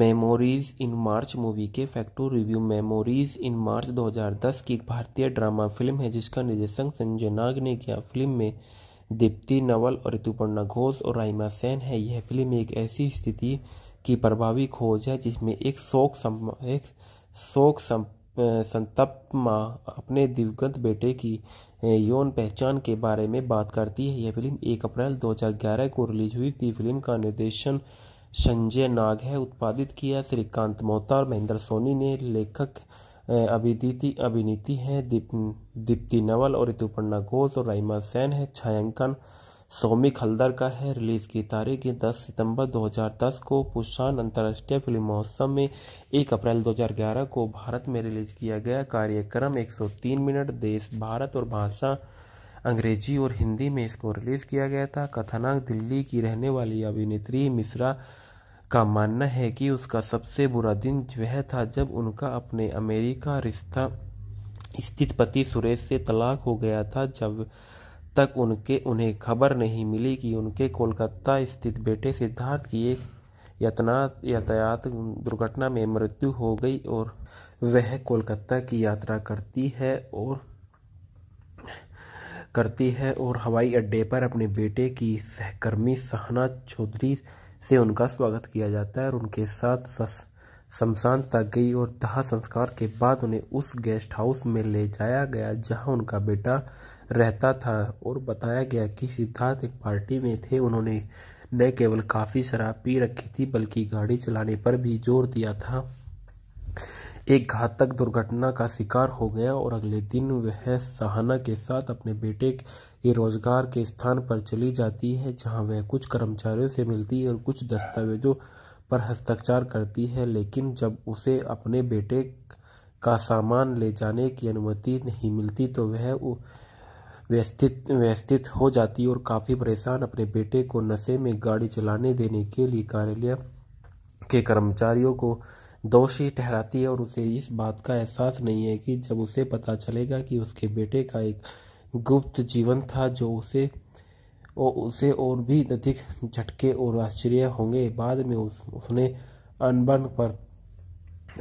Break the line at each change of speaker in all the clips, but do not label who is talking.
memories in March movie के फैक्टो review memories in March 2010 की एक भारतीय ड्रामा फिल्म है जिसका निर्देशन संजय नाग ने किया फिल्म में दीप्ति नवल और ऋतुपर्णा घोष और राइमा सेन है यह फिल्म एक ऐसी स्थिति की प्रभावी खोज है जिसमें एक शोक एक शोक संतप्त माँ अपने दिवगत बेटे की यौन पहचान के बारे में बात करती है यह फिल्म एक अप्रैल 2011 को रिलीज हुई थी फिल्म का निर्देशन संजय नाग है उत्पादित किया श्रीकांत मोहता और महेंद्र सोनी ने लेखक अभिदीति अभिनीति है दीप दीप्ति नवल और ऋतुपर्णा घोष और रहीमा सेन है छायांकन सौमिक हल्दर का है रिलीज की तारीख 10 सितंबर 2010 को पुषान अंतर्राष्ट्रीय फिल्म महोत्सव में 1 अप्रैल 2011 को भारत में रिलीज किया गया कार्यक्रम 103 मिनट देश भारत और भाषा अंग्रेजी और हिंदी में इसको रिलीज किया गया था कथानाक दिल्ली की रहने वाली अभिनेत्री मिश्रा का मानना है कि उसका सबसे बुरा दिन वह था जब उनका अपने अमेरिका रिश्ता स्थित पति सुरेश से तलाक हो गया था जब तक उनके उन्हें खबर नहीं मिली कि उनके कोलकाता स्थित बेटे सिद्धार्थ की एक यातना यातायात दुर्घटना में मृत्यु हो गई और वह कोलकाता की यात्रा करती है और करती है और हवाई अड्डे पर अपने बेटे की सहकर्मी सहना चौधरी से उनका स्वागत किया जाता है और उनके साथ शमशान तक गई और दाह संस्कार के बाद उन्हें उस गेस्ट हाउस में ले जाया गया जहां उनका बेटा रहता था और बताया गया कि सिद्धार्थ एक पार्टी में थे उन्होंने न केवल काफ़ी शराब पी रखी थी बल्कि गाड़ी चलाने पर भी जोर दिया था एक घातक दुर्घटना का शिकार हो गया और अगले दिन वह सहाना के साथ अपने बेटे ये रोजगार के स्थान पर चली जाती है जहां वह कुछ कर्मचारियों से मिलती है और कुछ दस्तावेजों पर हस्ताक्षर करती है लेकिन जब उसे अपने बेटे का सामान ले जाने की अनुमति नहीं मिलती तो वह व्यस्तित व्यस्तित हो जाती और काफ़ी परेशान अपने बेटे को नशे में गाड़ी चलाने देने के लिए कार्यालय के कर्मचारियों को दोषी ठहराती है और उसे इस बात का एहसास नहीं है कि जब उसे पता चलेगा कि उसके बेटे का एक गुप्त जीवन था जो उसे और उसे और भी अधिक झटके और आश्चर्य होंगे बाद में उस, उसने अनबन पर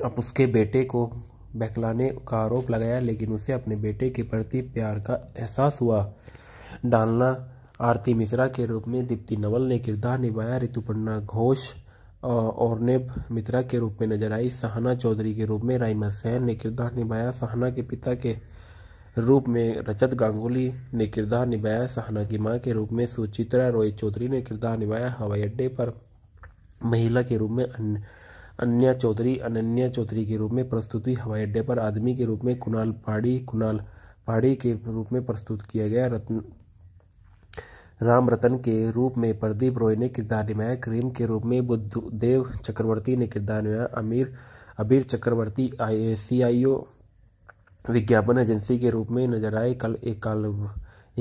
अब उसके बेटे को बहलाने का आरोप लगाया लेकिन उसे अपने बेटे के प्रति प्यार का एहसास हुआ डालना आरती मिश्रा के रूप में दीप्ति नवल ने किरदार निभाया ऋतुपर्णा घोष और नेब मित्रा के रूप में नजर आई सहना चौधरी के रूप में राइमा सैन ने किरदार निभाया सहना के पिता के रूप में रजत गांगुली ने किरदार निभाया सहना की मां के रूप में सुचित्रा रॉय चौधरी ने किरदार निभाया हवाई अड्डे पर महिला के रूप में अन्या चौधरी अनन्या चौधरी के रूप में प्रस्तुति हवाई अड्डे पर आदमी के रूप में कुणाल पहाड़ी कुणाल पहाड़ी के रूप में प्रस्तुत किया गया रत्न राम रतन के रूप में प्रदीप रॉय ने किरदार निभाया क्रीम के रूप में बुद्धदेव चक्रवर्ती ने किरदार निभाया अमीर अबीर चक्रवर्ती आई सी आई ओ विज्ञापन एजेंसी के रूप में नजर आए कल एकाल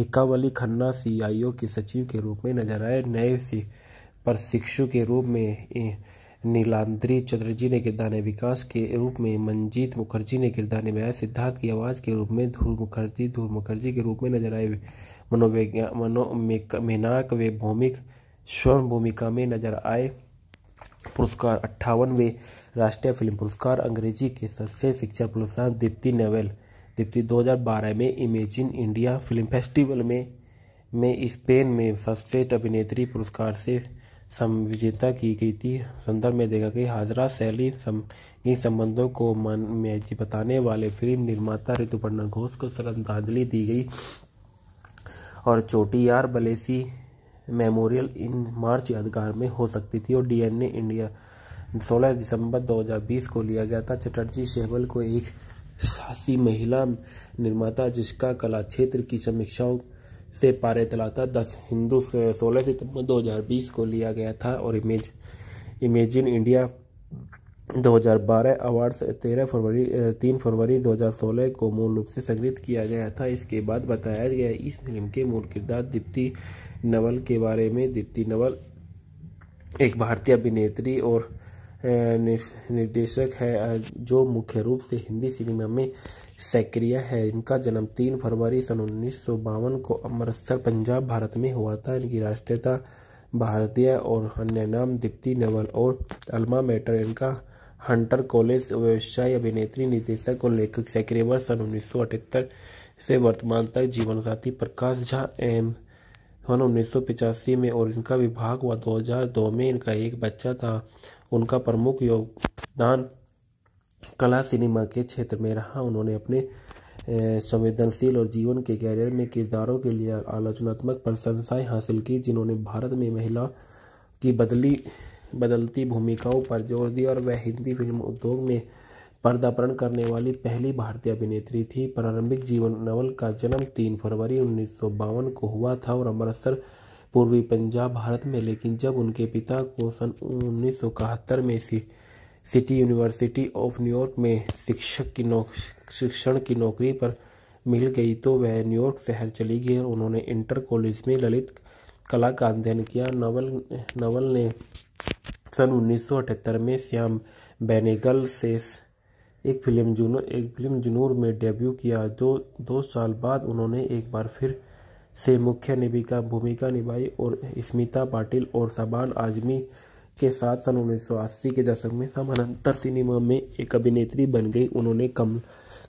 एकावली खन्ना सीआईओ के सचिव के रूप में नजर आए नए प्रशिक्षु के रूप में नीलांद्री चटर्जी ने किरदार विकास के रूप में मंजीत मुखर्जी ने किरदार निभाया सिद्धार्थ की आवाज़ के रूप में धूल मुखर्जी धूल मुखर्जी के रूप में नजर आए मनोवैज्ञा वे भौमिक स्वर्ण भूमिका में नजर आए पुरस्कार अट्ठावनवे राष्ट्रीय फिल्म पुरस्कार अंग्रेजी के सबसे शिक्षा पुरस्कार दीप्ति नेवल दीप्ति 2012 में इमेजिन इंडिया फिल्म फेस्टिवल में में स्पेन में सर्वश्रेष्ठ अभिनेत्री पुरस्कार से संविजेता की गई थी संदर्भ में देखा गया हाजरा शैली समलिंगी संबंधों को मन में बताने वाले फिल्म निर्माता ऋतुपर्णा घोष को श्रद्धांजलि दी गई और यार बलेसी मेमोरियल इन मार्च यादगार में हो सकती थी और डीएनए इंडिया 16 दिसंबर 2020 को लिया गया था चटर्जी सेहवल को एक साहसी महिला निर्माता जिसका कला क्षेत्र की समीक्षाओं से पारे तला था दस हिंदू सोलह सितंबर 2020 को लिया गया था और इमेज इमेजिन इंडिया 2012 अवार्ड्स 13 फरवरी 3 फरवरी 2016 को मूल रूप से संग्रहित किया गया था इसके बाद बताया गया इस फिल्म के मूल किरदार दीप्ति नवल के बारे में दीप्ति नवल एक भारतीय अभिनेत्री और अं, निर्देशक है अं, जो मुख्य रूप से हिंदी सिनेमा में सक्रिय है इनका जन्म तीन फरवरी सन उन्नीस को अमृतसर पंजाब भारत में हुआ था इनकी राष्ट्रीयता भारतीय और अन्य नाम दीप्ति नवल और अल्मा मेटर इनका हंटर कॉलेज व्यवसाय अभिनेत्री निर्देशक और लेखक सक्रिय वर्ष सन उन्नीस से वर्तमान तक जीवन साथी प्रकाश झा एम सन उन्नीस में और इनका विभाग हुआ 2002 में इनका एक बच्चा था उनका प्रमुख योगदान कला सिनेमा के क्षेत्र में रहा उन्होंने अपने संवेदनशील और जीवन के कैरियर में किरदारों के लिए आलोचनात्मक प्रशंसाएं हासिल की जिन्होंने भारत में महिला की बदली बदलती भूमिकाओं पर जोर दिया और वह हिंदी फिल्म उद्योग में पर्दापरण करने वाली पहली भारतीय अभिनेत्री थी प्रारंभिक जीवन नवल का जन्म तीन फरवरी उन्नीस को हुआ था और अमृतसर पूर्वी पंजाब भारत में लेकिन जब उनके पिता को सन उन्नीस में सिटी यूनिवर्सिटी ऑफ न्यूयॉर्क में शिक्षक की नौ शिक्षण की नौकरी पर मिल गई तो वह न्यूयॉर्क शहर चली गई और उन्होंने इंटर कॉलेज में ललित कला का अध्ययन किया नवल नवल ने सन उन्नीस में श्याम बेनेगल से एक फिल्म जुनू एक फिल्म जुनूर में डेब्यू किया जो दो साल बाद उन्होंने एक बार फिर से मुख्य निभिका भूमिका निभाई और स्मिता पाटिल और सबान आजमी के साथ सन अस्सी के दशक में समानांतर सिनेमा में एक अभिनेत्री बन गई उन्होंने कम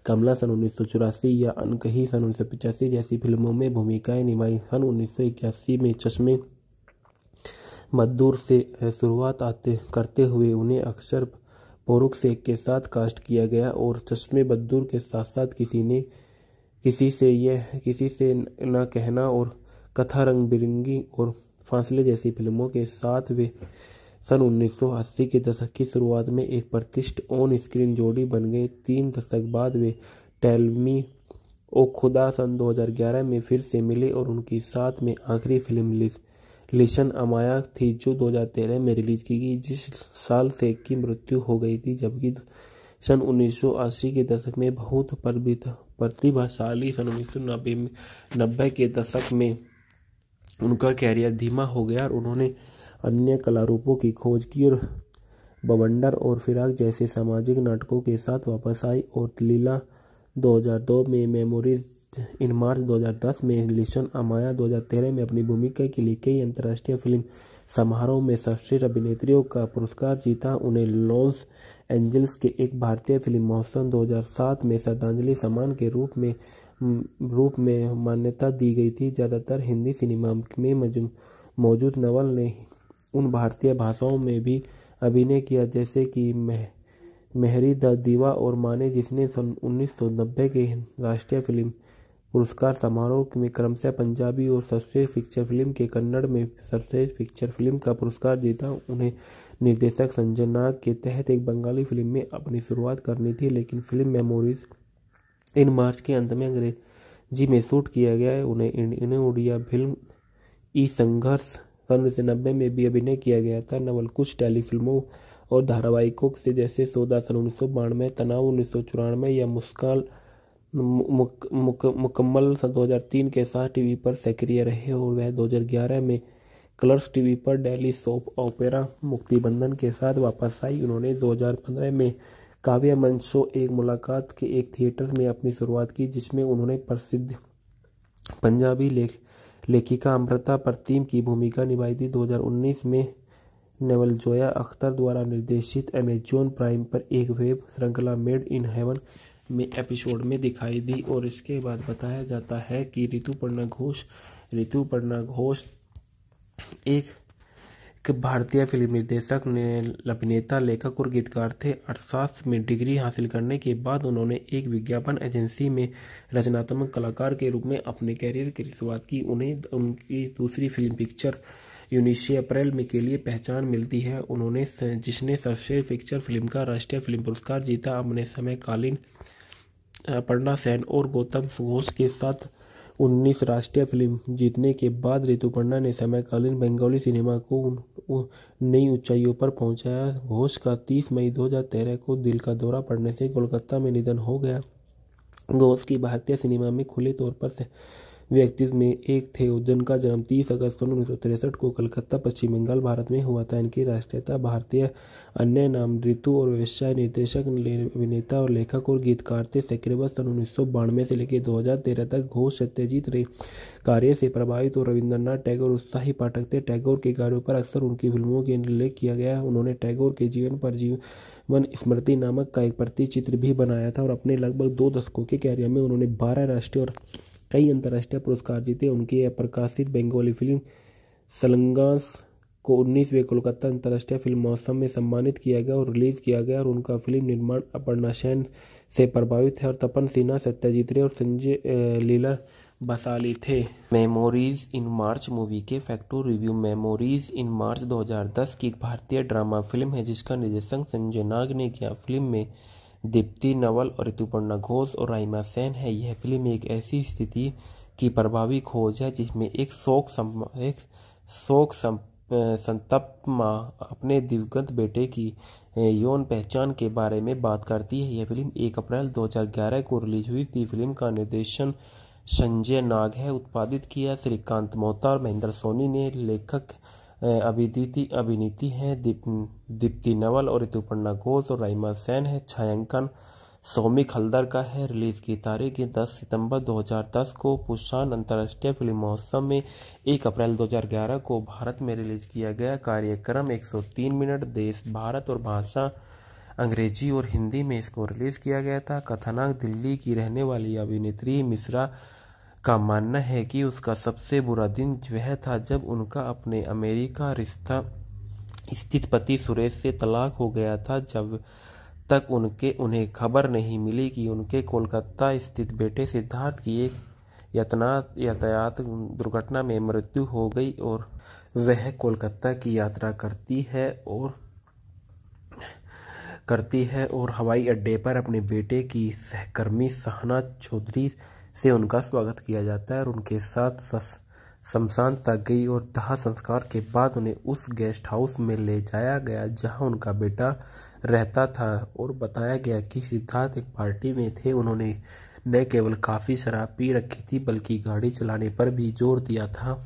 कमला सन उन्नीस या अनकही सन उन्नीस जैसी फिल्मों में भूमिकाएं निभाई सन उन्नीस सौ इक्यासी में चश्मे मद्दूर से शुरुआत आते करते हुए उन्हें अक्सर पोरुख शेख के साथ कास्ट किया गया और चश्मे मद्दूर के साथ साथ किसी ने किसी से यह किसी से न कहना और कथा रंग बिरंगी और फासले जैसी फिल्मों के साथ वे सन 1980 के दशक की शुरुआत में एक प्रतिष्ठित ऑन स्क्रीन जोड़ी बन गए तीन दशक बाद वे टेलमी ओ खुदा सन 2011 में फिर से मिले और उनकी साथ में आखिरी फिल्म लिशन अमाया थी जो 2013 में रिलीज की गई जिस साल से की मृत्यु हो गई थी जबकि सन 1980 के दशक में बहुत प्रतिभाशाली सन उन्नीस सौ नब्बे के दशक में उनका कैरियर धीमा हो गया और उन्होंने अन्य कलारूपों की खोज की और बवंडर और फिराक जैसे सामाजिक नाटकों के साथ वापस आई और लीला 2002 में मेमोरीज इन मार्च 2010 में लिशन अमाया 2013 में अपनी भूमिका के लिए कई अंतर्राष्ट्रीय फिल्म समारोह में सर्वश्रेष्ठ अभिनेत्रियों का पुरस्कार जीता उन्हें लॉन्स एंजल्स के एक भारतीय फिल्म महोत्सव 2007 में श्रद्धांजलि सम्मान के रूप में रूप में मान्यता दी गई थी ज़्यादातर हिंदी सिनेमा में मौजूद नवल ने उन भारतीय भाषाओं में भी अभिनय किया जैसे कि मह मेहरी द दीवा और माने जिसने सन उन्नीस के राष्ट्रीय फिल्म पुरस्कार समारोह में क्रमशः पंजाबी और सर्वश्रेष्ठ पिक्चर फिल्म के कन्नड़ में सर्वश्रेष्ठ पिक्चर फिल्म का पुरस्कार जीता उन्हें निर्देशक संजय नाग के तहत एक बंगाली फिल्म में अपनी शुरुआत करनी थी लेकिन फिल्म मेमोरीज इन मार्च के अंत में अंग्रेजी में शूट किया गया है उन्हें इन्हें उड़िया फिल्म ई संघर्ष सन उन्नीस नब्बे में भी अभिनय किया गया था नवल कुछ टेलीफिल्मों और धारावाहिकों से जैसे सौदा सन उन्नीस सौ बानवे तनाव उन्नीस सौ चौरानवे या मुस्कान मुक, मुक, मुकम्मल सन तीन के साथ टीवी पर सक्रिय रहे और वह दो हजार ग्यारह में कलर्स टीवी पर डेली सोप ओपेरा मुक्तिबंधन के साथ वापस आई उन्होंने 2015 में काव्य मंच शो एक मुलाकात के एक थिएटर में अपनी शुरुआत की जिसमें उन्होंने प्रसिद्ध पंजाबी लेख लेखिका अमृता प्रतिम की भूमिका निभाई थी 2019 में नवलजोया अख्तर द्वारा निर्देशित अमेजोन प्राइम पर एक वेब श्रृंखला मेड इन हेवन में एपिसोड में दिखाई दी और इसके बाद बताया जाता है कि ऋतुपर्णा घोष ऋतुपर्णा घोष एक भारतीय फिल्म निर्देशक ने अभिनेता लेखक और गीतकार थे अर्थशास्त्र में डिग्री हासिल करने के बाद उन्होंने एक विज्ञापन एजेंसी में रचनात्मक कलाकार के रूप में अपने कैरियर की शुरुआत की उन्हें उनकी दूसरी फिल्म पिक्चर यूनिशी अप्रैल में के लिए पहचान मिलती है उन्होंने जिसने सर्वश्रेष्ठ पिक्चर फिल्म का राष्ट्रीय फिल्म पुरस्कार जीता अपने समयकालीन पढ़ना सेन और गौतम घोष के साथ उन्नीस राष्ट्रीय फिल्म जीतने के बाद ऋतुपर्णा ने समकालीन बंगाली सिनेमा को नई ऊंचाइयों पर पहुंचाया घोष का 30 मई 2013 को दिल का दौरा पड़ने से कोलकाता में निधन हो गया घोष की भारतीय सिनेमा में खुले तौर पर व्यक्तित्व में एक थे जिनका जन्म 30 अगस्त सन उन्नीस को कलकत्ता पश्चिम बंगाल भारत में हुआ था इनकी राष्ट्रीयता भारतीय अन्य नाम ऋतु और व्यवसाय निर्देशक अभिनेता और लेखक और गीतकार थे सक्रियवत सन उन्नीस से लेकर 2013 तक घोष सत्यजीत रे कार्य से प्रभावित और रविंद्रनाथ टैगोर उत्साही पाठक थे टैगोर के कार्यों पर अक्सर उनकी फिल्मों के उल्लेख किया गया उन्होंने टैगोर के जीवन पर जीवन वन स्मृति नामक का एक प्रतिचित्र भी बनाया था और अपने लगभग दो दशकों के कैरियर में उन्होंने बारह राष्ट्रीय और कई अंतर्राष्ट्रीय पुरस्कार जीते उनकी अप्रकाशित बंगाली फिल्म सलंगास को उन्नीसवें कोलकाता अंतर्राष्ट्रीय फिल्म महोत्सव में सम्मानित किया गया और रिलीज किया गया और उनका फिल्म निर्माण अपर्णा सेन से प्रभावित है और तपन सिन्हा सत्याजीत रे और संजय लीला बसाली थे मेमोरीज इन मार्च मूवी के फैक्टो रिव्यू मेमोरीज इन मार्च 2010 की एक भारतीय ड्रामा फिल्म है जिसका निर्देशन संजय नाग ने किया फिल्म में दीप्ति नवल और ऋतुपर्णा घोष और राइमा सेन है यह फिल्म एक ऐसी स्थिति की प्रभावी खोज है जिसमें एक शोक एक शोक संतप्त माँ अपने दिवगंत बेटे की यौन पहचान के बारे में बात करती है यह फिल्म 1 अप्रैल 2011 को रिलीज हुई थी फिल्म का निर्देशन संजय नाग है उत्पादित किया श्रीकांत मोहता और महेंद्र सोनी ने लेखक अभिदीति अभिनीति है दीप दीप्ति नवल और ऋतुपर्णा घोष और रहीमा सेन है छायांकन सौमिक हल्दर का है रिलीज की तारीख 10 सितंबर 2010 को पुषान अंतर्राष्ट्रीय फिल्म महोत्सव में 1 अप्रैल 2011 को भारत में रिलीज किया गया कार्यक्रम 103 मिनट देश भारत और भाषा अंग्रेजी और हिंदी में इसको रिलीज किया गया था कथानाक दिल्ली की रहने वाली अभिनेत्री मिश्रा का मानना है कि उसका सबसे बुरा दिन वह था जब उनका अपने अमेरिका रिश्ता स्थित पति सुरेश से तलाक हो गया था जब तक उनके उन्हें खबर नहीं मिली कि उनके कोलकाता स्थित बेटे सिद्धार्थ की एक यातना यातायात दुर्घटना में मृत्यु हो गई और वह कोलकाता की यात्रा करती है और करती है और हवाई अड्डे पर अपने बेटे की सहकर्मी सहना चौधरी से उनका स्वागत किया जाता है और उनके साथ शमशान तक गई और दाह संस्कार के बाद उन्हें उस गेस्ट हाउस में ले जाया गया जहां उनका बेटा रहता था और बताया गया कि सिद्धार्थ एक पार्टी में थे उन्होंने न केवल काफ़ी शराब पी रखी थी बल्कि गाड़ी चलाने पर भी जोर दिया था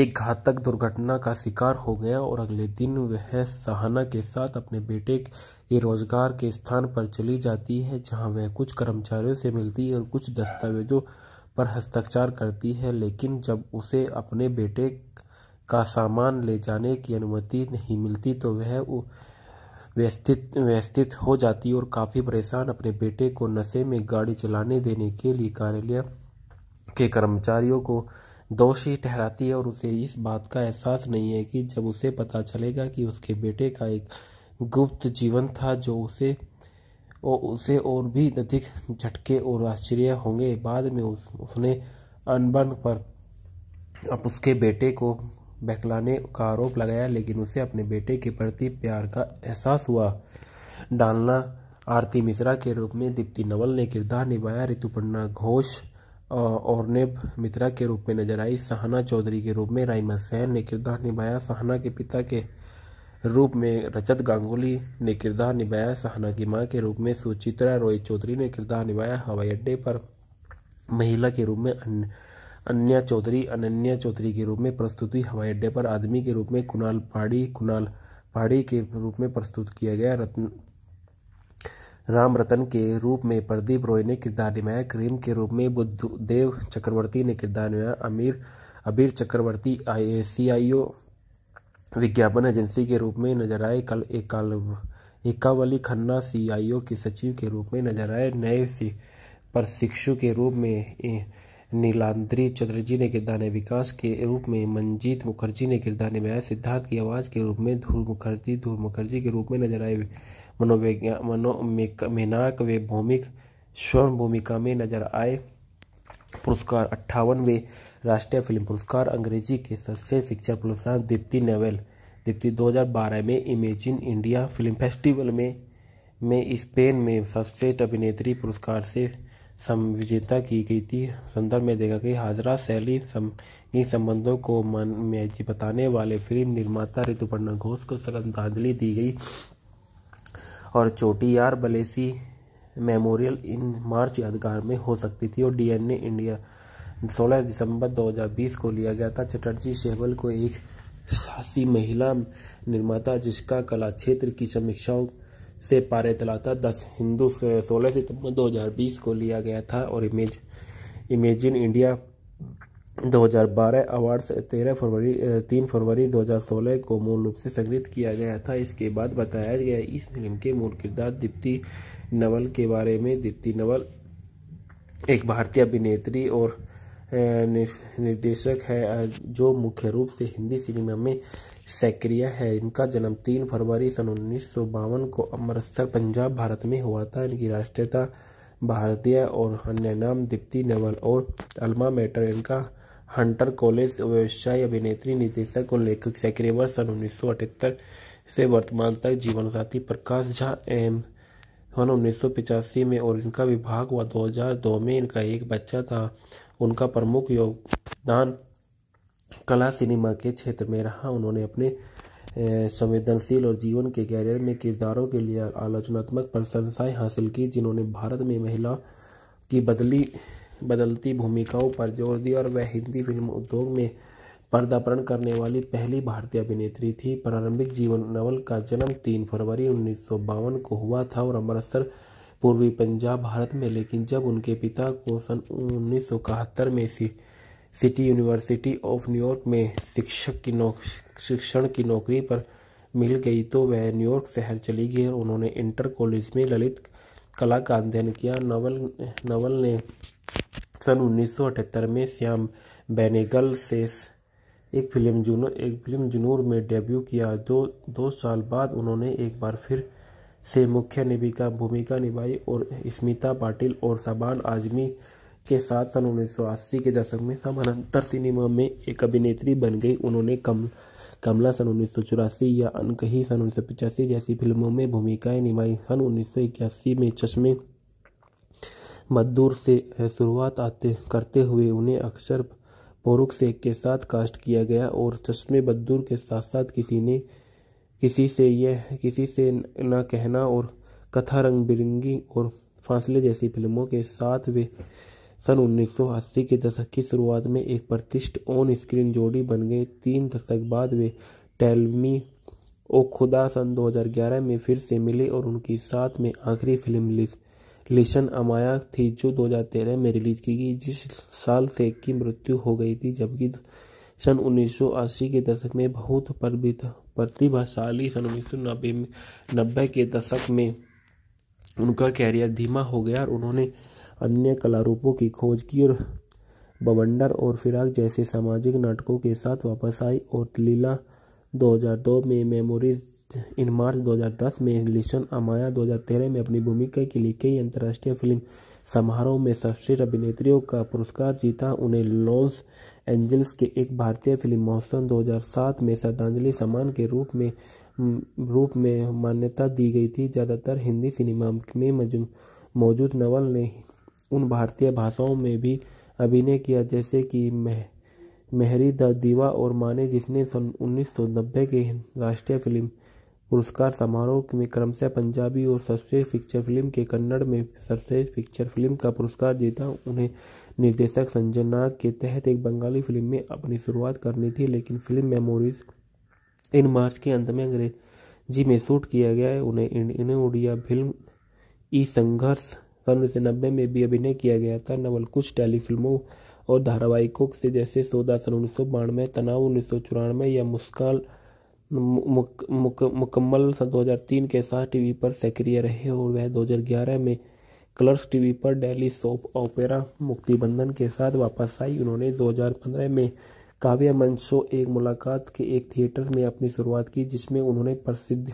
एक घातक दुर्घटना का शिकार हो गया और अगले दिन वह सहाना के साथ अपने बेटे ये रोजगार के स्थान पर चली जाती है जहां वह कुछ कर्मचारियों से मिलती है और कुछ दस्तावेजों पर हस्ताक्षर करती है लेकिन जब उसे अपने बेटे का सामान ले जाने की अनुमति नहीं मिलती तो वह व्यस्तित व्यस्तित हो जाती और काफ़ी परेशान अपने बेटे को नशे में गाड़ी चलाने देने के लिए कार्यालय के कर्मचारियों को दोषी ठहराती है और उसे इस बात का एहसास नहीं है कि जब उसे पता चलेगा कि उसके बेटे का एक गुप्त जीवन था जो उसे और उसे और भी अधिक झटके और आश्चर्य होंगे बाद में उस, उसने अनबन पर अब उसके बेटे को बहकलाने का आरोप लगाया लेकिन उसे अपने बेटे के प्रति प्यार का एहसास हुआ डालना आरती मिश्रा के रूप में दीप्ति नवल ने किरदार निभाया ऋतुपर्णा घोष और नेब मित्रा के रूप में नजर आई सहना चौधरी के रूप में राइमा सैन ने किरदार निभाया सहना के पिता के रूप में रजत गांगुली ने किरदार निभाया सहना की मां के रूप में सुचित्रा रॉय चौधरी ने किरदार निभाया हवाई अड्डे पर महिला के रूप में अन्य अन्या चौधरी अनन्या चौधरी के रूप में प्रस्तुति हवाई अड्डे पर आदमी के रूप में कुणाल पहाड़ी कुणाल पहाड़ी के रूप में प्रस्तुत किया गया रत्न राम रतन के रूप में प्रदीप रॉय ने किरदार निभाया क्रीम के रूप में बुद्धदेव चक्रवर्ती ने किरदार निभाया अमीर अबीर चक्रवर्ती आई ओ विज्ञापन एजेंसी के रूप में नजर आए कल एक एकाल एकावली खन्ना सीईओ के सचिव के रूप में नजर आए नए प्रशिक्षु के रूप में नीलांद्री चटर्जी ने किरदार विकास के रूप में मंजीत मुखर्जी ने किरदार निभाया सिद्धार्थ की आवाज़ के रूप में धूल मुखर्जी धूल मुखर्जी के रूप में नजर आए मनोवैज्ञा मनो मेनाक वे भूमिक स्वर्ण भूमिका में नजर आए पुरस्कार अट्ठावनवे राष्ट्रीय फिल्म पुरस्कार अंग्रेजी के सबसे शिक्षा पुरस्कार दीप्ति नेवल दीप्ति 2012 में इमेजिन इंडिया फिल्म फेस्टिवल में में स्पेन में सर्वश्रेष्ठ अभिनेत्री पुरस्कार से समविजेता की गई थी संदर्भ में देखा कि हाजरा शैली सम, संबंधों को मन में बताने वाले फिल्म निर्माता ऋतुपर्णा घोष को श्रद्धांजलि दी गई और यार बलेसी मेमोरियल इन मार्च यादगार में हो सकती थी और डीएनए इंडिया 16 दिसंबर 2020 को लिया गया था चटर्जी सेहवल को एक साहसी महिला निर्माता जिसका कला क्षेत्र की समीक्षाओं से पारे तला था दस हिंदू सोलह सितंबर 2020 को लिया गया था और इमेज इमेजिन इंडिया 2012 अवार्ड्स 13 फरवरी 3 फरवरी 2016 को मूल रूप से संग्रहित किया गया था इसके बाद बताया गया इस फिल्म के मूल किरदार दीप्ति नवल के बारे में दीप्ति नवल एक भारतीय अभिनेत्री और निर्देशक है जो मुख्य रूप से हिंदी सिनेमा में सक्रिय है इनका जन्म तीन फरवरी सन उन्नीस को अमृतसर पंजाब भारत में हुआ था इनकी राष्ट्रीयता भारतीय और अन्य नाम दीप्ति नवल और अल्मा मेटर इनका हंटर कॉलेज व्यवसाय अभिनेत्री निर्देशक और लेखक सक्रिय वर्ष सन उन्नीस से वर्तमान तक जीवन साथी प्रकाश झा एम सन उन्नीस में और इनका विभाग हुआ 2002 में इनका एक बच्चा था उनका प्रमुख योगदान कला सिनेमा के क्षेत्र में रहा उन्होंने अपने संवेदनशील और जीवन के कैरियर में किरदारों के लिए आलोचनात्मक प्रशंसाएं हासिल की जिन्होंने भारत में महिला की बदली बदलती भूमिकाओं पर जोर दिया और वह हिंदी फिल्म उद्योग में पर्दापण करने वाली पहली भारतीय अभिनेत्री थी प्रारंभिक जीवन नवल का जन्म 3 फरवरी उन्नीस को हुआ था और अमृतसर पूर्वी पंजाब भारत में लेकिन जब उनके पिता को सन उन्नीस में C City University of New York में शिक्षक की नौ शिक्षण की नौकरी पर मिल गई तो वह न्यूयॉर्क शहर चली गई और उन्होंने इंटर कॉलेज में ललित कला का अध्ययन किया नवल नवल ने सन 1978 में श्याम बेनेगल से एक फिल्म जुनू एक फिल्म जुनूर में डेब्यू किया दो दो साल बाद उन्होंने एक बार फिर से मुख्य निविका भूमिका निभाई और स्मिता पाटिल और सबान आजमी के साथ सन 1980 के दशक में समानांतर सिनेमा में एक अभिनेत्री बन गई उन्होंने कम कमला सन उन्नीस या अनकही सन उन्नीस जैसी फिल्मों में भूमिकाएं निभाई सन उन्नीस में चश्मे मद्दूर से शुरुआत आते करते हुए उन्हें अक्सर पोरुख शेख के साथ कास्ट किया गया और चश्मे मद्दूर के साथ साथ किसी ने किसी से यह किसी से न कहना और कथा रंग बिरंगी और फासले जैसी फिल्मों के साथ वे सन 1980 के दशक की शुरुआत में एक प्रतिष्ठित ऑन स्क्रीन जोड़ी बन गए तीन दशक बाद वे टेलमी ओ खुदा सन 2011 में फिर से मिले और उनकी साथ में आखिरी फिल्म लिशन अमाया थी जो 2013 में रिलीज की गई जिस साल से की मृत्यु हो गई थी जबकि सन 1980 के दशक में बहुत प्रतिभाशाली सन उन्नीस सौ नब्बे के दशक में उनका कैरियर धीमा हो गया और उन्होंने अन्य कलारूपों की खोज की और बवंडर और फिराक जैसे सामाजिक नाटकों के साथ वापस आई और लीला 2002 में मेमोरीज इन मार्च 2010 में लिशन अमाया 2013 में अपनी भूमिका के लिए कई अंतर्राष्ट्रीय फिल्म समारोह में सर्वश्रेष्ठ अभिनेत्रियों का पुरस्कार जीता उन्हें लॉन्स एंजल्स के एक भारतीय फिल्म महोत्सव 2007 में श्रद्धांजलि सम्मान के रूप में रूप में मान्यता दी गई थी ज़्यादातर हिंदी सिनेमा में मौजूद नवल ने उन भारतीय भाषाओं में भी अभिनय किया जैसे कि मह मेहरी द दीवा और माने जिसने सन उन्नीस के राष्ट्रीय फिल्म पुरस्कार समारोह में क्रमशः पंजाबी और सर्वश्रेष्ठ पिक्चर फिल्म के कन्नड़ में सर्वश्रेष्ठ पिक्चर फिल्म का पुरस्कार जीता उन्हें निर्देशक संजना के तहत एक बंगाली फिल्म में अपनी शुरुआत करनी थी लेकिन फिल्म मेमोरीज इन मार्च के अंत में अंग्रेजी में शूट किया गया है उन्हें इन्हें उड़िया फिल्म ई संघर्ष सन उन्नीस नब्बे में भी अभिनय किया गया था नवल कुछ टेलीफिल्मों और धारावाहिकों से जैसे सौदा सन उन्नीस सौ बानवे तनाव उन्नीस सौ चौरानवे या मुस्काल मुक, मुक, मुकम्मल सन तीन के साथ टीवी पर सक्रिय रहे और वह दो हजार ग्यारह में कलर्स टीवी पर डेली सोप ओपेरा मुक्तिबंधन के साथ वापस आई उन्होंने 2015 में काव्य मंच शो एक मुलाकात के एक थिएटर में अपनी शुरुआत की जिसमें उन्होंने प्रसिद्ध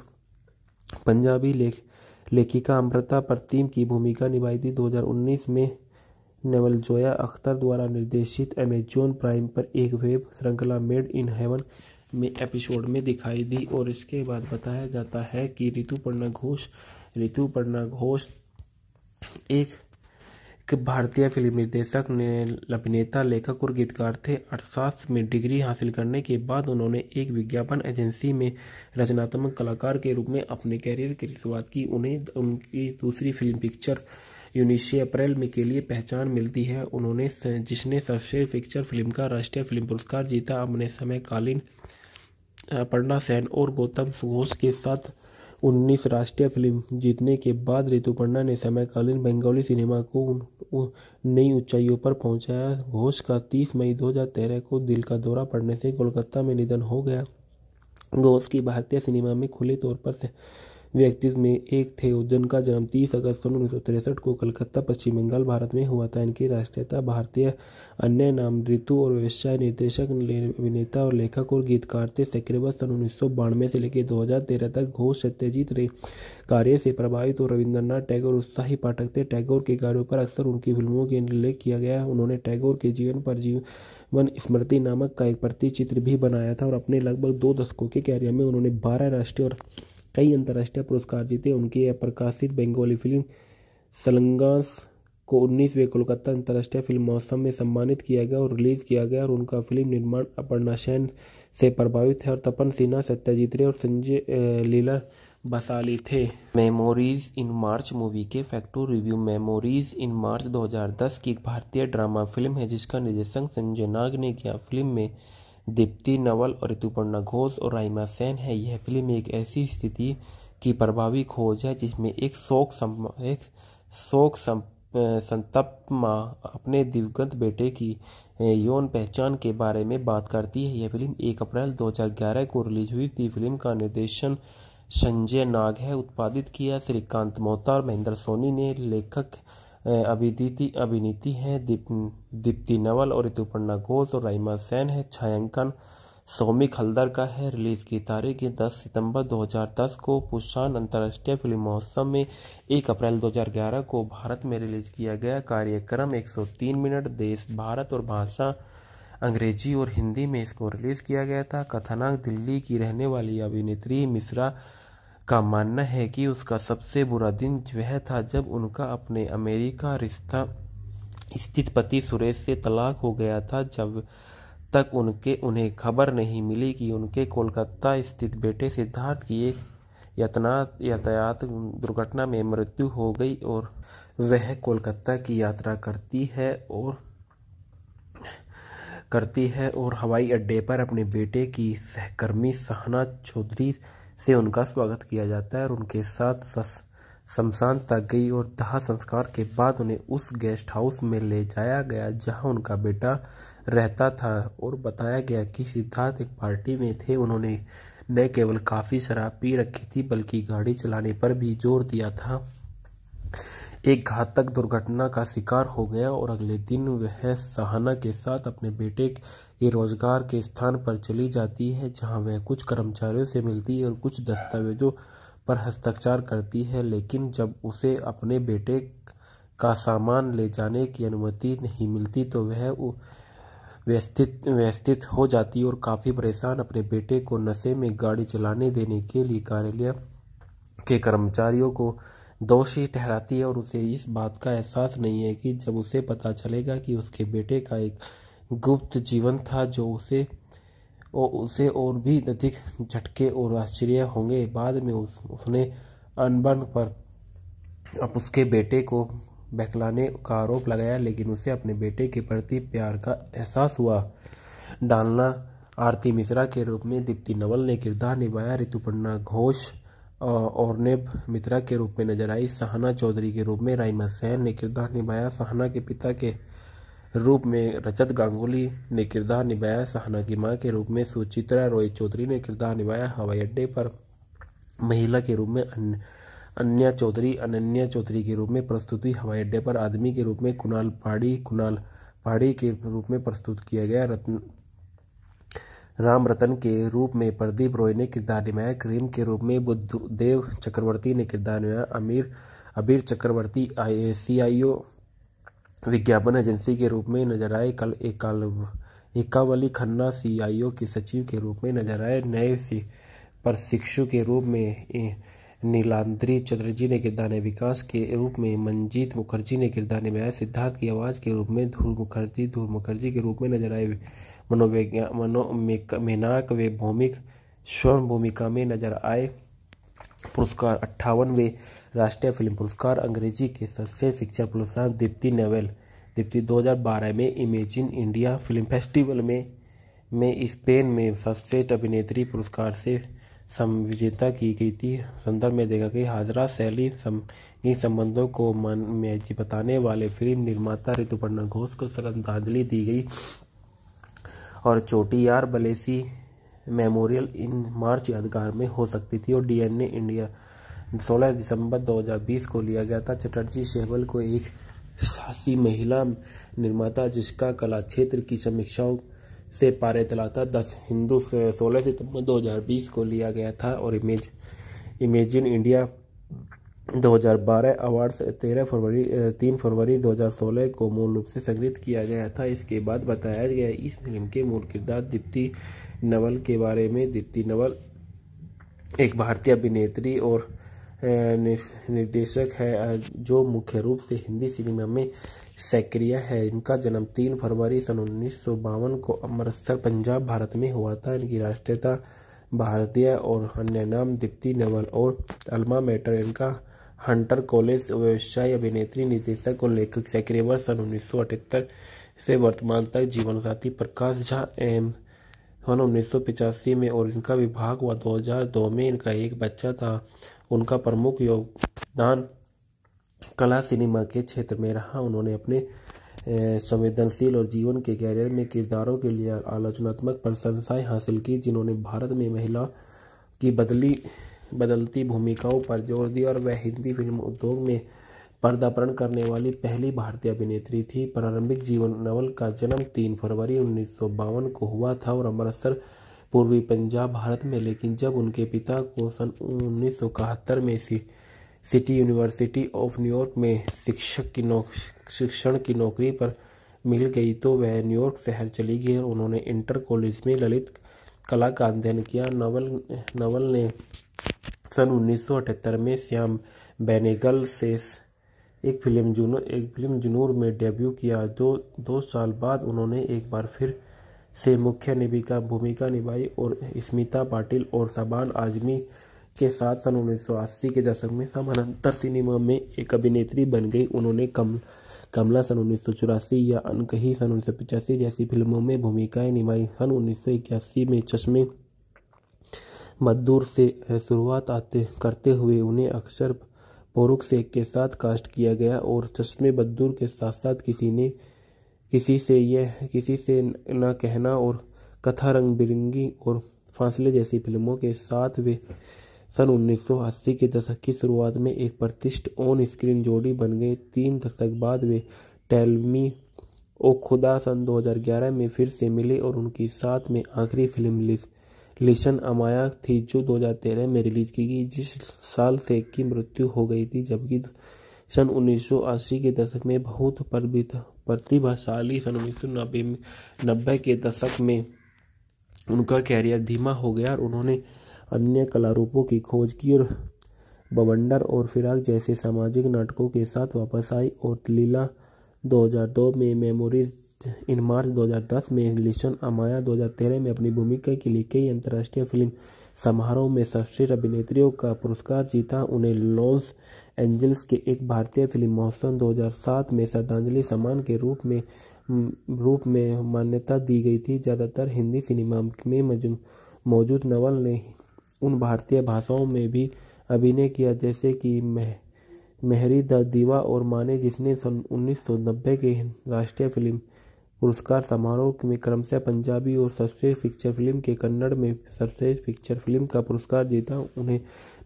पंजाबी लेख लेखिका अमृता प्रतिम की भूमिका निभाई थी 2019 में नवल जोया अख्तर द्वारा निर्देशित अमेजोन प्राइम पर एक वेब श्रृंखला मेड इन हेवन में एपिसोड में दिखाई दी और इसके बाद बताया जाता है कि ऋतुपर्णा घोष ऋतुपर्णा घोष एक एक भारतीय फिल्म निर्देशक ने अभिनेता लेखक और गीतकार थे अर्थशास्त्र में डिग्री हासिल करने के बाद उन्होंने एक विज्ञापन एजेंसी में रचनात्मक कलाकार के रूप में अपने कैरियर की शुरुआत की उन्हें उनकी दूसरी फिल्म पिक्चर यूनिशे अप्रैल में के लिए पहचान मिलती है उन्होंने जिसने सर्वश्रेष्ठ पिक्चर फिल्म का राष्ट्रीय फिल्म पुरस्कार जीता अपने समयकालीन अपर्णा सेन और गौतम सुघोष के साथ उन्नीस राष्ट्रीय फिल्म जीतने के बाद ऋतुपर्णा ने समयकालीन बंगाली सिनेमा को नई ऊंचाइयों पर पहुंचाया घोष का 30 मई 2013 को दिल का दौरा पड़ने से कोलकाता में निधन हो गया घोष की भारतीय सिनेमा में खुले तौर पर व्यक्तित्व में एक थे उज्जैन का जन्म 30 अगस्त सन उन्नीस को कलकत्ता पश्चिम बंगाल भारत में हुआ था इनकी राष्ट्रीयता भारतीय अन्य नाम ऋतु और व्यवसाय निर्देशक अभिनेता और लेखक और गीतकार थे सक्रियवत सन उन्नीस से लेकर तेरह तक घोष सत्यजीत रे कार्य से प्रभावित और रविंद्रनाथ टैगोर उत्साही पाठक थे टैगोर के कार्यों पर अक्सर उनकी फिल्मों के उल्लेख किया गया उन्होंने टैगोर के जीवन पर जीवन स्मृति नामक का एक प्रतिचित्र भी बनाया था और अपने लगभग दो दशकों के कैरियर में उन्होंने बारह राष्ट्रीय और कई अंतर्राष्ट्रीय पुरस्कार जीते उनकी अप्रकाशित बंगाली फिल्म सलंगास को उन्नीसवें कोलकाता अंतर्राष्ट्रीय फिल्म महोत्सव में सम्मानित किया गया और रिलीज किया गया और उनका फिल्म निर्माण अपर्णा सेन से प्रभावित है और तपन सिन्हा सत्याजीत रे और संजय लीला बसाली थे मेमोरीज इन मार्च मूवी के फैक्टू रिव्यू मेमोरीज इन मार्च 2010 की एक भारतीय ड्रामा फिल्म है जिसका निर्देशन संजय नाग ने किया फिल्म में दीप्ति नवल और ऋतुपर्णा घोष और राइमा सेन है यह फिल्म एक ऐसी स्थिति की प्रभावी खोज है जिसमें एक शोक एक शोक संतप्त माँ अपने दिवगंत बेटे की यौन पहचान के बारे में बात करती है यह फिल्म 1 अप्रैल 2011 को रिलीज हुई थी फिल्म का निर्देशन संजय नाग है उत्पादित किया श्रीकांत मोहता और महेंद्र सोनी ने लेखक अभिदीति अभिनीति हैं दीप दीप्ति नवल और ऋतुपर्णा घोष और रहीमा सेन है छायांकन सौमिक हल्दर का है रिलीज की तारीख दस सितंबर 2010 को पुषान अंतर्राष्ट्रीय फिल्म महोत्सव में एक अप्रैल 2011 को भारत में रिलीज किया गया कार्यक्रम 103 मिनट देश भारत और भाषा अंग्रेजी और हिंदी में इसको रिलीज किया गया था कथानाक दिल्ली की रहने वाली अभिनेत्री मिश्रा का मानना है कि उसका सबसे बुरा दिन वह था जब उनका अपने अमेरिका रिश्ता स्थित पति सुरेश से तलाक हो गया था जब तक उनके उन्हें खबर नहीं मिली कि उनके कोलकाता स्थित बेटे सिद्धार्थ की एक यातना यातायात दुर्घटना में मृत्यु हो गई और वह कोलकाता की यात्रा करती है और करती है और हवाई अड्डे पर अपने बेटे की सहकर्मी सहना चौधरी से उनका स्वागत किया जाता है और उनके साथ शमशान तक गई और दाह संस्कार के बाद उन्हें उस गेस्ट हाउस में ले जाया गया जहां उनका बेटा रहता था और बताया गया कि सिद्धार्थ एक पार्टी में थे उन्होंने न केवल काफ़ी शराब पी रखी थी बल्कि गाड़ी चलाने पर भी जोर दिया था एक घातक दुर्घटना का शिकार हो गया और अगले दिन वह सहाना के साथ अपने बेटे के रोजगार के स्थान पर चली जाती है जहां वह कुछ कर्मचारियों से मिलती है और कुछ दस्तावेजों पर हस्ताक्षर करती है लेकिन जब उसे अपने बेटे का सामान ले जाने की अनुमति नहीं मिलती तो वह व्यस्तित व्यस्तित हो जाती और काफ़ी परेशान अपने बेटे को नशे में गाड़ी चलाने देने के लिए कार्यालय के कर्मचारियों को दोषी ठहराती है और उसे इस बात का एहसास नहीं है कि जब उसे पता चलेगा कि उसके बेटे का एक गुप्त जीवन था जो उसे और उसे और भी अधिक झटके और आश्चर्य होंगे बाद में उस उसने अनबन पर अब उसके बेटे को बहकलाने का आरोप लगाया लेकिन उसे अपने बेटे के प्रति प्यार का एहसास हुआ डालना आरती मिश्रा के रूप में दीप्ति नवल ने किरदार निभाया ऋतुपर्णा घोष और नेब मित्रा के रूप में नजर आई सहना चौधरी के रूप में राइमा सैन ने किरदार निभाया सहना के पिता के रूप में रजत गांगुली ने किरदार निभाया सहना की मां के रूप में सुचित्रा रॉय चौधरी ने किरदार निभाया हवाई अड्डे पर महिला के रूप में अन्य अन्या चौधरी अनन्या चौधरी के रूप में प्रस्तुति हवाई अड्डे पर आदमी के रूप में कुणाल पहाड़ी कुणाल पहाड़ी के रूप में प्रस्तुत किया गया रत्न राम रतन के रूप में प्रदीप रॉय ने किरदार निभाया करीम के रूप में बुद्ध देव चक्रवर्ती ने किरदार निभाया अमीर अबीर चक्रवर्ती आई ओ विज्ञापन एजेंसी के रूप में नजर आए कल एकाल एकावली खन्ना ओ के सचिव के रूप में नजर आए नए प्रशिक्षु के रूप में नीलांद्री चटर्जी ने किरदार ने विकास के रूप में मंजीत मुखर्जी ने किरदार निभाया सिद्धार्थ की आवाज़ के रूप में धूल मुखर्जी धूल मुखर्जी के रूप में नजर आए मनोवैज्ञा मनोमेनाक वे भौमिक स्वर्ण भूमिका में नजर आए पुरस्कार अट्ठावनवे राष्ट्रीय फिल्म पुरस्कार अंग्रेजी के सबसे शिक्षा पुरस्कार दीप्ति नेवल दीप्ति 2012 में इमेजिन इंडिया फिल्म फेस्टिवल में में स्पेन में सबसे अभिनेत्री पुरस्कार से समविजेता की गई थी संदर्भ में देखा गया हाजरा शैली समलिंगी संबंधों को मन में बताने वाले फिल्म निर्माता ऋतुपर्णा घोष को श्रद्धांजलि दी गई और चोटियार बलेसी मेमोरियल इन मार्च यादगार में हो सकती थी और डीएनए इंडिया 16 दिसंबर 2020 को लिया गया था चटर्जी शेवल को एक साहसी महिला निर्माता जिसका कला क्षेत्र की समीक्षाओं से पारे तला था दस हिंदू सोलह सितंबर 2020 को लिया गया था और इमेज इमेजिन इंडिया 2012 अवार्ड से 13 फरवरी तीन फरवरी 2016 को मूल रूप से संग्रहित किया गया था इसके बाद बताया गया इस फिल्म के मूल किरदार दीप्ति नवल के बारे में दीप्ति नवल एक भारतीय अभिनेत्री और निर्देशक है जो मुख्य रूप से हिंदी सिनेमा में सक्रिय है इनका जन्म तीन फरवरी सन उन्नीस को अमृतसर पंजाब भारत में हुआ था इनकी राष्ट्रीयता भारतीय और अन्य नाम दीप्ति नवल और अलमा मेटर इनका हंटर कॉलेज व्यवसाय अभिनेत्री निर्देशक और लेखक सैक्रेवर सन उन्नीस से वर्तमान तक जीवन साथी प्रकाश झा एम सन उन्नीस में और इनका विभाग व दो में इनका एक बच्चा था उनका प्रमुख योगदान कला सिनेमा के क्षेत्र में रहा उन्होंने अपने संवेदनशील और जीवन के कैरियर में किरदारों के लिए आलोचनात्मक प्रशंसाएं हासिल की जिन्होंने भारत में महिला की बदली बदलती भूमिकाओं पर जोर दिया और वह हिंदी फिल्म उद्योग में पर्दापण करने वाली पहली भारतीय अभिनेत्री थी प्रारंभिक जीवन नवल का जन्म तीन फरवरी उन्नीस को हुआ था और अमृतसर पूर्वी पंजाब भारत में लेकिन जब उनके पिता को सन उन्नीस में C City University of New York में शिक्षक की नौ शिक्षण की नौकरी पर मिल गई तो वह न्यूयॉर्क शहर चली गई और उन्होंने इंटर कॉलेज में ललित कला का अध्ययन किया नवल नवल ने सन उन्नीस में श्याम बेनेगल से एक फिल्म जुनू एक फिल्म जुनूर में डेब्यू किया जो दो साल बाद उन्होंने एक बार फिर से मुख्य निविका भूमिका निभाई और स्मिता पाटिल और सबान आजमी के साथ सन अस्सी के दशक में समानांतर सिनेमा में एक अभिनेत्री बन गई उन्होंने कम कमला सन उन्नीस या अनकही सन उन्नीस जैसी फिल्मों में भूमिकाएं निभाई सन इक्यासी में चश्मे मद्दूर से शुरुआत आते करते हुए उन्हें अक्सर पोरुख से के साथ कास्ट किया गया और चश्मे बद्दूर के साथ साथ किसी ने किसी से यह किसी से न कहना और कथा रंग बिरंगी और फासले जैसी फिल्मों के साथ वे सन 1980 के दशक की शुरुआत में एक प्रतिष्ठ ऑन स्क्रीन जोड़ी बन गए तीन दशक बाद वे टेलमी ओ खुदा सन 2011 में फिर से मिले और उनकी साथ में आखिरी फिल्म लिस्ट लिसन अमाया थी जो 2013 में रिलीज की गई जिस साल शेख की मृत्यु हो गई थी जबकि सन 1980 के दशक में बहुत प्रतिभाशाली सन उन्नीस सौ नब्बे के दशक में उनका कैरियर धीमा हो गया और उन्होंने अन्य कलारूपों की खोज की और बवंडर और फिराक जैसे सामाजिक नाटकों के साथ वापस आई और लीला 2002 में मेमोरीज इन मार्च 2010 में लिशन अमाया 2013 में अपनी भूमिका के लिए कई अंतर्राष्ट्रीय फिल्म समारोह में सर्वश्रेष्ठ अभिनेत्रियों का पुरस्कार जीता उन्हें लॉस एंजल्स के एक भारतीय फिल्म महोत्सव 2007 में श्रद्धांजलि सम्मान के रूप में रूप में मान्यता दी गई थी ज़्यादातर हिंदी सिनेमा में मौजूद नवल ने उन भारतीय भाषाओं में भी अभिनय किया जैसे कि मह मेहरी द दीवा और माने जिसने सन उन्नीस के राष्ट्रीय फिल्म पुरस्कार समारोह में क्रमशः पंजाबी और सर्वश्रेष्ठ फीचर फिल्म के कन्नड़ में सर्वश्रेष्ठ फीचर फिल्म का पुरस्कार जीता उन्हें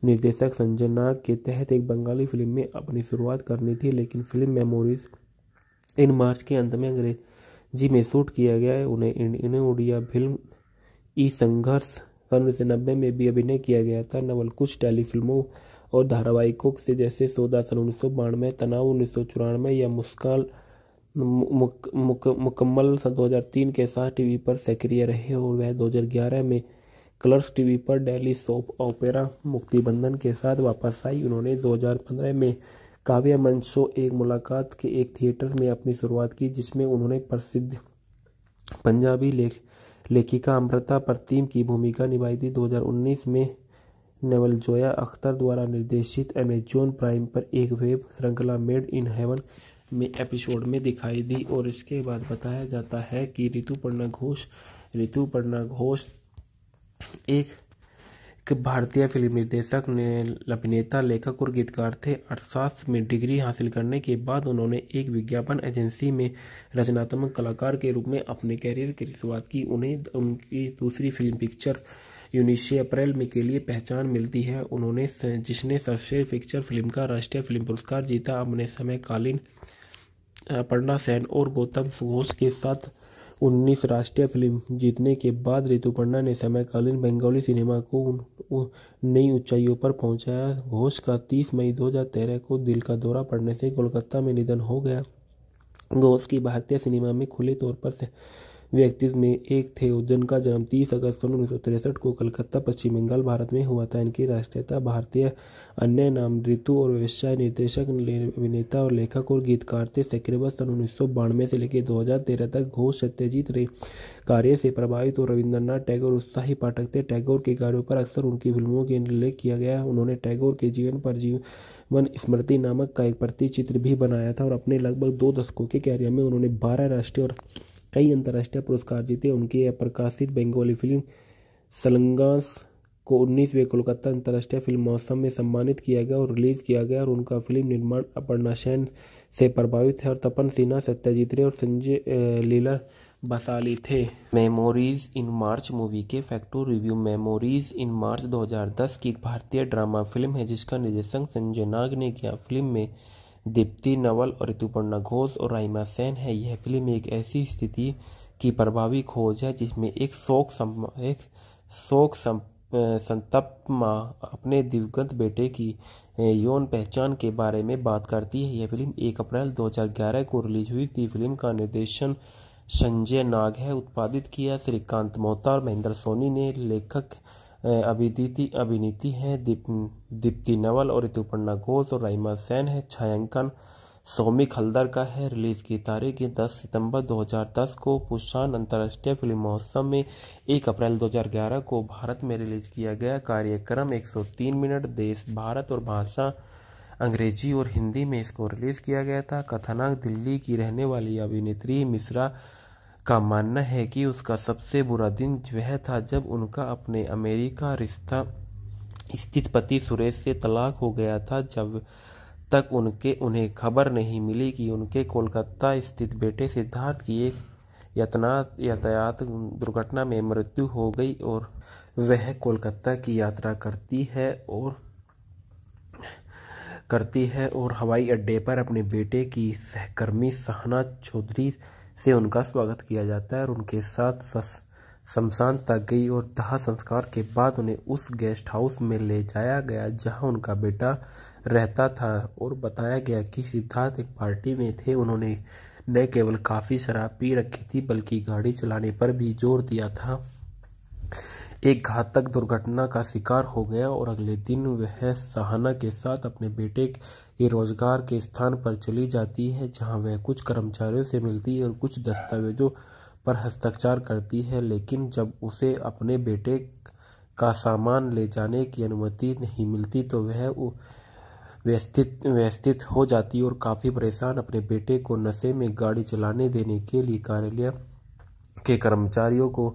निर्देशक संजय नाग के तहत एक बंगाली फिल्म में अपनी शुरुआत करनी थी लेकिन फिल्म मेमोरीज इन मार्च के अंत में अंग्रेजी में शूट किया गया है उन्हें इन्हें उड़िया फिल्म ई संघर्ष सन उन्नीस सौ नब्बे में भी अभिनय किया गया था नवल कुछ टेलीफिल्मों और धारावाहिकों से जैसे सौदा सन उन्नीस सौ बानवे तनाव उन्नीस सौ चौरानवे या मुस्कान मुक, मुक, मुकम्मल सन 2003 के साथ टीवी पर सक्रिय रहे और वह 2011 में कलर्स टीवी पर डेली सोप ओपेरा मुक्तिबंधन के साथ वापस आई उन्होंने 2015 में काव्य मंच शो एक मुलाकात के एक थिएटर में अपनी शुरुआत की जिसमें उन्होंने प्रसिद्ध पंजाबी लेख लेखिका अमृता प्रतिम की भूमिका निभाई थी 2019 में नवल जोया अख्तर द्वारा निर्देशित अमेजोन प्राइम पर एक वेब श्रृंखला मेड इन हेवन में एपिसोड में दिखाई दी और इसके बाद बताया जाता है कि ऋतुपर्णा घोष ऋतुपर्णा घोष एक भारतीय फिल्म निर्देशक ने अभिनेता लेखक और गीतकार थे अर्थशास्त्र में डिग्री हासिल करने के बाद उन्होंने एक विज्ञापन एजेंसी में रचनात्मक कलाकार के रूप में अपने कैरियर की शुरुआत की उन्हें उनकी दूसरी फिल्म पिक्चर यूनिशे अप्रैल में के लिए पहचान मिलती है उन्होंने जिसने सर्वश्रेष्ठ पिक्चर फिल्म का राष्ट्रीय फिल्म पुरस्कार जीता अपने समयकालीन अपर्णा सेन और गौतम घोष के साथ उन्नीस राष्ट्रीय फिल्म जीतने के बाद ऋतुपर्णा ने समकालीन बंगाली सिनेमा को नई ऊंचाइयों पर पहुंचाया घोष का 30 मई 2013 को दिल का दौरा पड़ने से कोलकाता में निधन हो गया घोष की भारतीय सिनेमा में खुले तौर पर व्यक्तित्व में एक थे जिनका जन्म 30 अगस्त सन उन्नीस को कलकत्ता पश्चिम बंगाल भारत में हुआ था इनकी राष्ट्रीयता भारतीय अन्य नाम ऋतु और व्यवसाय निर्देशक अभिनेता और लेखक और गीतकार थे सक्रियवत सन उन्नीस से लेकर 2013 तक घोष सत्यजीत रे कार्य से प्रभावित और रविंद्रनाथ टैगोर उत्साही पाठक थे टैगोर के कार्यों पर अक्सर उनकी फिल्मों के उल्लेख किया गया उन्होंने टैगोर के जीवन पर जीवन वन स्मृति नामक का एक प्रतिचित्र भी बनाया था और अपने लगभग दो दशकों के कैरियर में उन्होंने बारह राष्ट्रीय और कई अंतर्राष्ट्रीय पुरस्कार जीते उनकी अप्रकाशित बंगाली फिल्म सलंगास को उन्नीसवें कोलकाता अंतर्राष्ट्रीय फिल्म महोत्सव में सम्मानित किया गया और रिलीज किया गया और उनका फिल्म निर्माण अपर्णा सेन से प्रभावित है और तपन सिन्हा सत्याजीत रे और संजय लीला बसाली थे मेमोरीज इन मार्च मूवी के फैक्टो रिव्यू मेमोरीज इन मार्च 2010 की एक भारतीय ड्रामा फिल्म है जिसका निर्देशन संजय नाग ने किया फिल्म में दीप्ति नवल और ऋतुपर्णा घोष और राइमा सेन है यह फिल्म एक ऐसी स्थिति की प्रभावी खोज है जिसमें एक शोक सम, एक शोक संतप्त माँ अपने दिवगंत बेटे की यौन पहचान के बारे में बात करती है यह फिल्म 1 अप्रैल 2011 को रिलीज हुई थी फिल्म का निर्देशन संजय नाग है उत्पादित किया श्रीकांत मोहता और महेंद्र सोनी ने लेखक अभिदीति अभिनीति है दीप दीप्ति नवल और ऋतुपर्णा घोष और रहीमा सैन है छायांकन सौमिक हल्दर का है रिलीज की तारीख 10 सितंबर 2010 को पुषान अंतर्राष्ट्रीय फिल्म महोत्सव में 1 अप्रैल 2011 को भारत में रिलीज किया गया कार्यक्रम 103 मिनट देश भारत और भाषा अंग्रेजी और हिंदी में इसको रिलीज किया गया था कथानाक दिल्ली की रहने वाली अभिनेत्री मिश्रा का मानना है कि उसका सबसे बुरा दिन वह था जब उनका अपने अमेरिका रिश्ता स्थित पति सुरेश से तलाक हो गया था जब तक उनके उन्हें खबर नहीं मिली कि उनके कोलकाता स्थित बेटे सिद्धार्थ की एक यातना यातायात दुर्घटना में मृत्यु हो गई और वह कोलकाता की यात्रा करती है और करती है और हवाई अड्डे पर अपने बेटे की सहकर्मी सहना चौधरी से उनका स्वागत किया जाता है और उनके साथ शमशान तक गई और दाह संस्कार के बाद उन्हें उस गेस्ट हाउस में ले जाया गया जहां उनका बेटा रहता था और बताया गया कि सिद्धार्थ एक पार्टी में थे उन्होंने न केवल काफ़ी शराब पी रखी थी बल्कि गाड़ी चलाने पर भी जोर दिया था एक घातक दुर्घटना का शिकार हो गया और अगले दिन वह सहाना के साथ अपने बेटे ये रोजगार के स्थान पर चली जाती है जहां वह कुछ कर्मचारियों से मिलती है और कुछ दस्तावेजों पर हस्ताक्षर करती है लेकिन जब उसे अपने बेटे का सामान ले जाने की अनुमति नहीं मिलती तो वह व्यस्तित व्यस्तित हो जाती और काफ़ी परेशान अपने बेटे को नशे में गाड़ी चलाने देने के लिए कार्यालय के कर्मचारियों को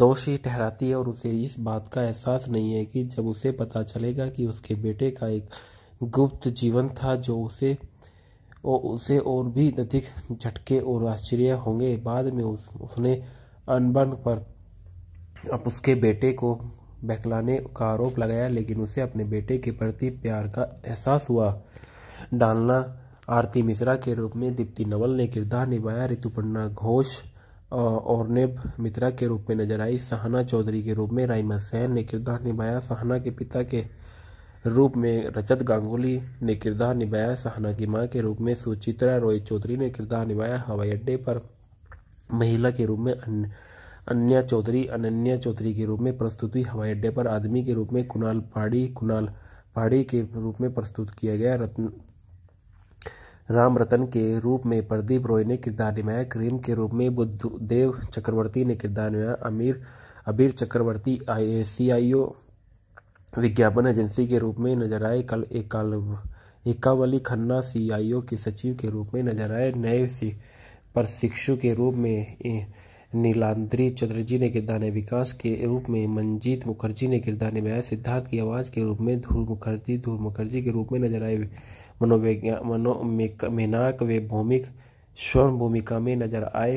दोषी ठहराती है और उसे इस बात का एहसास नहीं है कि जब उसे पता चलेगा कि उसके बेटे का एक गुप्त जीवन था जो उसे और उसे और भी अधिक झटके और आश्चर्य होंगे बाद में उस, उसने अनबन पर अब उसके बेटे को बहकलाने का आरोप लगाया लेकिन उसे अपने बेटे के प्रति प्यार का एहसास हुआ डालना आरती मिश्रा के रूप में दीप्ति नवल ने किरदार निभाया ऋतुपर्णा घोष और नेब मित्रा के रूप में नजर आई सहना चौधरी के रूप में राइमा सैन ने किरदार निभाया सहना के पिता के रूप में रजत गांगुली ने किरदार निभाया सहना की मां के रूप में सुचित्रा रॉय चौधरी ने किरदार निभाया हवाई अड्डे पर महिला के रूप में अन्य चौधरी अनन्या चौधरी के रूप में प्रस्तुति हवाई अड्डे पर आदमी के रूप में कुणाल पहाड़ी कुणाल पहाड़ी के रूप में प्रस्तुत किया गया रत्न राम रतन के रूप में प्रदीप रॉय ने किरदार निभाया क्रीम के रूप में बुद्धदेव चक्रवर्ती ने किरदार निभाया अमीर अबीर चक्रवर्ती आई सी आई ओ विज्ञापन एजेंसी के रूप में नजर आए कल एकाल एकावली खन्ना सीआईओ के सचिव के रूप में नजर आए नए प्रशिक्षु के रूप में नीलांद्री चटर्जी ने किरदार विकास के रूप में मंजीत मुखर्जी ने किरदार निभाया सिद्धार्थ की आवाज़ के रूप में धूल मुखर्जी धूल मुखर्जी के रूप में नजर आए मनोवैज्ञा मनो मेनाक वे भूमिक स्वर्ण भूमिका में नजर आए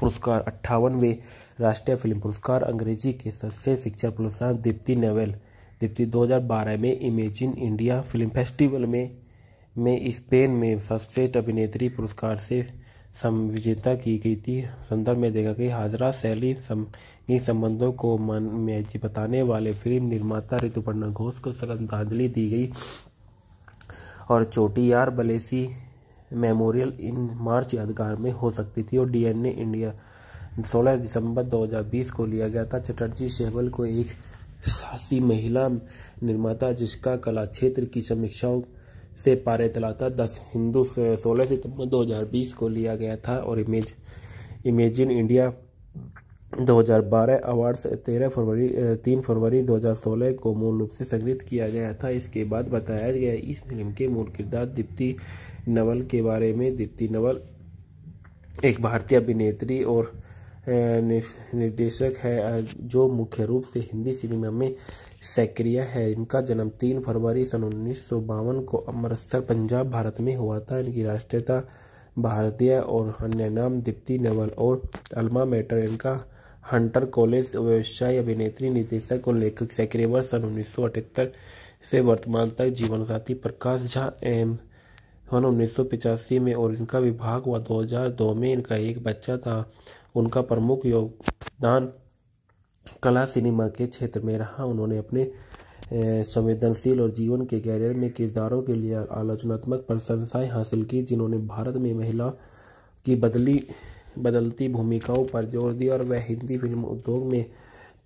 पुरस्कार अट्ठावनवे राष्ट्रीय फिल्म पुरस्कार अंग्रेजी के सबसे फिक्चर पुरस्कार दीप्ति नेवल दीप्ति 2012 में इमेजिन इंडिया फिल्म फेस्टिवल में में स्पेन में सर्वश्रेष्ठ अभिनेत्री पुरस्कार से विजेता की गई थी संदर्भ में देखा कि हाजरा शैली संगी संबंधों को मन में बताने वाले फिल्म निर्माता ऋतुपर्णा घोष को श्रद्धांजलि दी गई और चोटीयार बलेसी मेमोरियल इन मार्च यादगार में हो सकती थी और डीएनए इंडिया 16 दिसंबर 2020 को लिया गया था चटर्जी सहवल को एक साहसी महिला निर्माता जिसका कला क्षेत्र की समीक्षाओं से पारे तला था दस हिंदू सोलह सितंबर 2020 को लिया गया था और इमेज इमेजिन इंडिया 2012 अवार्ड्स 13 फरवरी 3 फरवरी 2016 को मूल रूप से संग्रहित किया गया था इसके बाद बताया गया इस फिल्म के मूल किरदार दीप्ति नवल के बारे में दीप्ति नवल एक भारतीय अभिनेत्री और निर्देशक है जो मुख्य रूप से हिंदी सिनेमा में सक्रिय है इनका जन्म तीन फरवरी सन उन्नीस को अमृतसर पंजाब भारत में हुआ था इनकी राष्ट्रीयता भारतीय और अन्य नाम दीप्ति नवल और अल्मा मेटर इनका हंटर कॉलेज व्यवसाय अभिनेत्री निर्देशक और लेखक सक्रिय वर्ष सन उन्नीस से वर्तमान तक जीवन साथी प्रकाश झा एम सन उन्नीस में और इनका विभाग हुआ 2002 में इनका एक बच्चा था उनका प्रमुख योगदान कला सिनेमा के क्षेत्र में रहा उन्होंने अपने संवेदनशील और जीवन के कैरियर में किरदारों के लिए आलोचनात्मक प्रशंसाएं हासिल की जिन्होंने भारत में महिला की बदली बदलती भूमिकाओं पर जोर दिया और वह हिंदी फिल्म उद्योग में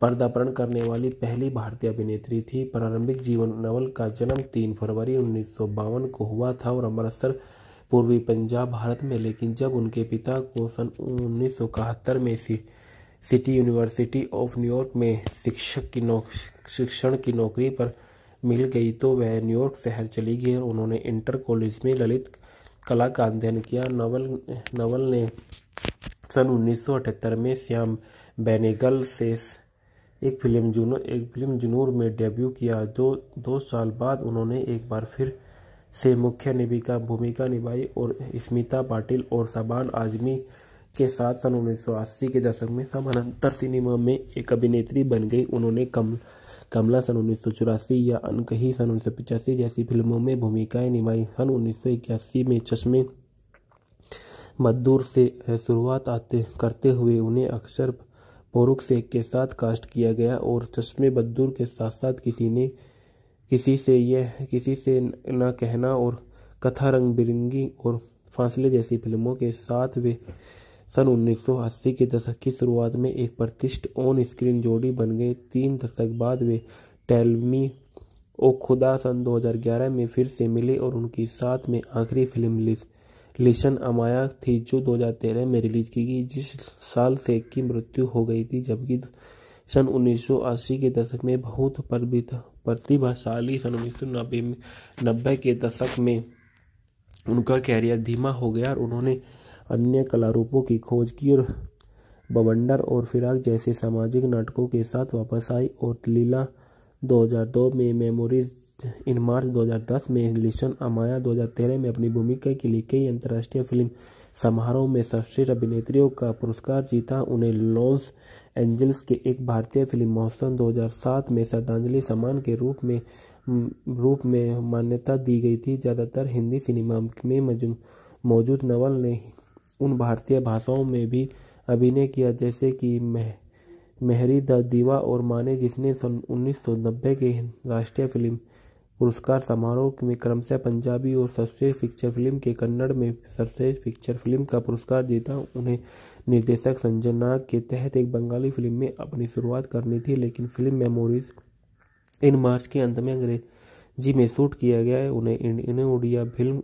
पर्दापरण करने वाली पहली भारतीय अभिनेत्री थी प्रारंभिक जीवन नवल का जन्म तीन फरवरी उन्नीस को हुआ था और अमृतसर पूर्वी पंजाब भारत में लेकिन जब उनके पिता को सन उन्नीस में C City University of New York में शिक्षक की नौ शिक्षण की नौकरी पर मिल गई तो वह न्यूयॉर्क शहर चली गई और उन्होंने इंटर कॉलेज में ललित कला का अध्ययन किया नवल नवल ने सन 1978 में श्याम बेनेगल से एक फिल्म जुनू एक फिल्म जुनूर में डेब्यू किया जो दो साल बाद उन्होंने एक बार फिर से मुख्य निविका भूमिका निभाई और स्मिता पाटिल और सबान आजमी के साथ सन अस्सी के दशक में समानांतर सिनेमा में एक अभिनेत्री बन गई उन्होंने कम कमला सन उन्नीस या अनकही सन उन्नीस जैसी फिल्मों में भूमिकाएं निभाई सन उन्नीस में चश्मे मद्दूर से शुरुआत आते करते हुए उन्हें अक्सर पोरुख शेख के साथ कास्ट किया गया और चश्मे बद्दूर के साथ साथ किसी ने किसी से यह किसी से न कहना और कथा रंग बिरंगी और फासले जैसी फिल्मों के साथ वे सन 1980 के दशक की शुरुआत में एक प्रतिष्ठित ऑन स्क्रीन जोड़ी बन गए तीन दशक बाद वे टेलमी ओ खुदा सन 2011 में फिर से मिले और उनकी साथ में आखिरी फिल्म लिशन अमाया थी जो 2013 में रिलीज की गई जिस साल से की मृत्यु हो गई थी जबकि सन 1980 के दशक में बहुत प्रतिभाशाली सन उन्नीस सौ नब्बे में नब्बे के दशक में उनका कैरियर धीमा हो गया और उन्होंने अन्य कलारूपों की खोज की और बवंडर और फिराक जैसे सामाजिक नाटकों के साथ वापस आई और लीला 2002 में मेमोरीज इन मार्च 2010 में लिशन अमाया 2013 में अपनी भूमिका के लिए कई अंतर्राष्ट्रीय फिल्म समारोह में सर्वश्रेष्ठ अभिनेत्रियों का पुरस्कार जीता उन्हें लॉन्स एंजल्स के एक भारतीय फिल्म महोत्सव 2007 में श्रद्धांजलि सम्मान के रूप में रूप में मान्यता दी गई थी ज़्यादातर हिंदी सिनेमा में मौजूद नवल ने उन भारतीय भाषाओं में भी अभिनय किया जैसे कि मह मेहरी द दीवा और माने जिसने सन नब्बे के राष्ट्रीय फिल्म पुरस्कार समारोह में क्रमशः पंजाबी और सर्वश्रेष्ठ पिक्चर फिल्म के कन्नड़ में सर्वश्रेष्ठ पिक्चर फिल्म का पुरस्कार जीता उन्हें निर्देशक संजना के तहत एक बंगाली फिल्म में अपनी शुरुआत करनी थी लेकिन फिल्म मेमोरीज इन मार्च के अंत में अंग्रेजी में शूट किया गया है उन्हें इन्हें उड़िया फिल्म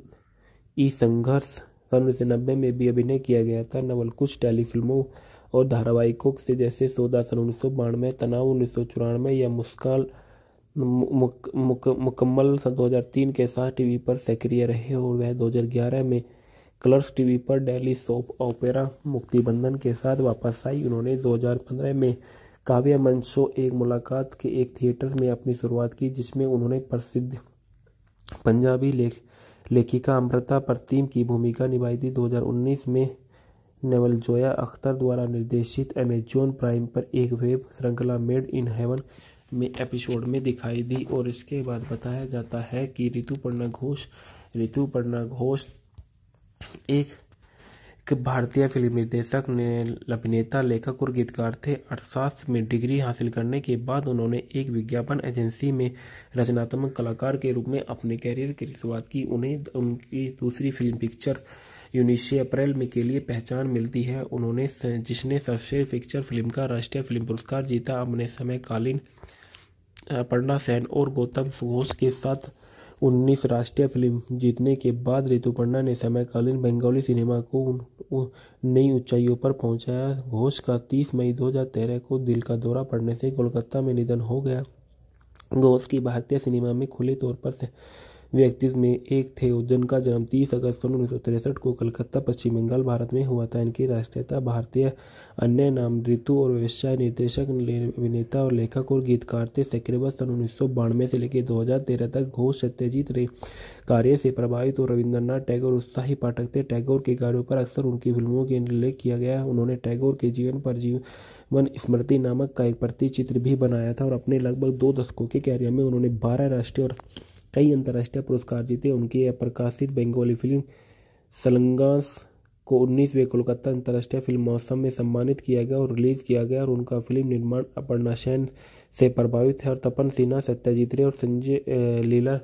ई संघर्ष सन उन्नीस नब्बे में भी अभिनय किया गया था नवल कुछ टेलीफिल्मों और धारावाहिकों से जैसे सौदा सन उन्नीस सौ बानवे तनाव उन्नीस सौ चौरानवे या मुस्कान मुक, मुक, मुकम्मल सन तीन के साथ टीवी पर सक्रिय रहे और वह दो हजार ग्यारह में कलर्स टीवी पर डेली सोप ओपेरा मुक्तिबंधन के साथ वापस आई उन्होंने 2015 में काव्य मंच शो एक मुलाकात के एक थिएटर में अपनी शुरुआत की जिसमें उन्होंने प्रसिद्ध पंजाबी लेख लेखिका अमृता प्रतिम की भूमिका निभाई थी 2019 में नेवल जोया अख्तर द्वारा निर्देशित अमेजोन प्राइम पर एक वेब श्रृंखला मेड इन हेवन में एपिसोड में दिखाई दी और इसके बाद बताया जाता है कि ऋतुपर्णा घोष ऋतुपर्णा घोष एक एक भारतीय फिल्म निर्देशक ने अभिनेता लेखक और गीतकार थे अर्थशास्त्र में डिग्री हासिल करने के बाद उन्होंने एक विज्ञापन एजेंसी में रचनात्मक कलाकार के रूप में अपने कैरियर की शुरुआत की उन्हें उनकी दूसरी फिल्म पिक्चर यूनिशे अप्रैल में के लिए पहचान मिलती है उन्होंने जिसने सर्वश्रेष्ठ पिक्चर फिल्म का राष्ट्रीय फिल्म पुरस्कार जीता अपने समयकालीन अपर्णा सेन और गौतम घोष के साथ उन्नीस राष्ट्रीय फिल्म जीतने के बाद ऋतुपर्णा ने समयकालीन बंगाली सिनेमा को नई ऊंचाइयों पर पहुंचाया घोष का 30 मई 2013 को दिल का दौरा पड़ने से कोलकाता में निधन हो गया घोष की भारतीय सिनेमा में खुले तौर पर व्यक्तित्व में एक थे जिनका जन्म 30 अगस्त सन उन्नीस को कलकत्ता पश्चिम बंगाल भारत में हुआ था इनकी राष्ट्रीयता भारतीय अन्य नाम ऋतु और व्यवसाय निर्देशक अभिनेता और लेखक और गीतकार थे सक्रियवत सन उन्नीस से लेकर 2013 तक घोष सत्यजीत रे कार्य से प्रभावित और रविंद्रनाथ टैगोर उत्साही पाठक थे टैगोर के कार्यों पर अक्सर उनकी फिल्मों के उल्लेख किया गया उन्होंने टैगोर के जीवन पर जीवन स्मृति नामक का एक प्रतिचित्र भी बनाया था और अपने लगभग दो दशकों के कैरियर में उन्होंने बारह राष्ट्रीय और कई अंतर्राष्ट्रीय पुरस्कार जीते उनकी प्रकाशित बंगाली फिल्म सलंगास को उन्नीसवें कोलकाता अंतर्राष्ट्रीय फिल्म महोत्सव में सम्मानित किया गया और रिलीज किया गया और उनका फिल्म निर्माण अपर्णा सेन से प्रभावित है और तपन सिन्हा सत्याजीत रे और संजय लीला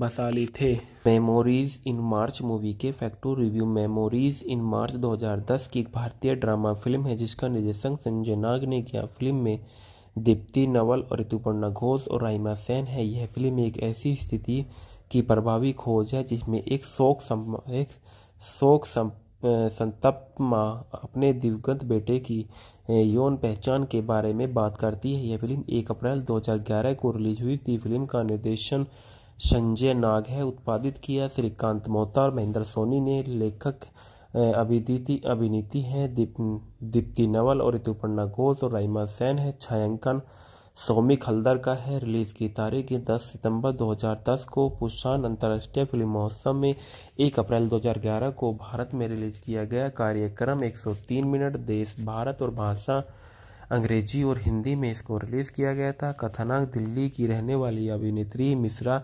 बसाली थे मेमोरीज इन मार्च मूवी के फैक्टू रिव्यू मेमोरीज इन मार्च 2010 की एक भारतीय ड्रामा फिल्म है जिसका निर्देशन संजय नाग ने किया फिल्म में दीप्ति नवल और ऋतुपर्णा घोष और राइमा सेन है यह फिल्म एक ऐसी स्थिति की प्रभावी खोज है जिसमें एक शोक एक शोक संतप्त माँ अपने दिवगंत बेटे की यौन पहचान के बारे में बात करती है यह फिल्म एक अप्रैल 2011 को रिलीज हुई थी फिल्म का निर्देशन संजय नाग है उत्पादित किया श्रीकांत मोहता और महेंद्र सोनी ने लेखक अभिदीति अभिनीति हैं दीप दीप्ति नवल और ऋतुपर्णा घोष और राइमा सेन है छायांकन सौमिक हल्दर का है रिलीज की तारीख दस सितंबर 2010 को पुषान अंतर्राष्ट्रीय फिल्म महोत्सव में एक अप्रैल 2011 को भारत में रिलीज किया गया कार्यक्रम 103 मिनट देश भारत और भाषा अंग्रेजी और हिंदी में इसको रिलीज किया गया था कथानाक दिल्ली की रहने वाली अभिनेत्री मिश्रा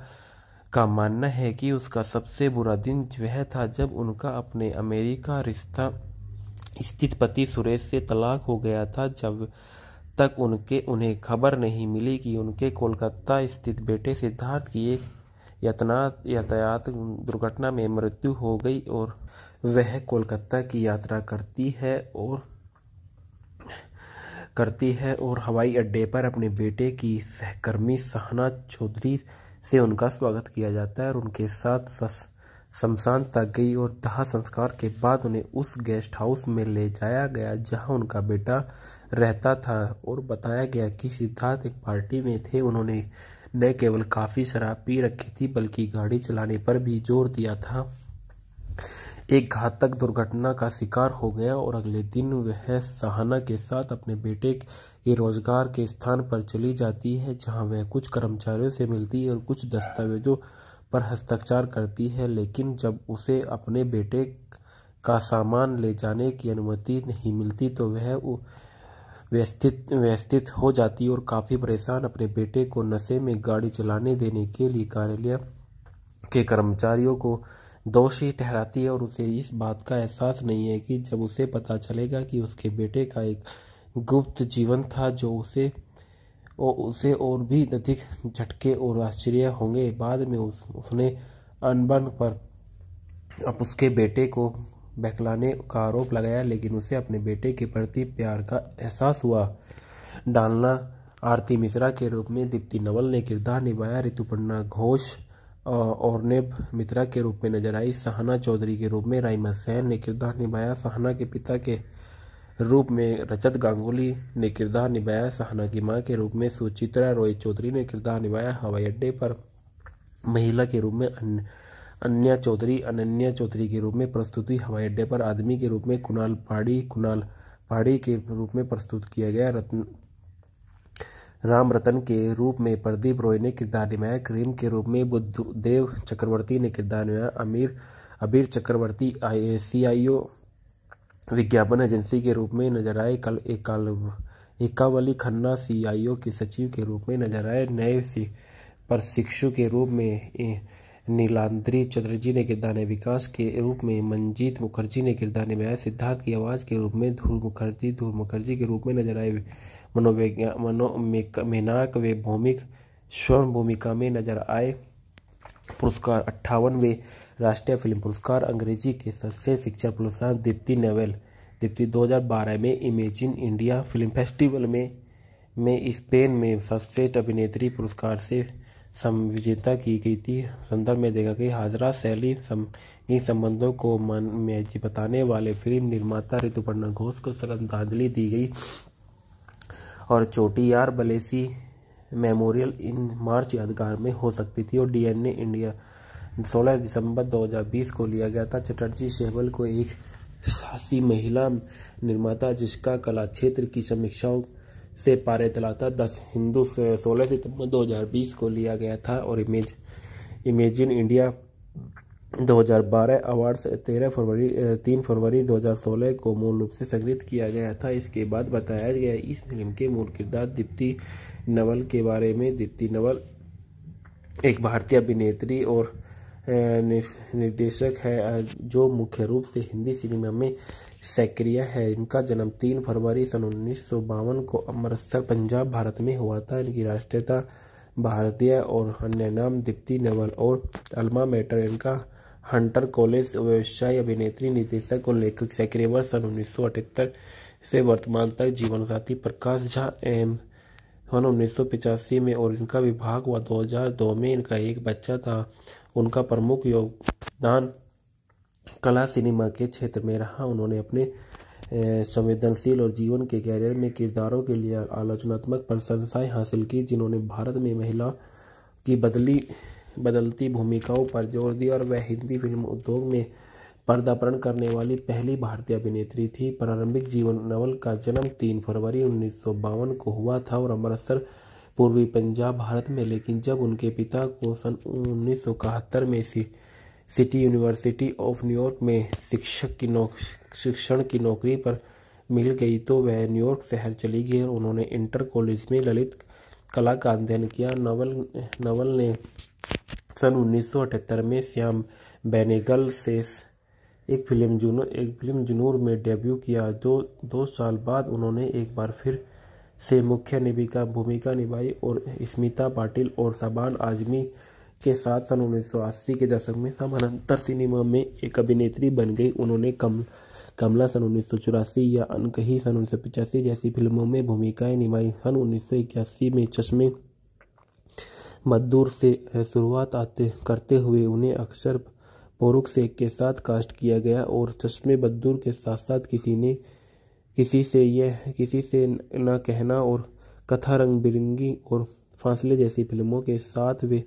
का मानना है कि उसका सबसे बुरा दिन वह था जब उनका अपने अमेरिका रिश्ता स्थित पति सुरेश से तलाक हो गया था जब तक उनके उन्हें खबर नहीं मिली कि उनके कोलकाता स्थित बेटे सिद्धार्थ की एक यातना यातायात दुर्घटना में मृत्यु हो गई और वह कोलकाता की यात्रा करती है और करती है और हवाई अड्डे पर अपने बेटे की सहकर्मी सहना चौधरी से उनका स्वागत किया जाता है और उनके साथ शमशान तक गई और दाह संस्कार के बाद उन्हें उस गेस्ट हाउस में ले जाया गया जहां उनका बेटा रहता था और बताया गया कि सिद्धार्थ एक पार्टी में थे उन्होंने न केवल काफ़ी शराब पी रखी थी बल्कि गाड़ी चलाने पर भी जोर दिया था एक घातक दुर्घटना का शिकार हो गया और अगले दिन वह सहाना के साथ अपने बेटे ये रोजगार के स्थान पर चली जाती है जहां वह कुछ कर्मचारियों से मिलती है और कुछ दस्तावेजों पर हस्ताक्षर करती है लेकिन जब उसे अपने बेटे का सामान ले जाने की अनुमति नहीं मिलती तो वह व्यस्तित व्यस्तित हो जाती और काफ़ी परेशान अपने बेटे को नशे में गाड़ी चलाने देने के लिए कार्यालय के कर्मचारियों को दोषी ठहराती है और उसे इस बात का एहसास नहीं है कि जब उसे पता चलेगा कि उसके बेटे का एक गुप्त जीवन था जो उसे और उसे और भी अधिक झटके और आश्चर्य होंगे बाद में उस, उसने अनबन पर अब उसके बेटे को बहकलाने का आरोप लगाया लेकिन उसे अपने बेटे के प्रति प्यार का एहसास हुआ डालना आरती मिश्रा के रूप में दीप्ति नवल ने किरदार निभाया ऋतुपर्णा घोष और नेब मित्रा के रूप में नजर आई सहना चौधरी के रूप में रायमा सैन ने किरदार निभाया सहना के पिता के रूप में रजत गांगुली ने किरदार निभाया सहना की मां के रूप में सुचित्रा रॉय चौधरी ने किरदार निभाया हवाई अड्डे पर महिला के रूप में अन्य अन्या चौधरी अनन्या चौधरी के रूप में प्रस्तुति हवाई अड्डे पर आदमी के रूप में कुणाल पहाड़ी कुणाल पहाड़ी के रूप में प्रस्तुत किया गया रत्न राम रतन के रूप में प्रदीप रॉय ने किरदार निभाया क्रीम के रूप में बुद्धदेव चक्रवर्ती ने किरदार निभाया अमीर अबीर चक्रवर्ती आई सी आई ओ विज्ञापन एजेंसी के रूप में नजर आए कल एकाल एकावली खन्ना सीआईओ के सचिव के रूप में नजर आए नए प्रशिक्षु के रूप में नीलांद्री चटर्जी ने किरदार विकास के रूप में मंजीत मुखर्जी ने किरदार निभाया सिद्धार्थ की आवाज़ के रूप में धूल मुखर्जी धूल मुखर्जी के रूप में नजर आए मनोवैज्ञा मनो मेनाक वे भूमिक स्वर्ण भूमिका में नजर आए पुरस्कार अट्ठावनवे राष्ट्रीय फिल्म पुरस्कार अंग्रेजी के सबसे शिक्षा पुरस्कार दीप्ति नेवल दीप्ति 2012 में इमेजिन इंडिया फिल्म फेस्टिवल में में स्पेन में सर्वश्रेष्ठ अभिनेत्री पुरस्कार से संविजेता की गई थी संदर्भ में देखा गया हाजरा शैली सम, संबंधों को मन में बताने वाले फिल्म निर्माता ऋतुपर्णा घोष को श्रद्धांजलि दी गई और चोटी यार बलेसी मेमोरियल इन मार्च यादगार में हो सकती थी और डीएनए इंडिया 16 दिसंबर 2020 को लिया गया था चटर्जी सेहवल को एक साहसी महिला निर्माता जिसका कला क्षेत्र की समीक्षाओं से पारे था दस हिंदू सोलह सितंबर 2020 को लिया गया था और इमेज इमेजिन इंडिया 2012 अवार्ड्स 13 फरवरी 3 फरवरी 2016 को मूल रूप से संग्रहित किया गया था इसके बाद बताया गया इस फिल्म के मूल किरदार दीप्ति नवल के बारे में दीप्ति नवल एक भारतीय अभिनेत्री और निर्देशक है जो मुख्य रूप से हिंदी सिनेमा में सक्रिय है इनका जन्म तीन फरवरी सन उन्नीस को अमृतसर पंजाब भारत में हुआ था इनकी राष्ट्रीयता भारतीय और अन्य नाम दीप्ति नवल और अलमा मेटर इनका हंटर कॉलेज व्यवसाय अभिनेत्री निर्देशक और लेखक सक्रिय वर्ष सन उन्नीस से वर्तमान तक जीवन साथी प्रकाश झा एम सन उन्नीस में और इनका विभाग हुआ 2002 में इनका एक बच्चा था उनका प्रमुख योगदान कला सिनेमा के क्षेत्र में रहा उन्होंने अपने संवेदनशील और जीवन के कैरियर में किरदारों के लिए आलोचनात्मक प्रशंसाएं हासिल की जिन्होंने भारत में महिला की बदली बदलती भूमिकाओं पर जोर दिया और वह हिंदी फिल्म उद्योग में पर्दापरण करने वाली पहली भारतीय अभिनेत्री थी प्रारंभिक जीवन नवल का जन्म तीन फरवरी उन्नीस को हुआ था और अमृतसर पूर्वी पंजाब भारत में लेकिन जब उनके पिता को सन उन्नीस में सिटी यूनिवर्सिटी ऑफ न्यूयॉर्क में शिक्षक की नौ शिक्षण की नौकरी पर मिल गई तो वह न्यूयॉर्क शहर चली गई और उन्होंने इंटर कॉलेज में ललित कला का अध्ययन किया नवल नवल ने सन उन्नीस में श्याम बेनेगल से एक फिल्म जुनू एक फिल्म जुनूर में डेब्यू किया जो दो साल बाद उन्होंने एक बार फिर से मुख्य निविका भूमिका निभाई और स्मिता पाटिल और सबान आजमी के साथ सन अस्सी के दशक में समानांतर सिनेमा में एक अभिनेत्री बन गई उन्होंने कम कमला सन उन्नीस सौ चौरासी या अनकही सन उन्नीस सौ जैसी फिल्मों में भूमिकाएं निभाई सन उन्नीस सौ इक्यासी में चश्मे मजदूर से शुरुआत आते करते हुए उन्हें अक्सर पोरुख शेख के साथ कास्ट किया गया और चश्मे बद्दूर के साथ साथ किसी ने किसी से यह किसी से न कहना और कथा रंग बिरंगी और फासले जैसी फिल्मों के साथ वे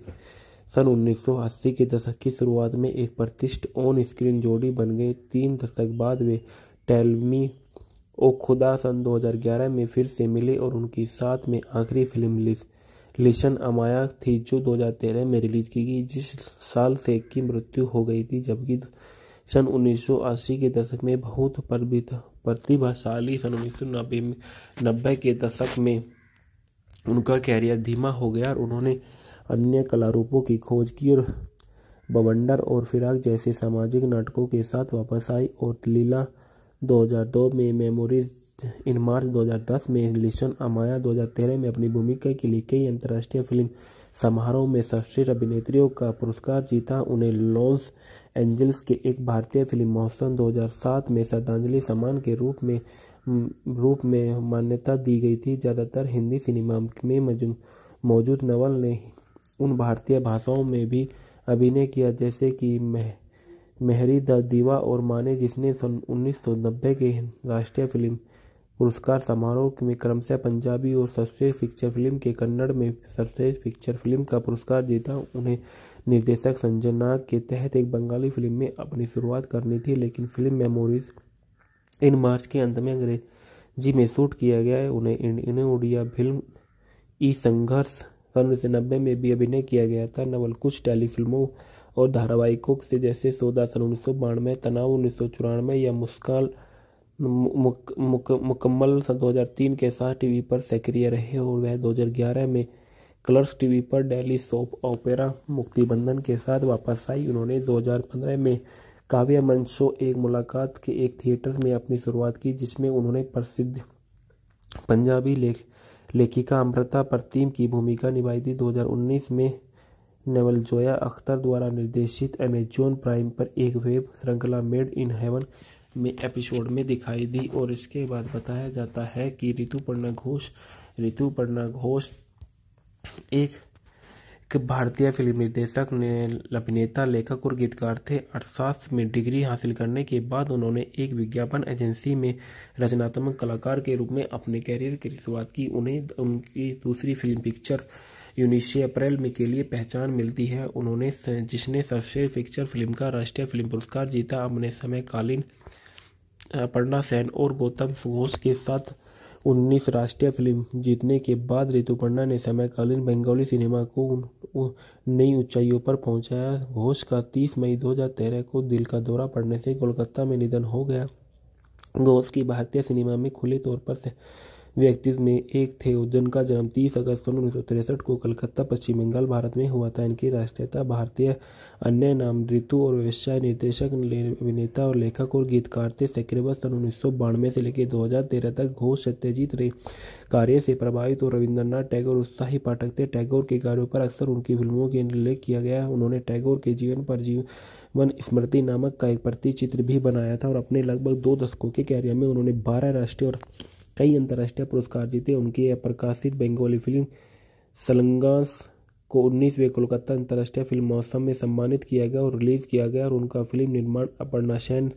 सन 1980 के दशक की शुरुआत में एक प्रतिष्ठ ऑन स्क्रीन जोड़ी बन गए तीन दशक बाद वे टेलमी ओ खुदा सन 2011 में फिर से मिले और उनकी साथ में आखिरी फिल्म लिशन अमाया थी जो 2013 में रिलीज की गई जिस साल से की मृत्यु हो गई थी जबकि सन 1980 के दशक में बहुत प्रतिभाशाली सन उन्नीस सौ नब्बे के दशक में उनका कैरियर धीमा हो गया और उन्होंने अन्य कलारूपों की खोज की और बवंडर और फिराक जैसे सामाजिक नाटकों के साथ वापस आई और लीला 2002 में मेमोरीज इन मार्च 2010 में लिशन अमाया 2013 में अपनी भूमिका के लिए कई अंतर्राष्ट्रीय फिल्म समारोह में सर्वश्रेष्ठ अभिनेत्रियों का पुरस्कार जीता उन्हें लॉस एंजल्स के एक भारतीय फिल्म महोत्सव 2007 में श्रद्धांजलि सम्मान के रूप में रूप में मान्यता दी गई थी ज़्यादातर हिंदी सिनेमा में मौजूद नवल ने उन भारतीय भाषाओं में भी अभिनय किया जैसे कि मह मेहरी द दीवा और माने जिसने सन उन्नीस के राष्ट्रीय फिल्म पुरस्कार समारोह में क्रमशः पंजाबी और सर्वश्रेष्ठ फिक्चर फिल्म के कन्नड़ में सर्वश्रेष्ठ फिक्चर फिल्म का पुरस्कार जीता उन्हें निर्देशक संजय नाग के तहत एक बंगाली फिल्म में अपनी शुरुआत करनी थी लेकिन फिल्म मेमोरीज इन मार्च के अंत में अंग्रेजी में शूट किया गया है उन्हें इन्हें उड़िया फिल्म ई संघर्ष सन उन्नीस नब्बे में भी अभिनय किया गया था नवल कुछ टेलीफिल्मों और धारावाहिकों से जैसे सौदा सन उन्नीस सौ बानवे तनाव उन्नीस सौ चौरानवे या मुस्कान मुक, मुक, मुकम्मल सन 2003 के साथ टीवी पर सक्रिय रहे और वह 2011 में कलर्स टीवी पर डेली सोप ओपेरा मुक्तिबंधन के साथ वापस आई उन्होंने 2015 में काव्य मंच शो एक मुलाकात के एक थिएटर में अपनी शुरुआत की जिसमें उन्होंने प्रसिद्ध पंजाबी लेख लेखिका अमृता प्रतिम की भूमिका निभाई थी 2019 में जोया अख्तर द्वारा निर्देशित अमेजोन प्राइम पर एक वेब श्रृंखला मेड इन हेवन में एपिसोड में दिखाई दी और इसके बाद बताया जाता है कि ऋतुपर्णा घोष ऋतुपर्णा घोष एक भारतीय फिल्म निर्देशक ने अभिनेता लेखक और गीतकार थे अर्थशास्त्र में डिग्री हासिल करने के बाद उन्होंने एक विज्ञापन एजेंसी में रचनात्मक कलाकार के रूप में अपने कैरियर की शुरुआत की उन्हें उनकी दूसरी फिल्म पिक्चर यूनिशे अप्रैल में के लिए पहचान मिलती है उन्होंने जिसने सर्वश्रेष्ठ पिक्चर फिल्म का राष्ट्रीय फिल्म पुरस्कार जीता अपने समयकालीन अपर्णा सेन और गौतम घोष के साथ उन्नीस राष्ट्रीय फिल्म जीतने के बाद ऋतुपर्णा ने समकालीन बंगाली सिनेमा को नई ऊंचाइयों पर पहुंचाया घोष का 30 मई 2013 को दिल का दौरा पड़ने से कोलकाता में निधन हो गया घोष की भारतीय सिनेमा में खुले तौर पर व्यक्तित्व में एक थे का जन्म 30 अगस्त सन उन्नीस को कलकत्ता पश्चिम बंगाल भारत में हुआ था इनकी राष्ट्रीयता भारतीय अन्य नाम ऋतु और व्यवसाय निर्देशक अभिनेता और लेखक और गीतकार थे सक्रियवत सन उन्नीस से लेकर 2013 तक घोष सत्यजीत रे कार्य से प्रभावित और रविंद्रनाथ टैगोर उत्साही पाठक थे टैगोर के कार्यों पर अक्सर उनकी फिल्मों के उल्लेख किया गया उन्होंने टैगोर के जीवन पर जीव वन स्मृति नामक का एक प्रतिचित्र भी बनाया था और अपने लगभग दो दशकों के कैरियर में उन्होंने बारह राष्ट्रीय और कई अंतर्राष्ट्रीय पुरस्कार जीते उनकी अप्रकाशित बंगाली फिल्म सलंगास को उन्नीसवें कोलकाता अंतर्राष्ट्रीय फिल्म महोत्सव में सम्मानित किया गया और रिलीज किया गया और उनका फिल्म निर्माण अपर्णा सेन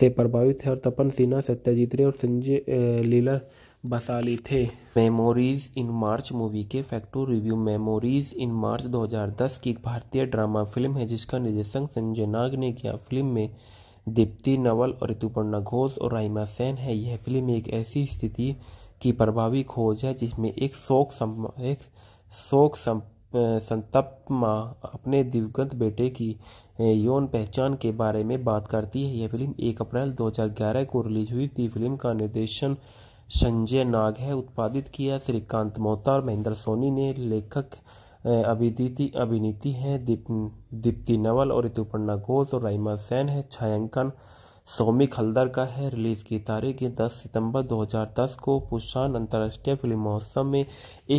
से प्रभावित है और तपन सिन्हा सत्याजीत रे और संजय लीला बसाली थे मेमोरीज इन मार्च मूवी के फैक्टो रिव्यू मेमोरीज इन मार्च 2010 की एक भारतीय ड्रामा फिल्म है जिसका निर्देशन संजय नाग ने किया फिल्म में दीप्ति नवल और ऋतुपर्णा घोष और राइमा सेन है यह फिल्म एक ऐसी स्थिति की प्रभावी खोज है जिसमें एक शोक सम, एक शोक संतप्त माँ अपने दिवगत बेटे की यौन पहचान के बारे में बात करती है यह फिल्म 1 अप्रैल 2011 को रिलीज हुई थी फिल्म का निर्देशन संजय नाग है उत्पादित किया श्रीकांत मोहता और महेंद्र सोनी ने लेखक अभिदीति अभिनीति है दीप दीप्ति नवल और ऋतुपर्णा घोष और रहीमा सैन है छायांकन सौमिक हल्दर का है रिलीज की तारीख 10 सितंबर 2010 को पुषान अंतर्राष्ट्रीय फिल्म महोत्सव में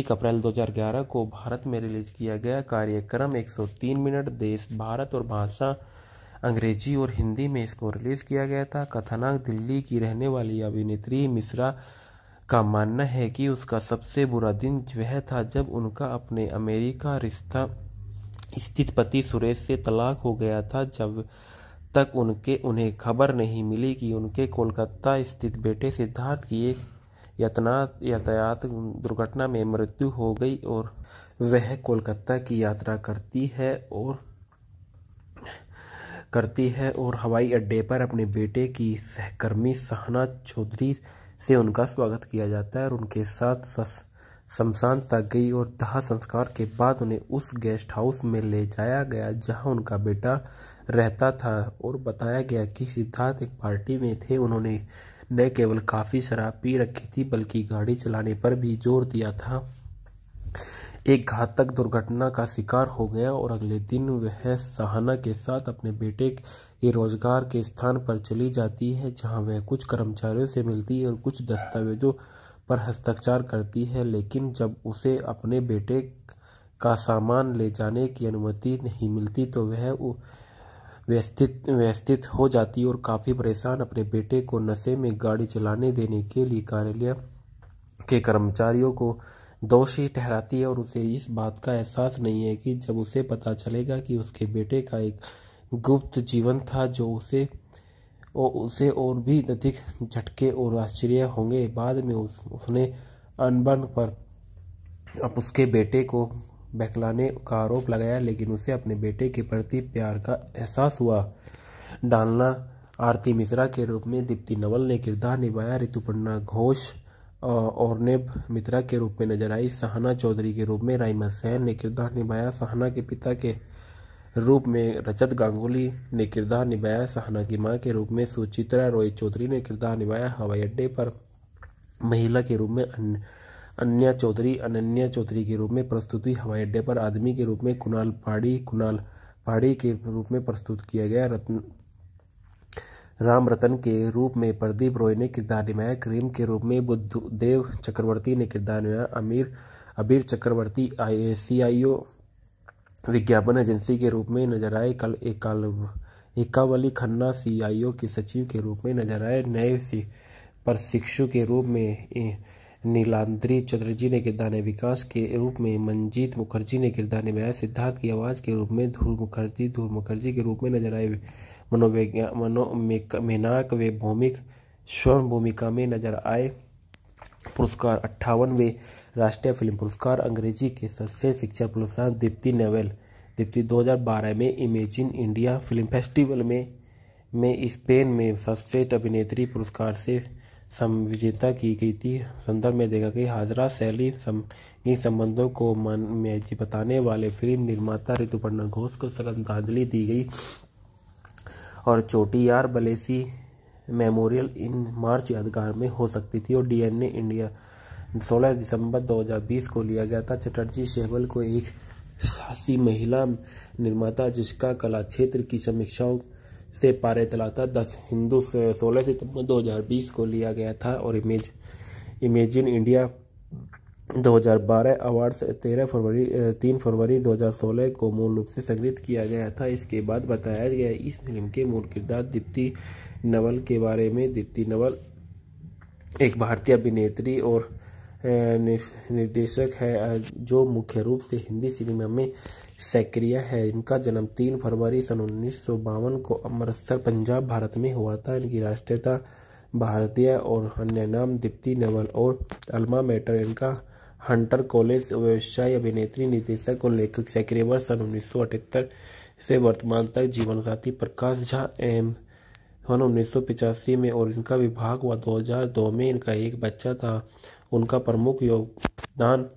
1 अप्रैल 2011 को भारत में रिलीज किया गया कार्यक्रम 103 मिनट देश भारत और भाषा अंग्रेजी और हिंदी में इसको रिलीज किया गया था कथानाक दिल्ली की रहने वाली अभिनेत्री मिश्रा का मानना है कि उसका सबसे बुरा दिन वह था जब उनका अपने अमेरिका रिश्ता स्थित पति सुरेश से तलाक हो गया था जब तक उनके उन्हें खबर नहीं मिली कि उनके कोलकाता स्थित बेटे सिद्धार्थ की एक यातना यातायात दुर्घटना में मृत्यु हो गई और वह कोलकाता की यात्रा करती है और करती है और हवाई अड्डे पर अपने बेटे की सहकर्मी सहना चौधरी से उनका स्वागत किया जाता है और उनके साथ शमशान तक गई और दाह संस्कार के बाद उन्हें उस गेस्ट हाउस में ले जाया गया जहां उनका बेटा रहता था और बताया गया कि सिद्धार्थ एक पार्टी में थे उन्होंने न केवल काफ़ी शराब पी रखी थी बल्कि गाड़ी चलाने पर भी जोर दिया था एक घातक दुर्घटना का शिकार हो गया और अगले दिन वह सहाना के साथ अपने बेटे ये रोजगार के स्थान पर चली जाती है जहां वह कुछ कर्मचारियों से मिलती है और कुछ दस्तावेजों पर हस्ताक्षर करती है लेकिन जब उसे अपने बेटे का सामान ले जाने की अनुमति नहीं मिलती तो वह व्यस्तित व्यस्तित हो जाती और काफ़ी परेशान अपने बेटे को नशे में गाड़ी चलाने देने के लिए कार्यालय के कर्मचारियों को दोषी ठहराती है और उसे इस बात का एहसास नहीं है कि जब उसे पता चलेगा कि उसके बेटे का एक गुप्त जीवन था जो उसे और उसे और भी अधिक झटके और आश्चर्य होंगे बाद में उस, उसने अनबन पर अब उसके बेटे को बहकलाने का आरोप लगाया लेकिन उसे अपने बेटे के प्रति प्यार का एहसास हुआ डालना आरती मिश्रा के रूप में दीप्ति नवल ने किरदार निभाया ऋतुपर्णा घोष और नेब मित्रा के रूप में नजर आई सहना चौधरी के रूप में राइमा सैन ने किरदार निभाया सहना के पिता के रूप में रजत गांगुली ने किरदार निभाया सहना की मां के रूप में सुचित्रा रॉय चौधरी ने किरदार निभाया हवाई अड्डे पर महिला के रूप में अन्या चौधरी अनन्या चौधरी के रूप में प्रस्तुति हवाई अड्डे पर आदमी के रूप में कुणाल पहाड़ी कुणाल पहाड़ी के रूप में प्रस्तुत किया गया रत्न राम रतन के रूप में प्रदीप रॉय ने किरदार निभाया क्रीम के रूप में बुद्धदेव चक्रवर्ती ने किरदार निभाया अमीर अबीर चक्रवर्ती आई सी आई ओ विज्ञापन एजेंसी के रूप में नजर आए कल एकाल एकावली खन्ना सीआईओ के सचिव के रूप में नजर आए नए प्रशिक्षु के रूप में नीलांद्री चटर्जी ने किरदार विकास के रूप में मंजीत मुखर्जी ने किरदार निभाया सिद्धार्थ की आवाज़ के रूप में धूल मुखर्जी धूल मुखर्जी के रूप में नजर आए मनोवैज्ञा मनो मेनाक वे भूमिक स्वर्ण भूमिका में नजर आए पुरस्कार अट्ठावनवे राष्ट्रीय फिल्म पुरस्कार अंग्रेजी के सबसे शिक्षा पुरस्कार दीप्ति नेवल दीप्ति 2012 में इमेजिन इंडिया फिल्म फेस्टिवल में में स्पेन में सर्वश्रेष्ठ अभिनेत्री पुरस्कार से समविजेता की गई थी संदर्भ में देखा कि हाजरा शैली संगी संबंधों को मन में बताने वाले फिल्म निर्माता ऋतुपर्णा घोष को श्रद्धांजलि दी गई और यार बलेसी मेमोरियल इन मार्च यादगार में हो सकती थी और डीएनए इंडिया 16 दिसंबर 2020 को लिया गया था चटर्जी सेहवल को एक साहसी महिला निर्माता जिसका कला क्षेत्र की समीक्षाओं से पारे तला था दस हिंदू सोलह सितंबर 2020 को लिया गया था और इमेज इमेजिन इंडिया 2012 अवार्ड से तेरह फरवरी तीन फरवरी 2016 को मूल रूप से संग्रहित किया गया था इसके बाद बताया गया इस फिल्म के मूल किरदार दीप्ति नवल के बारे में दीप्ति नवल एक भारतीय अभिनेत्री और निर्देशक है जो मुख्य रूप से हिंदी सिनेमा में सक्रिय है इनका जन्म तीन फरवरी सन उन्नीस को अमृतसर पंजाब भारत में हुआ था इनकी राष्ट्रीयता भारतीय और अन्य नाम दीप्ति नवल और अल्मा मेटर इनका हंटर कॉलेज व्यवसाय अभिनेत्री निर्देशक और लेखक सक्रिय वर्ष सन उन्नीस से वर्तमान तक जीवन साथी प्रकाश झा एम सन उन्नीस में और इनका विभाग हुआ 2002 में इनका एक बच्चा था उनका प्रमुख योगदान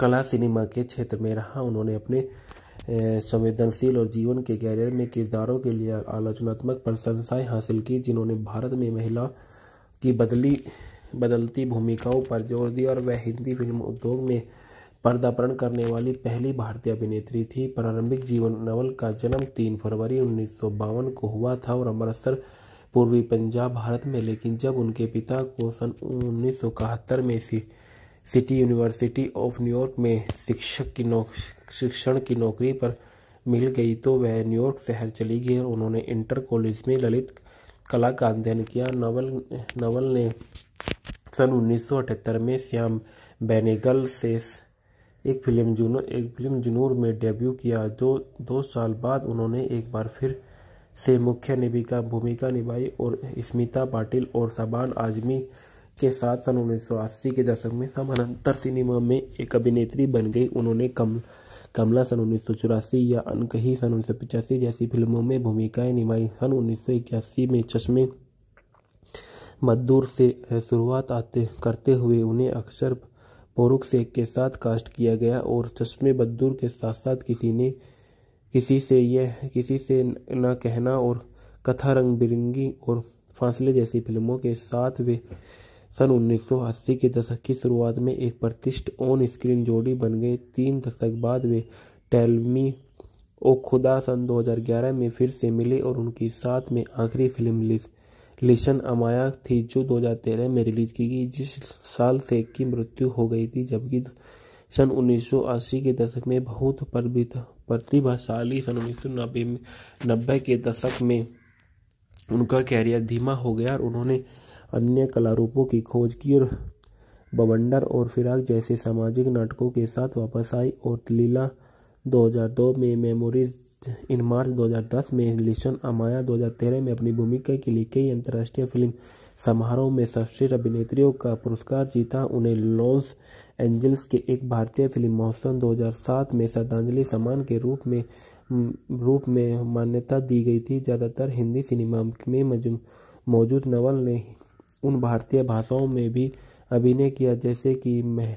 कला सिनेमा के क्षेत्र में रहा उन्होंने अपने संवेदनशील और जीवन के कैरियर में किरदारों के लिए आलोचनात्मक प्रशंसाएं हासिल की जिन्होंने भारत में महिला की बदली बदलती भूमिकाओं पर जोर दिया और वह हिंदी फिल्म उद्योग में पर्दापरण करने वाली पहली भारतीय अभिनेत्री थी प्रारंभिक जीवन नवल का जन्म 3 फरवरी उन्नीस को हुआ था और अमृतसर पूर्वी पंजाब भारत में लेकिन जब उनके पिता को सन उन्नीस में C City University of New York में शिक्षक की नौ शिक्षण की नौकरी पर मिल गई तो वह न्यूयॉर्क शहर चली गई और उन्होंने इंटर कॉलेज में ललित कला का अध्ययन किया नवल नवल ने सन 1978 में श्याम बेनेगल से एक फिल्म जुनू एक फिल्म जुनूर में डेब्यू किया जो दो साल बाद उन्होंने एक बार फिर से मुख्य निभिका भूमिका निभाई और स्मिता पाटिल और सबान आजमी के साथ सन अस्सी के दशक में समानांतर सिनेमा में एक अभिनेत्री बन गई उन्होंने कम कमला सन उन्नीस या अनकही सन उन्नीस जैसी फिल्मों में भूमिकाएं निभाई सन उन्नीस में चश्मे मद्दूर से शुरुआत आते करते हुए उन्हें अक्सर पोरुख शेख के साथ कास्ट किया गया और चश्मे बद्दूर के साथ साथ किसी ने किसी से यह किसी से न कहना और कथा रंग बिरंगी और फासले जैसी फिल्मों के साथ वे सन 1980 के दशक की शुरुआत में एक प्रतिष्ठित ऑन स्क्रीन जोड़ी बन गए तीन दशक बाद वे टेलमी ओ खुदा सन 2011 में फिर से मिले और उनकी साथ में आखिरी फिल्म लिशन अमाया थी जो 2013 में रिलीज की गई जिस साल से की मृत्यु हो गई थी जबकि सन 1980 के दशक में बहुत प्रतिभाशाली सन उन्नीस सौ नब्बे के दशक में उनका कैरियर धीमा हो गया और उन्होंने अन्य कलारूपों की खोज की और बवंडर और फिराक जैसे सामाजिक नाटकों के साथ वापस आई और लीला 2002 में मेमोरीज इन मार्च 2010 में लिशन अमाया 2013 में अपनी भूमिका के लिए कई अंतर्राष्ट्रीय फिल्म समारोह में सर्वश्रेष्ठ अभिनेत्रियों का पुरस्कार जीता उन्हें लॉन्स एंजल्स के एक भारतीय फिल्म महोत्सव 2007 में श्रद्धांजलि सम्मान के रूप में रूप में मान्यता दी गई थी ज़्यादातर हिंदी सिनेमा में मौजूद नवल ने उन भारतीय भाषाओं में भी अभिनय किया जैसे कि मह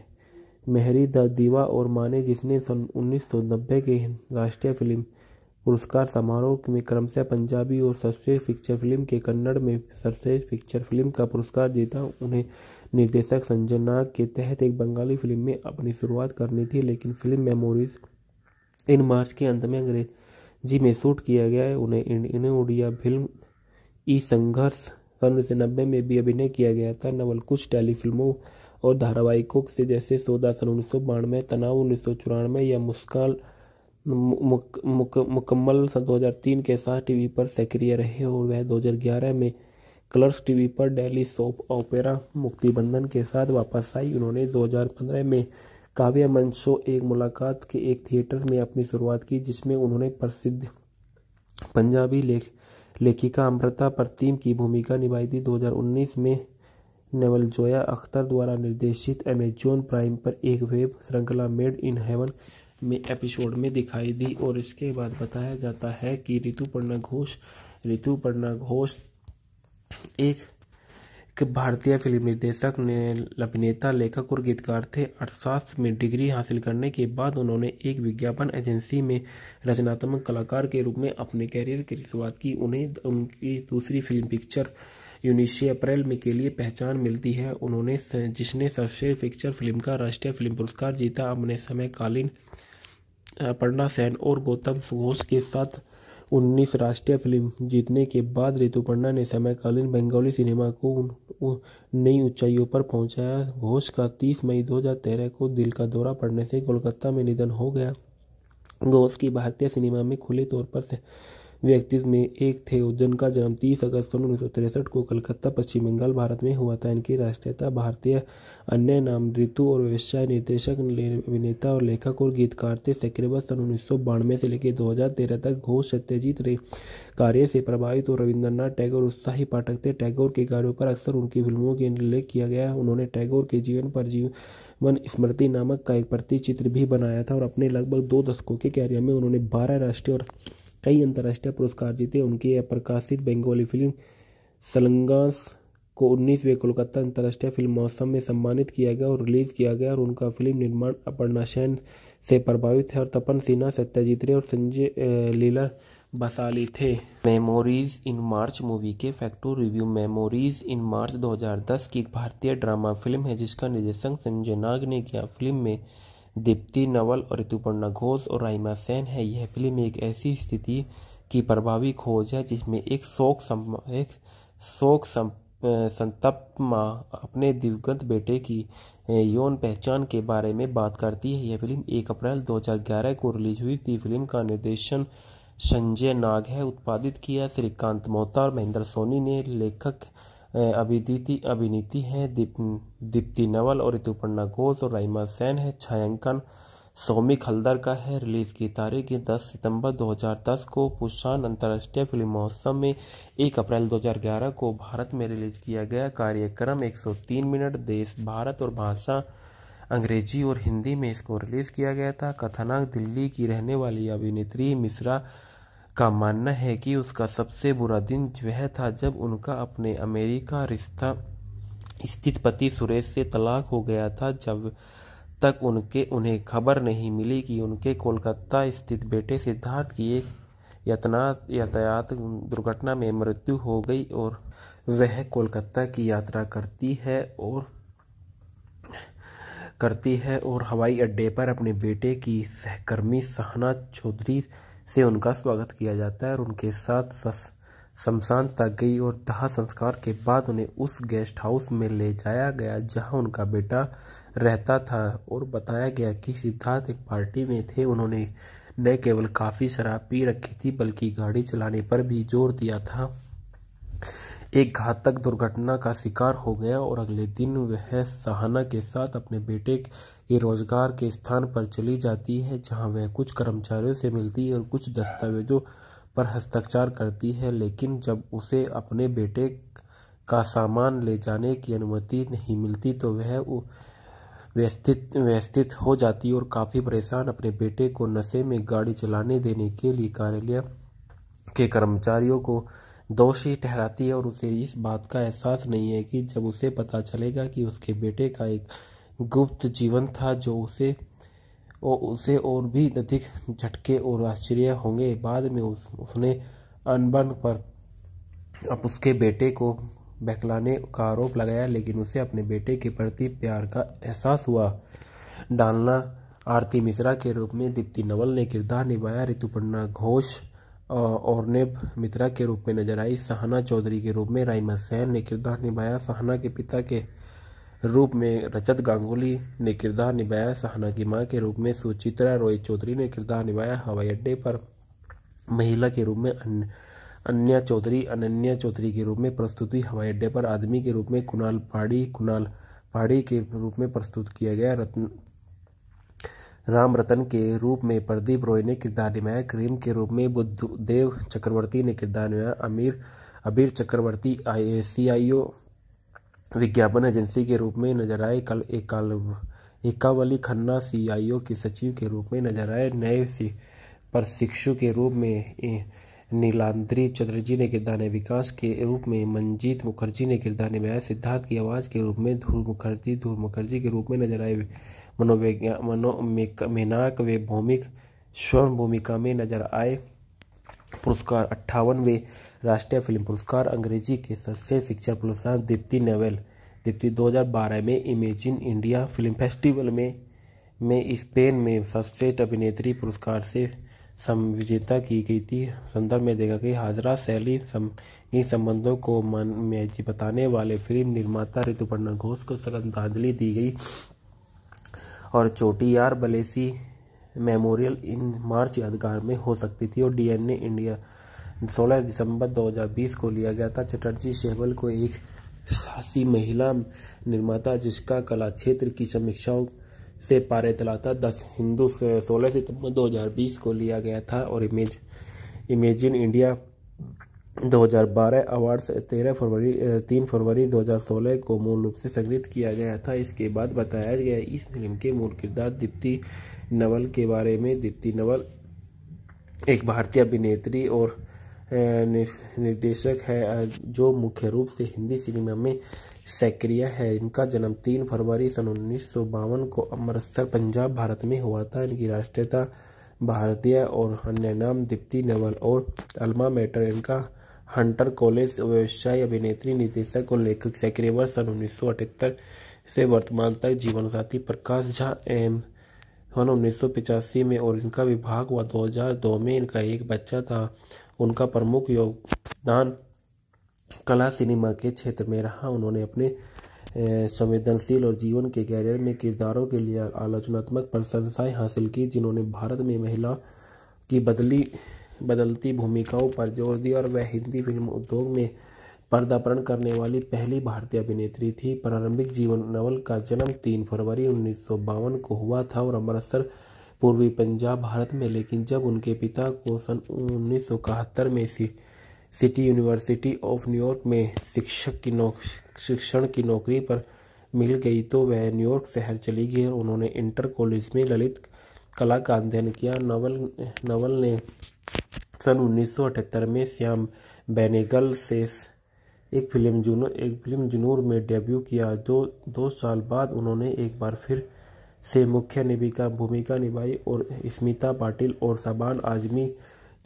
मेहरी द दीवा और माने जिसने सन उन्नीस के राष्ट्रीय फिल्म पुरस्कार समारोह में क्रमशः पंजाबी और सर्वश्रेष्ठ पिक्चर फिल्म के कन्नड़ में सर्वश्रेष्ठ पिक्चर फिल्म का पुरस्कार जीता उन्हें निर्देशक संजय नाग के तहत एक बंगाली फिल्म में अपनी शुरुआत करनी थी लेकिन फिल्म मेमोरीज इन मार्च के अंत में अंग्रेजी में शूट किया गया है उन्हें इन्हें उड़िया फिल्म ई संघर्ष सन उन्नीस सौ नब्बे में भी अभिनय किया गया था नवल कुछ टेलीफिल्मों और धारावाहिकों से जैसे सौदा सन उन्नीस सौ बानवे तनाव उन्नीस सौ चौरानवे या मुस्कान मुक, मुक, मुकम्मल सन तीन के साथ टीवी पर सक्रिय रहे और वह दो हजार ग्यारह में कलर्स टीवी पर डेली सोप ओपेरा मुक्तिबंधन के साथ वापस आई उन्होंने 2015 में काव्य मंच शो एक मुलाकात के एक थिएटर में अपनी शुरुआत की जिसमें उन्होंने प्रसिद्ध पंजाबी लेख लेखिका अमृता प्रतिम की भूमिका निभाई थी 2019 में नेवल जोया अख्तर द्वारा निर्देशित अमेजोन प्राइम पर एक वेब श्रृंखला मेड इन हेवन में एपिसोड में दिखाई दी और इसके बाद बताया जाता है कि ऋतुपर्णा घोष ऋतुपर्णा घोष एक एक भारतीय फिल्म निर्देशक ने अभिनेता लेखक और गीतकार थे अर्थशास्त्र में डिग्री हासिल करने के बाद उन्होंने एक विज्ञापन एजेंसी में रचनात्मक कलाकार के रूप में अपने कैरियर की शुरुआत की उन्हें उनकी दूसरी फिल्म पिक्चर यूनिशी अप्रैल में के लिए पहचान मिलती है उन्होंने जिसने सर्वश्रेष्ठ पिक्चर फिल्म का राष्ट्रीय फिल्म पुरस्कार जीता अपने समयकालीन पढ़ना सेन और गौतम घोष के साथ उन्नीस राष्ट्रीय फिल्म जीतने के बाद ऋतुपर्णा ने समयकालीन बंगाली सिनेमा को नई ऊंचाइयों पर पहुंचाया घोष का 30 मई 2013 को दिल का दौरा पड़ने से कोलकाता में निधन हो गया घोष की भारतीय सिनेमा में खुले तौर पर व्यक्तित्व में एक थे जिनका जन्म 30 अगस्त सन उन्नीस को कलकत्ता पश्चिम बंगाल भारत में हुआ था इनकी राष्ट्रीयता भारतीय अन्य नाम ऋतु और व्यवसाय निर्देशक अभिनेता और लेखक और गीतकार थे सक्रियवत सन उन्नीस से लेकर 2013 तक घोष सत्यजीत रे कार्य से प्रभावित और रविंद्रनाथ टैगोर उत्साही पाठक थे टैगोर के कार्यों पर अक्सर उनकी फिल्मों के उल्लेख किया गया उन्होंने टैगोर के जीवन पर जीवन वन स्मृति नामक का एक प्रतिचित्र भी बनाया था और अपने लगभग दो दशकों के कैरियर में उन्होंने बारह राष्ट्रीय और कई अंतर्राष्ट्रीय पुरस्कार जीते उनकी अप्रकाशित बंगाली फिल्म सलंगास को उन्नीसवें कोलकाता अंतर्राष्ट्रीय फिल्म महोत्सव में सम्मानित किया गया और रिलीज किया गया और उनका फिल्म निर्माण अपर्णा सेन से प्रभावित है और तपन सिन्हा सत्यजीत रे और संजय लीला बसाली थे मेमोरीज इन मार्च मूवी के फैक्टू रिव्यू मेमोरीज इन मार्च 2010 की एक भारतीय ड्रामा फिल्म है जिसका निर्देशन संजय नाग ने किया फिल्म में दीप्ति नवल और ऋतुपर्णा घोष और राइमा सेन है यह फिल्म एक ऐसी स्थिति की प्रभावी खोज है जिसमें एक शोक एक शोक संतप्त माँ अपने दिवगंत बेटे की यौन पहचान के बारे में बात करती है यह फिल्म 1 अप्रैल 2011 को रिलीज हुई थी फिल्म का निर्देशन संजय नाग है उत्पादित किया श्रीकांत मोहता और महेंद्र सोनी ने लेखक अभिदीति अभिनीति हैं दीप दीप्ति नवल और ऋतुपर्णा घोष और रहीमा सेन है छायांकन सौमिक हल्दर का है रिलीज की तारीख 10 सितंबर 2010 को पुषान अंतर्राष्ट्रीय फिल्म महोत्सव में 1 अप्रैल 2011 को भारत में रिलीज किया गया कार्यक्रम 103 मिनट देश भारत और भाषा अंग्रेजी और हिंदी में इसको रिलीज किया गया था कथानाक दिल्ली की रहने वाली अभिनेत्री मिश्रा का मानना है कि उसका सबसे बुरा दिन वह था जब उनका अपने अमेरिका रिश्ता स्थित पति सुरेश से तलाक हो गया था जब तक उनके उन्हें खबर नहीं मिली कि उनके कोलकाता स्थित बेटे सिद्धार्थ की एक यातना यातायात दुर्घटना में मृत्यु हो गई और वह कोलकाता की यात्रा करती है और करती है और हवाई अड्डे पर अपने बेटे की सहकर्मी सहना चौधरी से उनका स्वागत किया जाता है और उनके साथ शमशान तक गई और दाह संस्कार के बाद उन्हें उस गेस्ट हाउस में ले जाया गया जहां उनका बेटा रहता था और बताया गया कि सिद्धार्थ एक पार्टी में थे उन्होंने न केवल काफ़ी शराब पी रखी थी बल्कि गाड़ी चलाने पर भी जोर दिया था एक घातक दुर्घटना का शिकार हो गया और अगले दिन वह सहाना के साथ अपने बेटे ये रोजगार के स्थान पर चली जाती है जहां वह कुछ कर्मचारियों से मिलती है और कुछ दस्तावेजों पर हस्ताक्षर करती है लेकिन जब उसे अपने बेटे का सामान ले जाने की अनुमति नहीं मिलती तो वह व्यस्तित व्यस्तित हो जाती और काफ़ी परेशान अपने बेटे को नशे में गाड़ी चलाने देने के लिए कार्यालय के कर्मचारियों को दोषी ठहराती है और उसे इस बात का एहसास नहीं है कि जब उसे पता चलेगा कि उसके बेटे का एक गुप्त जीवन था जो उसे और उसे और भी अधिक झटके और आश्चर्य होंगे बाद में उस, उसने अनबन पर अब उसके बेटे को बहकलाने का आरोप लगाया लेकिन उसे अपने बेटे के प्रति प्यार का एहसास हुआ डालना आरती मिश्रा के रूप में दीप्ति नवल ने किरदार निभाया ऋतुपर्णा घोष और नेब मित्रा के रूप में नजर आई सहना चौधरी के रूप में रायमा सैन ने किरदार निभाया सहना के पिता के रूप में रजत गांगुली ने किरदार निभाया सहना की मां के रूप में सुचित्रा रॉय चौधरी ने किरदार निभाया हवाई अड्डे पर महिला के रूप में अन्य अन्या चौधरी अनन्या चौधरी के रूप में प्रस्तुति हवाई अड्डे पर आदमी के रूप में कुणाल पहाड़ी कुणाल पहाड़ी के रूप में प्रस्तुत किया गया रत्न राम रतन के रूप में प्रदीप रॉय ने किरदार निभाया क्रीम के रूप में बुद्धदेव चक्रवर्ती ने किरदार निभाया अमीर अबीर चक्रवर्ती आई सी ओ विज्ञापन एजेंसी के रूप में नजर आए कल एकाल एकावली खन्ना सीआईओ के सचिव के रूप में नजर आए नए प्रशिक्षु के रूप में नीलांद्री चटर्जी ने किरदार में विकास के रूप में मंजीत मुखर्जी ने किरदार निभाया सिद्धार्थ की आवाज़ के रूप में धूल मुखर्जी धूल मुखर्जी के रूप में नजर आए मनोवैज्ञा मनो मेनाक वे भौमिक स्वर्ण भूमिका में नजर आए पुरस्कार अट्ठावनवे राष्ट्रीय फिल्म पुरस्कार अंग्रेजी के सर्वश्रेष्ठ शिक्षा पुरस्कार दीप्ति नवेल दीप्ति 2012 में इमेजिन इंडिया फिल्म फेस्टिवल में में स्पेन में सर्वश्रेष्ठ अभिनेत्री पुरस्कार से संविजेता की गई थी संदर्भ में देखा कि हाजरा शैली सम, संबंधों को मन में बताने वाले फिल्म निर्माता ऋतुपर्णा घोष को श्रद्धांजलि दी गई और चोटी यार बलेसी मेमोरियल इन मार्च यादगार में हो सकती थी और डीएनए इंडिया 16 दिसंबर 2020 को लिया गया था चटर्जी सेहवल को एक साहसी महिला निर्माता जिसका कला क्षेत्र की समीक्षाओं से पारे तला था दस हिंदू सोलह सितंबर 2020 को लिया गया था और इमेज इमेजिन इंडिया 2012 अवार्ड्स 13 फरवरी 3 फरवरी 2016 को मूल रूप से संग्रहित किया गया था इसके बाद बताया गया इस फिल्म के मूल किरदार दीप्ति नवल के बारे में दीप्ति नवल एक भारतीय अभिनेत्री और निर्देशक है जो मुख्य रूप से हिंदी सिनेमा में सक्रिय है इनका जन्म तीन फरवरी सन उन्नीस को अमृतसर पंजाब भारत में हुआ था इनकी राष्ट्रीयता भारतीय और अन्य नाम दीप्ति नवल और अलमा मेटर इनका हंटर कॉलेज व्यवसाय अभिनेत्री निर्देशक और लेखक सक्रिय वर्ष सन उन्नीस से वर्तमान तक जीवन साथी प्रकाश झा एम सन उन्नीस में और इनका विभाग हुआ 2002 में इनका एक बच्चा था उनका प्रमुख योगदान कला सिनेमा के क्षेत्र में रहा उन्होंने अपने संवेदनशील और जीवन के कैरियर में किरदारों के लिए आलोचनात्मक प्रशंसाएं हासिल की जिन्होंने भारत में महिला की बदली बदलती भूमिकाओं पर जोर दिया और वह हिंदी फिल्म उद्योग में पर्दापरण करने वाली पहली भारतीय अभिनेत्री थी प्रारंभिक जीवन नवल का जन्म तीन फरवरी उन्नीस को हुआ था और अमृतसर पूर्वी पंजाब भारत में लेकिन जब उनके पिता को सन उन्नीस में सिटी यूनिवर्सिटी ऑफ न्यूयॉर्क में शिक्षक की नौ शिक्षण की नौकरी पर मिल गई तो वह न्यूयॉर्क शहर चली गई और उन्होंने इंटर कॉलेज में ललित कला का अध्ययन किया नवल नवल ने सन उन्नीस में श्याम बेनेगल से एक फिल्म जुनू एक फिल्म जुनूर में डेब्यू किया जो दो साल बाद उन्होंने एक बार फिर से मुख्य निभिका भूमिका निभाई और स्मिता पाटिल और सबान आजमी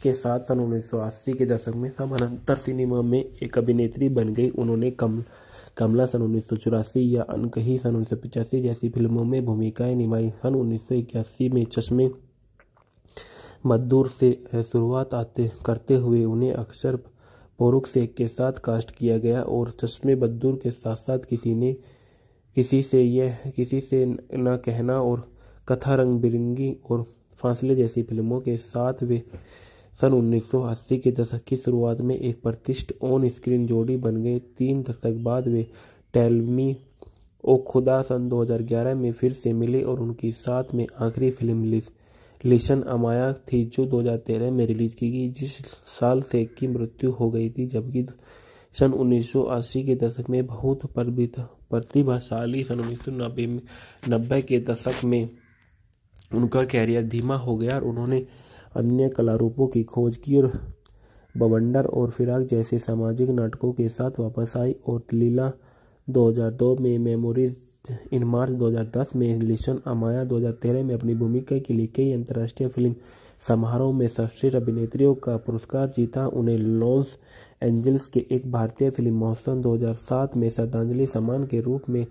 के साथ सन उन्नीस के दशक में समानांतर सिनेमा में एक अभिनेत्री बन गई उन्होंने कम कमला सन उन्नीस या अनकही सन उन्नीस जैसी फिल्मों में भूमिकाएं निभाई सन उन्नीस सौ इक्यासी में चश्मे मद्दूर से शुरुआत आते करते हुए उन्हें अक्सर पोरुख शेख के साथ कास्ट किया गया और चश्मे बद्दूर के साथ साथ किसी ने किसी से यह किसी से न कहना और कथा रंग बिरंगी और फासले जैसी फिल्मों के साथ वे सन 1980 के दशक की शुरुआत में एक प्रतिष्ठ ऑन स्क्रीन जोड़ी बन गए तीन दशक बाद वे टेलमी ओ खुदा सन 2011 में फिर से मिले और उनकी साथ में आखिरी फिल्म लिशन अमाया थी जो 2013 में रिलीज की गई जिस साल से की मृत्यु हो गई थी जबकि सन 1980 के दशक में बहुत प्रतिभाशाली सन उन्नीस सौ नब्बे नब्बे के दशक में उनका कैरियर धीमा हो गया और उन्होंने अन्य कलारूपों की खोज की और बवंडर और फिराक जैसे सामाजिक नाटकों के साथ वापस आई और लीला 2002 में मेमोरीज इन मार्च 2010 में लिशन अमाया 2013 में अपनी भूमिका के लिए कई अंतर्राष्ट्रीय फिल्म समारोह में सर्वश्रेष्ठ अभिनेत्रियों का पुरस्कार जीता उन्हें लॉन्स एंजल्स के एक भारतीय फिल्म महोत्सव 2007 में श्रद्धांजलि सम्मान के रूप में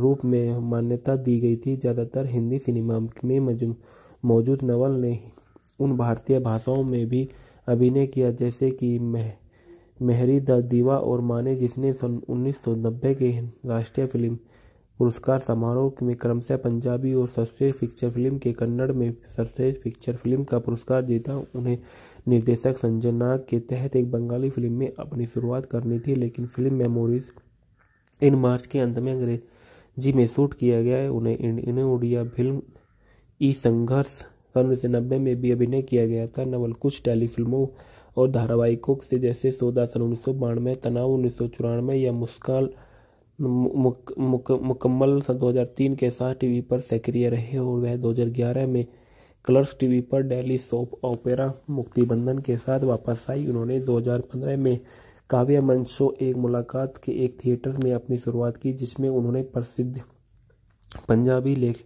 रूप में मान्यता दी गई थी ज़्यादातर हिंदी सिनेमा में मौजूद नवल ने उन भारतीय भाषाओं में भी अभिनय किया जैसे कि मह मेहरी द दीवा और माने जिसने सन उन्नीस के राष्ट्रीय फिल्म पुरस्कार समारोह में क्रमशः पंजाबी और सर्वश्रेष्ठ पिक्चर फिल्म के कन्नड़ में सर्वश्रेष्ठ पिक्चर फिल्म का पुरस्कार जीता उन्हें निर्देशक संजय नाग के तहत एक बंगाली फिल्म में अपनी शुरुआत करनी थी लेकिन फिल्म मेमोरीज इन मार्च के अंत में अंग्रेजी में शूट किया गया है उन्हें इन्हें उड़िया फिल्म ई संघर्ष सन उन्नीस नब्बे में भी अभिनय किया गया था नवल कुछ टेलीफिल्मों और धारावाहिकों से जैसे सोदा सन उन्नीस सौ बानवे तनाव उन्नीस सौ चौरानवे या मुस्कान मुक, मुक, मुकम्मल सन तीन के साथ टीवी पर सक्रिय रहे और वह ग्यारह में कलर्स टीवी पर डेली सोप ओपेरा मुक्तिबंधन के साथ वापस आई उन्होंने 2015 में काव्य मंच शो एक मुलाकात के एक थिएटर में अपनी शुरुआत की जिसमें उन्होंने प्रसिद्ध पंजाबी लेख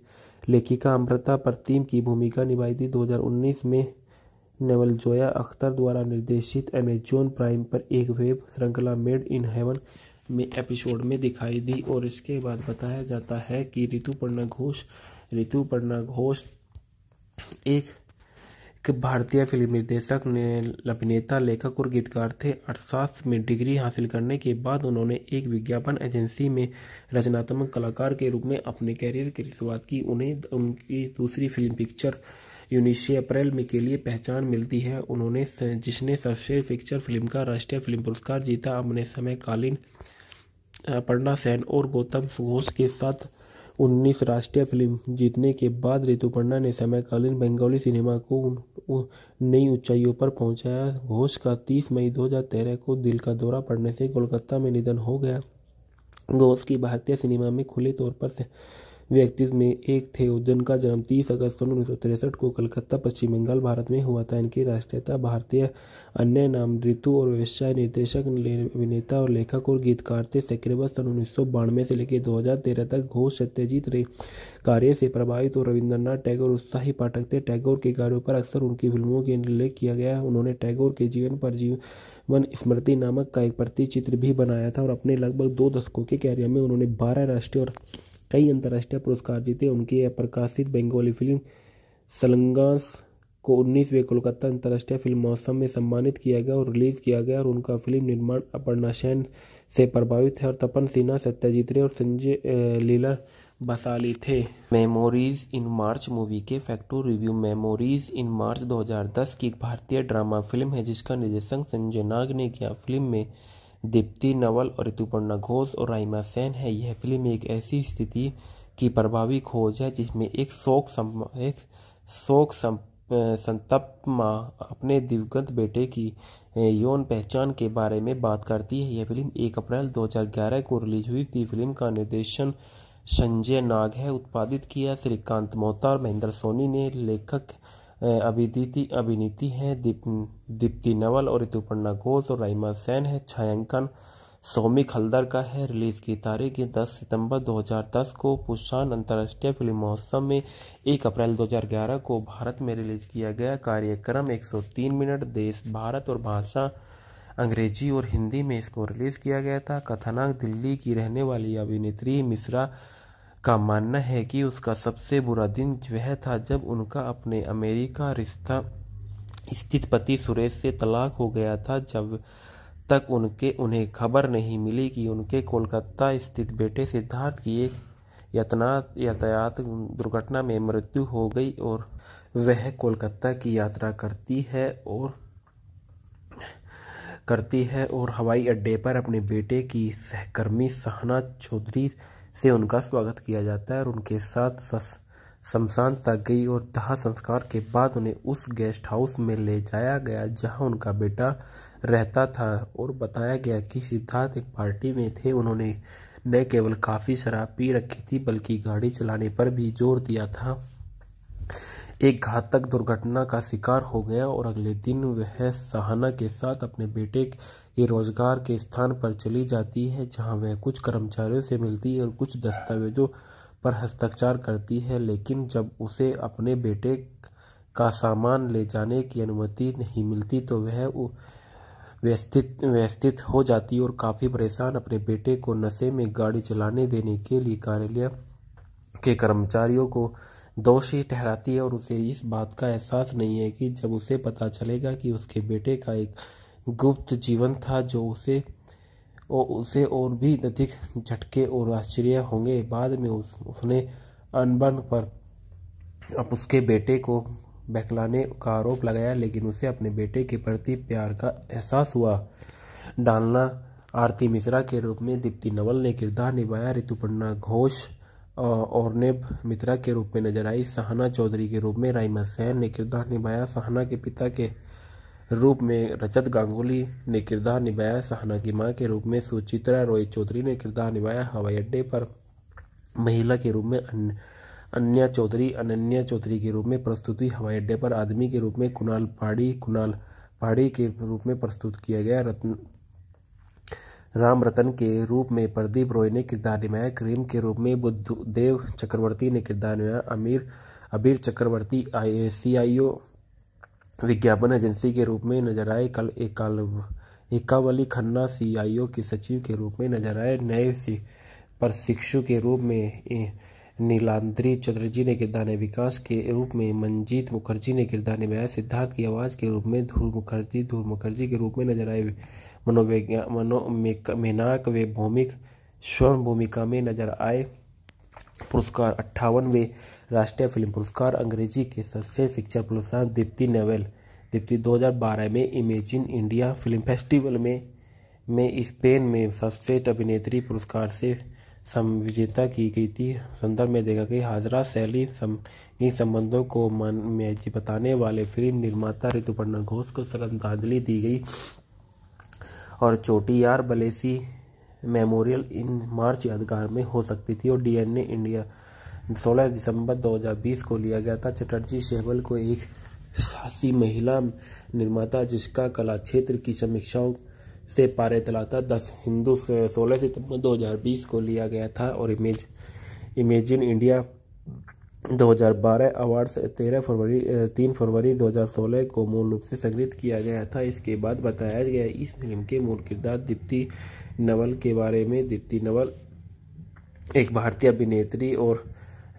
लेखिका अमृता प्रतिम की भूमिका निभाई थी 2019 में नवलजोया अख्तर द्वारा निर्देशित अमेजोन प्राइम पर एक वेब श्रृंखला मेड इन हेवन में एपिसोड में दिखाई दी और इसके बाद बताया जाता है कि ऋतुपर्णा घोष ऋतुपर्णा घोष एक भारतीय फिल्म निर्देशक ने अभिनेता लेखक और गीतकार थे अर्थशास्त्र में डिग्री हासिल करने के बाद उन्होंने एक विज्ञापन एजेंसी में रचनात्मक कलाकार के रूप में अपने कैरियर की शुरुआत की उन्हें उनकी दूसरी फिल्म पिक्चर यूनिशे अप्रैल में के लिए पहचान मिलती है उन्होंने जिसने सर्वश्रेष्ठ पिक्चर फिल्म का राष्ट्रीय फिल्म पुरस्कार जीता अपने समयकालीन अपर्णा सेन और गौतम घोष के साथ उन्नीस राष्ट्रीय फिल्म जीतने के बाद ऋतुपर्णा ने समकालीन बंगाली सिनेमा को नई ऊंचाइयों पर पहुंचाया घोष का 30 मई 2013 को दिल का दौरा पड़ने से कोलकाता में निधन हो गया घोष की भारतीय सिनेमा में खुले तौर पर व्यक्तित्व में एक थे जिनका का जन्म 30 अगस्त सन उन्नीस को कलकत्ता पश्चिम बंगाल भारत में हुआ था इनकी राष्ट्रीयता भारतीय अन्य नाम ऋतु और व्यवसाय निर्देशक अभिनेता और लेखक और गीतकार थे सक्रियवत सन उन्नीस से लेकर दो तक घोष सत्यजीत रे कार्य से प्रभावित और रविंद्रनाथ टैगोर उत्साही पाठक थे टैगोर के कार्यों पर अक्सर उनकी फिल्मों के उल्लेख किया गया उन्होंने टैगोर के जीवन पर जीवन वन स्मृति नामक का एक प्रतिचित्र भी बनाया था और अपने लगभग दो दशकों के कैरियर में उन्होंने बारह राष्ट्रीय और कई अंतर्राष्ट्रीय पुरस्कार जीते उनकी अप्रकाशित बंगाली फिल्म सलंगास को उन्नीसवें कोलकाता अंतर्राष्ट्रीय फिल्म महोत्सव में सम्मानित किया गया और रिलीज किया गया और उनका फिल्म निर्माण अपर्णा सेन से प्रभावित है और तपन सिन्हा सत्याजीत रे और संजय लीला बसाली थे मेमोरीज इन मार्च मूवी के फैक्टो रिव्यू मेमोरीज इन मार्च 2010 की एक भारतीय ड्रामा फिल्म है जिसका निर्देशन संजय नाग ने किया फिल्म में दीप्ति नवल और ऋतुपर्णा घोष और राइमा सेन है यह फिल्म एक ऐसी स्थिति की प्रभावी खोज है जिसमें एक शोक एक शोक संतप्त माँ अपने दिवगत बेटे की यौन पहचान के बारे में बात करती है यह फिल्म एक अप्रैल 2011 को रिलीज हुई थी फिल्म का निर्देशन संजय नाग है उत्पादित किया श्रीकांत मोहता और महेंद्र सोनी ने लेखक अभिदिति अभिनीति है दीप दीप्ति नवल और ऋतुपर्णा घोष और रहीमा सैन है छायांकन सौमिक हल्दर का है रिलीज की तारीख 10 सितंबर 2010 को पुषान अंतर्राष्ट्रीय फिल्म महोत्सव में 1 अप्रैल 2011 को भारत में रिलीज किया गया कार्यक्रम 103 मिनट देश भारत और भाषा अंग्रेजी और हिंदी में इसको रिलीज किया गया था कथानाक दिल्ली की रहने वाली अभिनेत्री मिश्रा का मानना है कि उसका सबसे बुरा दिन वह था जब उनका अपने अमेरिका रिश्ता स्थित पति सुरेश से तलाक हो गया था जब तक उनके उन्हें खबर नहीं मिली कि उनके कोलकाता स्थित बेटे सिद्धार्थ की एक यातना यातायात दुर्घटना में मृत्यु हो गई और वह कोलकाता की यात्रा करती है और करती है और हवाई अड्डे पर अपने बेटे की सहकर्मी सहना चौधरी से उनका स्वागत किया जाता है और उनके साथ शमशान तक गई और दाह संस्कार के बाद उन्हें उस गेस्ट हाउस में ले जाया गया जहां उनका बेटा रहता था और बताया गया कि सिद्धार्थ एक पार्टी में थे उन्होंने न केवल काफ़ी शराब पी रखी थी बल्कि गाड़ी चलाने पर भी जोर दिया था एक घातक दुर्घटना का शिकार हो गया और अगले दिन वह सहाना के साथ अपने बेटे ये रोजगार के स्थान पर चली जाती है जहां वह कुछ कर्मचारियों से मिलती है और कुछ दस्तावेजों पर हस्ताक्षर करती है लेकिन जब उसे अपने बेटे का सामान ले जाने की अनुमति नहीं मिलती तो वह व्यस्तित व्यस्तित हो जाती और काफ़ी परेशान अपने बेटे को नशे में गाड़ी चलाने देने के लिए कार्यालय के कर्मचारियों को दोषी ठहराती है और उसे इस बात का एहसास नहीं है कि जब उसे पता चलेगा कि उसके बेटे का एक गुप्त जीवन था जो उसे और उसे और भी अधिक झटके और आश्चर्य होंगे बाद में उस, उसने अनबन पर अब उसके बेटे को बहलाने का आरोप लगाया लेकिन उसे अपने बेटे के प्रति प्यार का एहसास हुआ डालना आरती मिश्रा के रूप में दीप्ति नवल ने किरदार निभाया ऋतुपर्णा घोष और नेब मित्रा के रूप में नजर आई सहना चौधरी के रूप में राइमा सैन ने किरदार निभाया सहना के पिता के रूप में रजत गांगुली ने किरदार निभाया सहना की मां के रूप में सुचित्रा रॉय चौधरी ने किरदार निभाया हवाई अड्डे पर महिला के रूप में अन्या चौधरी अनन्या चौधरी के रूप में प्रस्तुति हवाई अड्डे पर आदमी के रूप में कुणाल पहाड़ी कुणाल पहाड़ी के रूप में प्रस्तुत किया गया रत्न राम रतन के रूप में प्रदीप रॉय ने किरदार निभाया क्रीम के रूप में बुद्ध देव चक्रवर्ती ने किरदार निभाया अमीर अबीर चक्रवर्ती आई सी आई ओ विज्ञापन एजेंसी के रूप में नजर आए कल एकावली खन्ना सीआईओ के सचिव के रूप में नजर आए नए प्रशिक्षु के रूप में नीलांद्री चटर्जी ने किरदार विकास के रूप में मंजीत मुखर्जी ने किरदार निभाया सिद्धार्थ की आवाज़ के रूप में धूल मुखर्जी धूल मुखर्जी के रूप में नजर आए मनोवैज्ञा मनो मेनाक वे भौमिक स्वर्ण भूमिका में नजर आए पुरस्कार अट्ठावनवे राष्ट्रीय फिल्म पुरस्कार अंग्रेजी के सबसे शिक्षा पुरस्कार दीप्ति नेवल दीप्ति 2012 में इमेजिन इंडिया फिल्म फेस्टिवल में में स्पेन में सर्वश्रेष्ठ अभिनेत्री पुरस्कार से संविजेता की गई थी संदर्भ में देखा गया हाजरा शैली संगीत संबंधों को मन में बताने वाले फिल्म निर्माता ऋतुपर्णा घोष को श्रद्धांजलि दी गई और यार बलेसी मेमोरियल इन मार्च यादगार में हो सकती थी और डीएनए इंडिया 16 दिसंबर 2020 को लिया गया था चटर्जी सहगल को एक सासी महिला निर्माता जिसका कला क्षेत्र की समीक्षाओं से पारे तला था दस हिंदू सोलह सितंबर 2020 को लिया गया था और इमेज इमेजिन इंडिया 2012 अवार्ड से तेरह फरवरी तीन फरवरी 2016 को मूल रूप से संग्रहित किया गया था इसके बाद बताया गया इस फिल्म के मूल किरदार दीप्ति नवल के बारे में दीप्ति नवल एक भारतीय अभिनेत्री और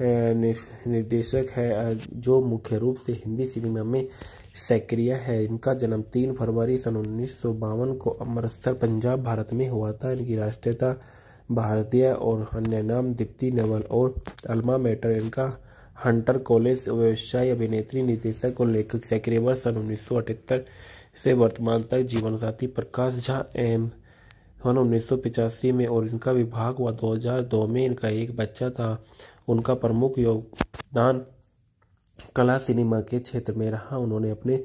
निर्देशक है जो मुख्य रूप से हिंदी सिनेमा में सक्रिय है इनका जन्म तीन फरवरी सन उन्नीस को अमृतसर पंजाब भारत में हुआ था इनकी राष्ट्रीयता भारतीय और अन्य नाम दीप्ति नवल और अल्मा मेटर इनका हंटर कॉलेज व्यवसाय अभिनेत्री निर्देशक और लेखक सक्रिय वर्ष सन उन्नीस से वर्तमान तक जीवन साथी प्रकाश झा एम सन उन्नीस में और इनका विभाग हुआ 2002 में इनका एक बच्चा था उनका प्रमुख योगदान कला सिनेमा के क्षेत्र में रहा उन्होंने अपने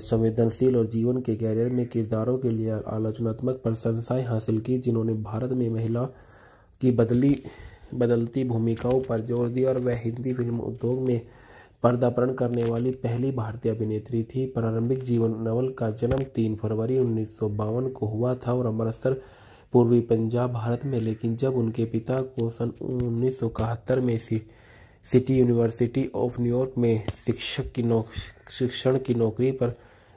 संवेदनशील और जीवन के कैरियर में किरदारों के लिए आलोचनात्मक प्रशंसाएं हासिल की जिन्होंने भारत में महिला की बदली बदलती भूमिकाओं पर जोर दिया और वह हिंदी फिल्म उद्योग में पर्दापण करने वाली पहली भारतीय अभिनेत्री थी प्रारंभिक जीवन नवल का जन्म तीन फरवरी उन्नीस को हुआ था और अमृतसर पूर्वी पंजाब भारत में लेकिन जब उनके पिता को सन उन्नीस में सिटी यूनिवर्सिटी ऑफ न्यूयॉर्क में शिक्षक की नौ शिक्षण की नौकरी पर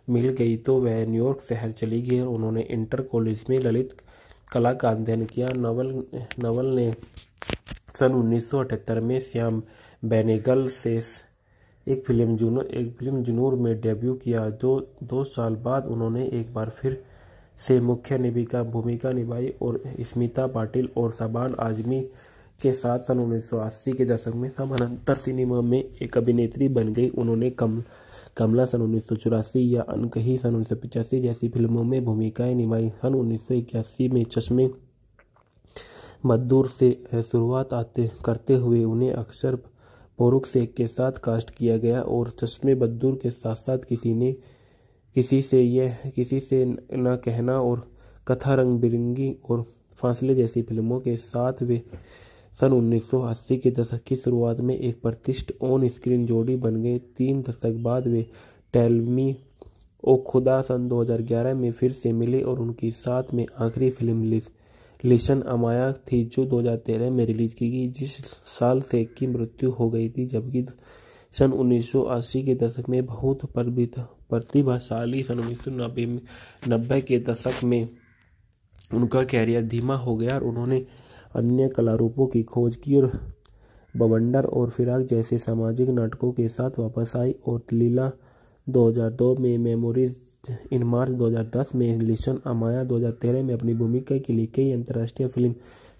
मिल गई तो वह न्यूयॉर्क शहर चली गई और उन्होंने इंटर कॉलेज में ललित कला का अध्ययन किया नवल नवल ने सन 1978 में श्याम बेनेगल से एक फिल्म जुनू एक फिल्म जुनूर में डेब्यू किया जो दो साल बाद उन्होंने एक बार फिर से मुख्य निभिका भूमिका निभाई और स्मिता पाटिल और सबान आजमी के साथ सन उन्नीस सौ अस्सी के दशक में समानांतर सिनेमा में एक अभिनेत्री बन गई उन्होंने कम कमला सन उन्नीस सौ चौरासी या अनकही सन उन्नीस सौ जैसी फिल्मों में भूमिकाएं निभाई सन उन्नीस सौ इक्यासी में चश्मे मद्दूर से शुरुआत आते करते हुए उन्हें अक्सर पोरुख शेख के साथ कास्ट किया गया और चश्मे बद्दूर के साथ साथ किसी ने किसी से यह किसी से न कहना और कथा रंग बिरंगी और फासले जैसी फिल्मों के साथ वे सन 1980 के दशक की शुरुआत में एक प्रतिष्ठित ऑन स्क्रीन जोड़ी बन गए तीन दशक बाद वे टेलमी ओ खुदा सन 2011 में फिर से मिले और उनकी साथ में आखिरी फिल्म लिशन अमाया थी जो 2013 में रिलीज की गई जिस साल शेख की मृत्यु हो गई थी जबकि सन 1980 के दशक में बहुत प्रतिभाशाली सन उन्नीस सौ नब्बे के दशक में उनका कैरियर धीमा हो गया और उन्होंने अन्य कलारूपों की खोज की और बवंडर और फिराक जैसे सामाजिक नाटकों के साथ वापस आई और लीला 2002 में मेमोरीज इन मार्च 2010 में लिशन अमाया 2013 में अपनी भूमिका के लिए कई अंतर्राष्ट्रीय फिल्म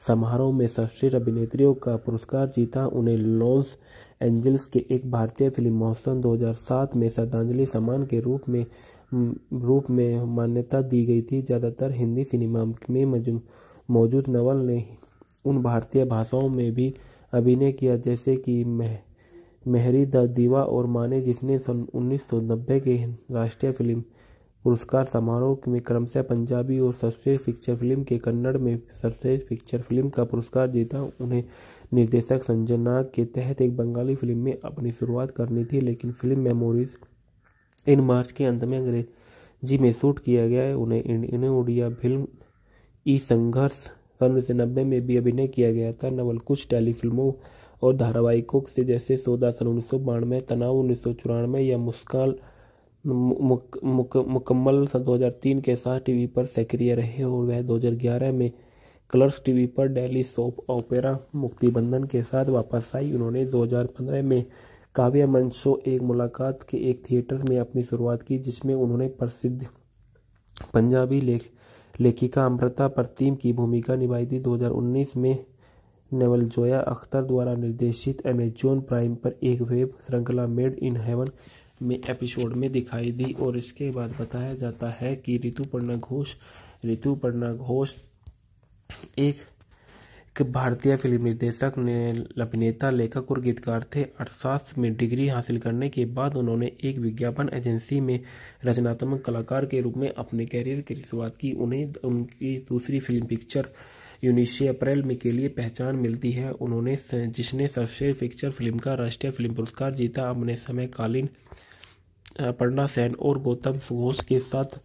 समारोह में सर्वश्रेष्ठ अभिनेत्रियों का पुरस्कार जीता उन्हें लॉन्स एंजल्स के एक भारतीय फिल्म महोत्सव 2007 में श्रद्धांजलि सम्मान के रूप में रूप में मान्यता दी गई थी ज़्यादातर हिंदी सिनेमा में मौजूद नवल ने उन भारतीय भाषाओं में भी अभिनय किया जैसे कि मह मेहरी द दीवा और माने जिसने सन उन्नीस के राष्ट्रीय फिल्म पुरस्कार समारोह में क्रमशः पंजाबी और सर्वश्रेष्ठ पिक्चर फिल्म के कन्नड़ में सर्वश्रेष्ठ पिक्चर फिल्म का पुरस्कार जीता उन्हें निर्देशक संजना के तहत एक बंगाली फिल्म में अपनी शुरुआत करनी थी लेकिन फिल्म मेमोरीज इन मार्च के अंत में अंग्रेजी में शूट किया गया है उन्हें इन्हें उड़िया फिल्म ई संघर्ष सन उन्नीस नब्बे में भी अभिनय किया गया था नवल कुछ टेलीफिल्मों और धारावाहिकों से जैसे सौदा सन उन्नीस सौ बानवे तनाव उन्नीस सौ चौरानवे या मुस्कान मुक, मुक, मुकम्मल सन तीन के साथ टीवी पर सक्रिय रहे और वह दो हजार ग्यारह में कलर्स टीवी पर डेली सोप ओपेरा मुक्तिबंधन के साथ वापस आई उन्होंने 2015 में काव्य मंच शो एक मुलाकात के एक थिएटर में अपनी शुरुआत की जिसमें उन्होंने प्रसिद्ध पंजाबी लेख लेखिका अमृता प्रतिम की भूमिका निभाई थी 2019 में नेवल जोया अख्तर द्वारा निर्देशित अमेजोन प्राइम पर एक वेब श्रृंखला मेड इन हेवन में एपिसोड में दिखाई दी और इसके बाद बताया जाता है कि ऋतुपर्णा घोष ऋतुपर्णा घोष एक एक भारतीय फिल्म निर्देशक ने अभिनेता लेखक और गीतकार थे अर्थशास्त्र में डिग्री हासिल करने के बाद उन्होंने एक विज्ञापन एजेंसी में रचनात्मक कलाकार के रूप में अपने कैरियर की शुरुआत की उन्हें उनकी दूसरी फिल्म पिक्चर यूनिशी अप्रैल में के लिए पहचान मिलती है उन्होंने जिसने सर्वश्रेष्ठ पिक्चर फिल्म का राष्ट्रीय फिल्म पुरस्कार जीता अपने समयकालीन पढ़ना सेन और गौतम सुघोष के साथ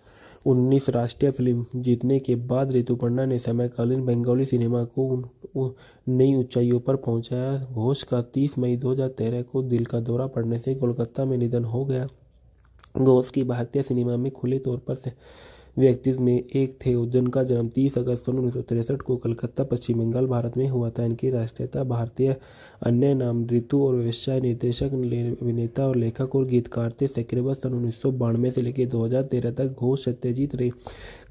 उन्नीस राष्ट्रीय फिल्म जीतने के बाद ऋतुपर्णा ने समयकालीन बंगाली सिनेमा को नई ऊंचाइयों पर पहुंचाया घोष का 30 मई 2013 को दिल का दौरा पड़ने से कोलकाता में निधन हो गया घोष की भारतीय सिनेमा में खुले तौर पर व्यक्तित्व में एक थे जिनका जन्म 30 अगस्त सन उन्नीस को कलकत्ता पश्चिम बंगाल भारत में हुआ था इनकी राष्ट्रीयता भारतीय अन्य नाम ऋतु और व्यवसाय निर्देशक अभिनेता और लेखक और गीतकार थे सक्रेबस सन उन्नीस से लेकर 2013 तक घोष सत्यजीत रे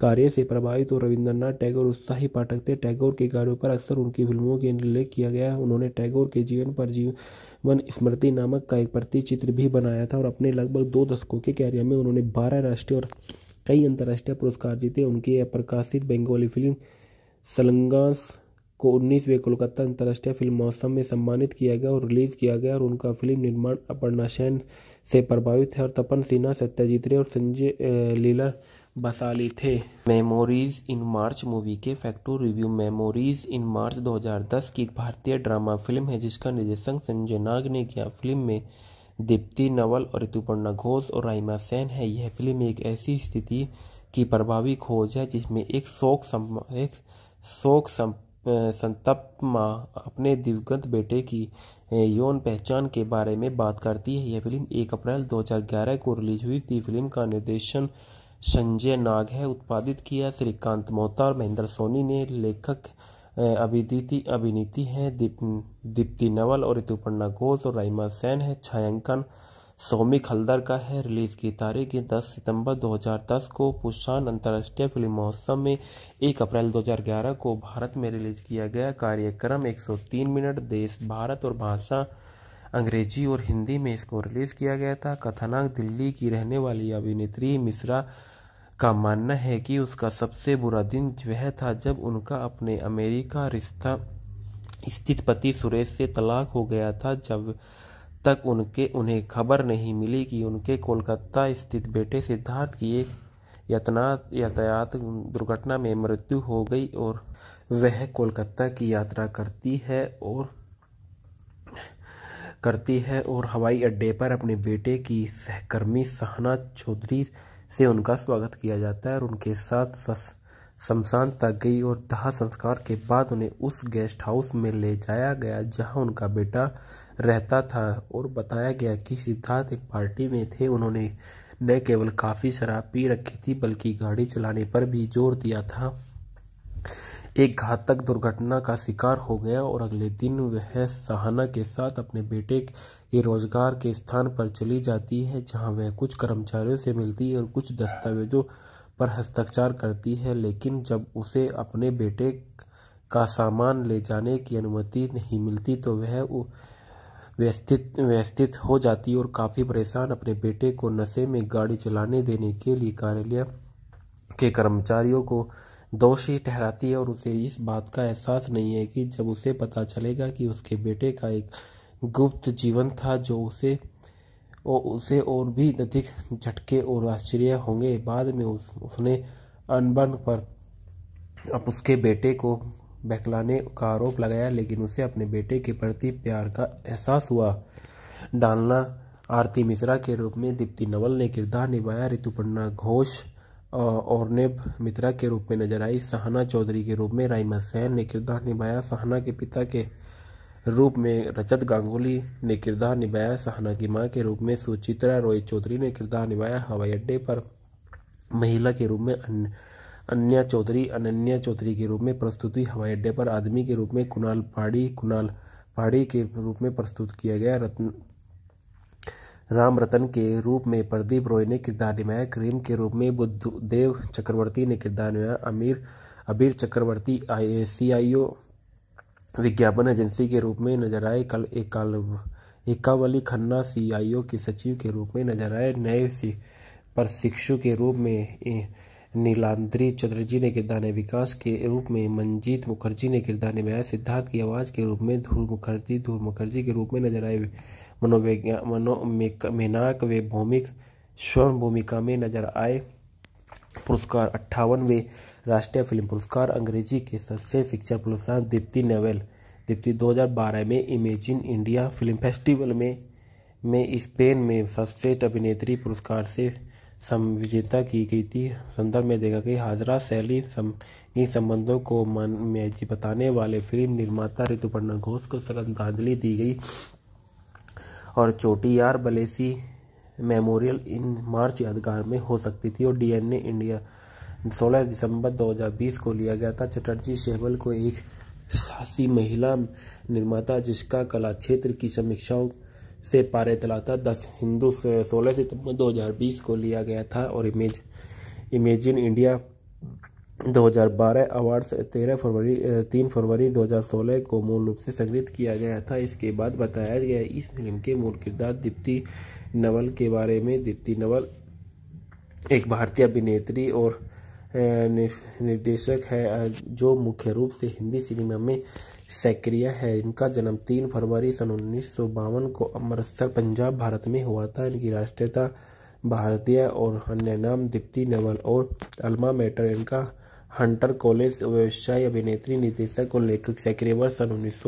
कार्य से प्रभावित और रविंद्रनाथ टैगोर उत्साही पाठक थे टैगोर के कार्यों पर अक्सर उनकी फिल्मों के उल्लेख किया गया उन्होंने टैगोर के जीवन पर जीवन स्मृति नामक का एक प्रतिचित्र भी बनाया था और अपने लगभग दो दशकों के कैरियर में उन्होंने बारह राष्ट्रीय और कई अंतर्राष्ट्रीय पुरस्कार जीते उनकी अप्रकाशित बंगाली फिल्म सलंगास को उन्नीसवें कोलकाता अंतर्राष्ट्रीय फिल्म महोत्सव में सम्मानित किया गया और रिलीज किया गया और उनका फिल्म निर्माण अपर्णा सेन से प्रभावित है और तपन सिन्हा सत्याजीत रे और संजय लीला बसाली थे मेमोरीज इन मार्च मूवी के फैक्टू रिव्यू मेमोरीज इन मार्च 2010 की एक भारतीय ड्रामा फिल्म है जिसका निर्देशन संजय नाग ने किया फिल्म में दीप्ति नवल और ऋतुपर्णा घोष और राइमा सेन है यह फिल्म एक ऐसी स्थिति की प्रभावी खोज है जिसमें एक शोक एक शोक संतप्त माँ अपने दिवंगत बेटे की यौन पहचान के बारे में बात करती है यह फिल्म 1 अप्रैल 2011 को रिलीज हुई थी फिल्म का निर्देशन संजय नाग है उत्पादित किया श्रीकांत मोहता और महेंद्र सोनी ने लेखक अभिनीति अभिनीति हैं दीप्ति नवल और ऋतुपर्णा घोष और रहीमा सेन है छायांकन सौमिक हल्दर का है रिलीज की तारीख 10 सितंबर 2010 को पुशान अंतर्राष्ट्रीय फिल्म महोत्सव में 1 अप्रैल 2011 को भारत में रिलीज किया गया कार्यक्रम 103 मिनट देश भारत और भाषा अंग्रेजी और हिंदी में इसको रिलीज किया गया था कथानाक दिल्ली की रहने वाली अभिनेत्री मिश्रा का मानना है कि उसका सबसे बुरा दिन वह था जब उनका अपने अमेरिका रिश्ता स्थित पति सुरेश से तलाक हो गया था जब तक उनके उन्हें खबर नहीं मिली कि उनके कोलकाता स्थित बेटे सिद्धार्थ की एक यातना यातायात दुर्घटना में मृत्यु हो गई और वह कोलकाता की यात्रा करती है और करती है और हवाई अड्डे पर अपने बेटे की सहकर्मी सहना चौधरी से उनका स्वागत किया जाता है और उनके साथ शमशान तक गई और दाह संस्कार के बाद उन्हें उस गेस्ट हाउस में ले जाया गया जहां उनका बेटा रहता था और बताया गया कि सिद्धार्थ एक पार्टी में थे उन्होंने न केवल काफ़ी शराब पी रखी थी बल्कि गाड़ी चलाने पर भी जोर दिया था एक घातक दुर्घटना का शिकार हो गया और अगले दिन वह सहाना के साथ अपने बेटे के रोजगार के स्थान पर चली जाती है जहां वह कुछ कर्मचारियों से मिलती है और कुछ दस्तावेजों पर हस्ताक्षर करती है लेकिन जब उसे अपने बेटे का सामान ले जाने की अनुमति नहीं मिलती तो वह व्यस्थित व्यस्थित हो जाती और काफ़ी परेशान अपने बेटे को नशे में गाड़ी चलाने देने के लिए कार्यालय के कर्मचारियों को दोषी ठहराती है और उसे इस बात का एहसास नहीं है कि जब उसे पता चलेगा कि उसके बेटे का एक गुप्त जीवन था जो उसे और उसे और भी अधिक झटके और आश्चर्य होंगे बाद में उस उसने अनबन पर अब उसके बेटे को बहकलाने का आरोप लगाया लेकिन उसे अपने बेटे के प्रति प्यार का एहसास हुआ डालना आरती मिश्रा के रूप में दीप्ति नवल ने किरदार निभाया ऋतुपर्णा घोष और नेब मित्रा के रूप में नजर आई सहना चौधरी के रूप में राइमा सैन ने किरदार निभाया सहना के पिता के रूप में रजत गांगुली ने किरदार निभाया सहना की मां के रूप में सुचित्रा रोहित चौधरी ने किरदार निभाया हवाई अड्डे पर महिला के रूप में अन्या चौधरी अनन्या चौधरी के रूप में प्रस्तुति हवाई अड्डे पर आदमी के रूप में कुणाल पहाड़ी कुणाल पहाड़ी के रूप में प्रस्तुत किया गया रत्न राम रतन के रूप में प्रदीप रॉय ने किरदार निभाया क्रीम के रूप में बुद्ध देव चक्रवर्ती ने किरदार निभाया अमीर अबीर चक्रवर्ती आई ओ विज्ञापन एजेंसी के रूप में नजर आए कल एकाल एकावली खन्ना सी आई ओ के सचिव के रूप में नजर आए नए प्रशिक्षु के रूप में नीलांद्री चटर्जी ने किरदार विकास के रूप में मंजीत मुखर्जी ने किरदार निभाया सिद्धार्थ की आवाज के रूप में धूल मुखर्जी धूल मुखर्जी के रूप में नजर आए मनोवैज्ञा मेनाक वे भौमिक स्वर्ण भूमिका में नजर आए पुरस्कार अट्ठावनवे राष्ट्रीय फिल्म पुरस्कार अंग्रेजी के सबसे पिक्चर पुरस्कार दीप्ति नवेल दीप्ति 2012 में इमेजिन इंडिया फिल्म फेस्टिवल में में स्पेन में सर्वश्रेष्ठ अभिनेत्री पुरस्कार से समविजेता की गई थी संदर्भ में देखा कि हाजरा शैली संगी संबंधों को मन में बताने वाले फिल्म निर्माता ऋतुपर्णा घोष को श्रद्धांजलि दी गई और चोटीयार बलेसी मेमोरियल इन मार्च यादगार में हो सकती थी और डीएनए इंडिया 16 दिसंबर 2020 को लिया गया था चटर्जी शेवल को एक साहसी महिला निर्माता जिसका कला क्षेत्र की समीक्षाओं से पारे तला था दस हिंदू सोलह सितंबर बीस को लिया गया था और इमेज इमेजिन इंडिया 2012 अवार्ड तेरह फरवरी तीन फरवरी 2016 को मूल रूप से संग्रहित किया गया था इसके बाद बताया गया इस फिल्म के मूल किरदार दीप्ति नवल के बारे में दीप्ति नवल एक भारतीय अभिनेत्री और निर्देशक है जो मुख्य रूप से हिंदी सिनेमा में सैकरिया है इनका जन्म तीन फरवरी सन उन्नीस को अमृतसर पंजाब भारत में हुआ था इनकी राष्ट्रीयता भारतीय और अन्य नाम दीप्ति नवल और अल्मा मेटर इनका हंटर कॉलेज व्यवसाय अभिनेत्री निदेशक और लेखक वर्ष सन उन्नीस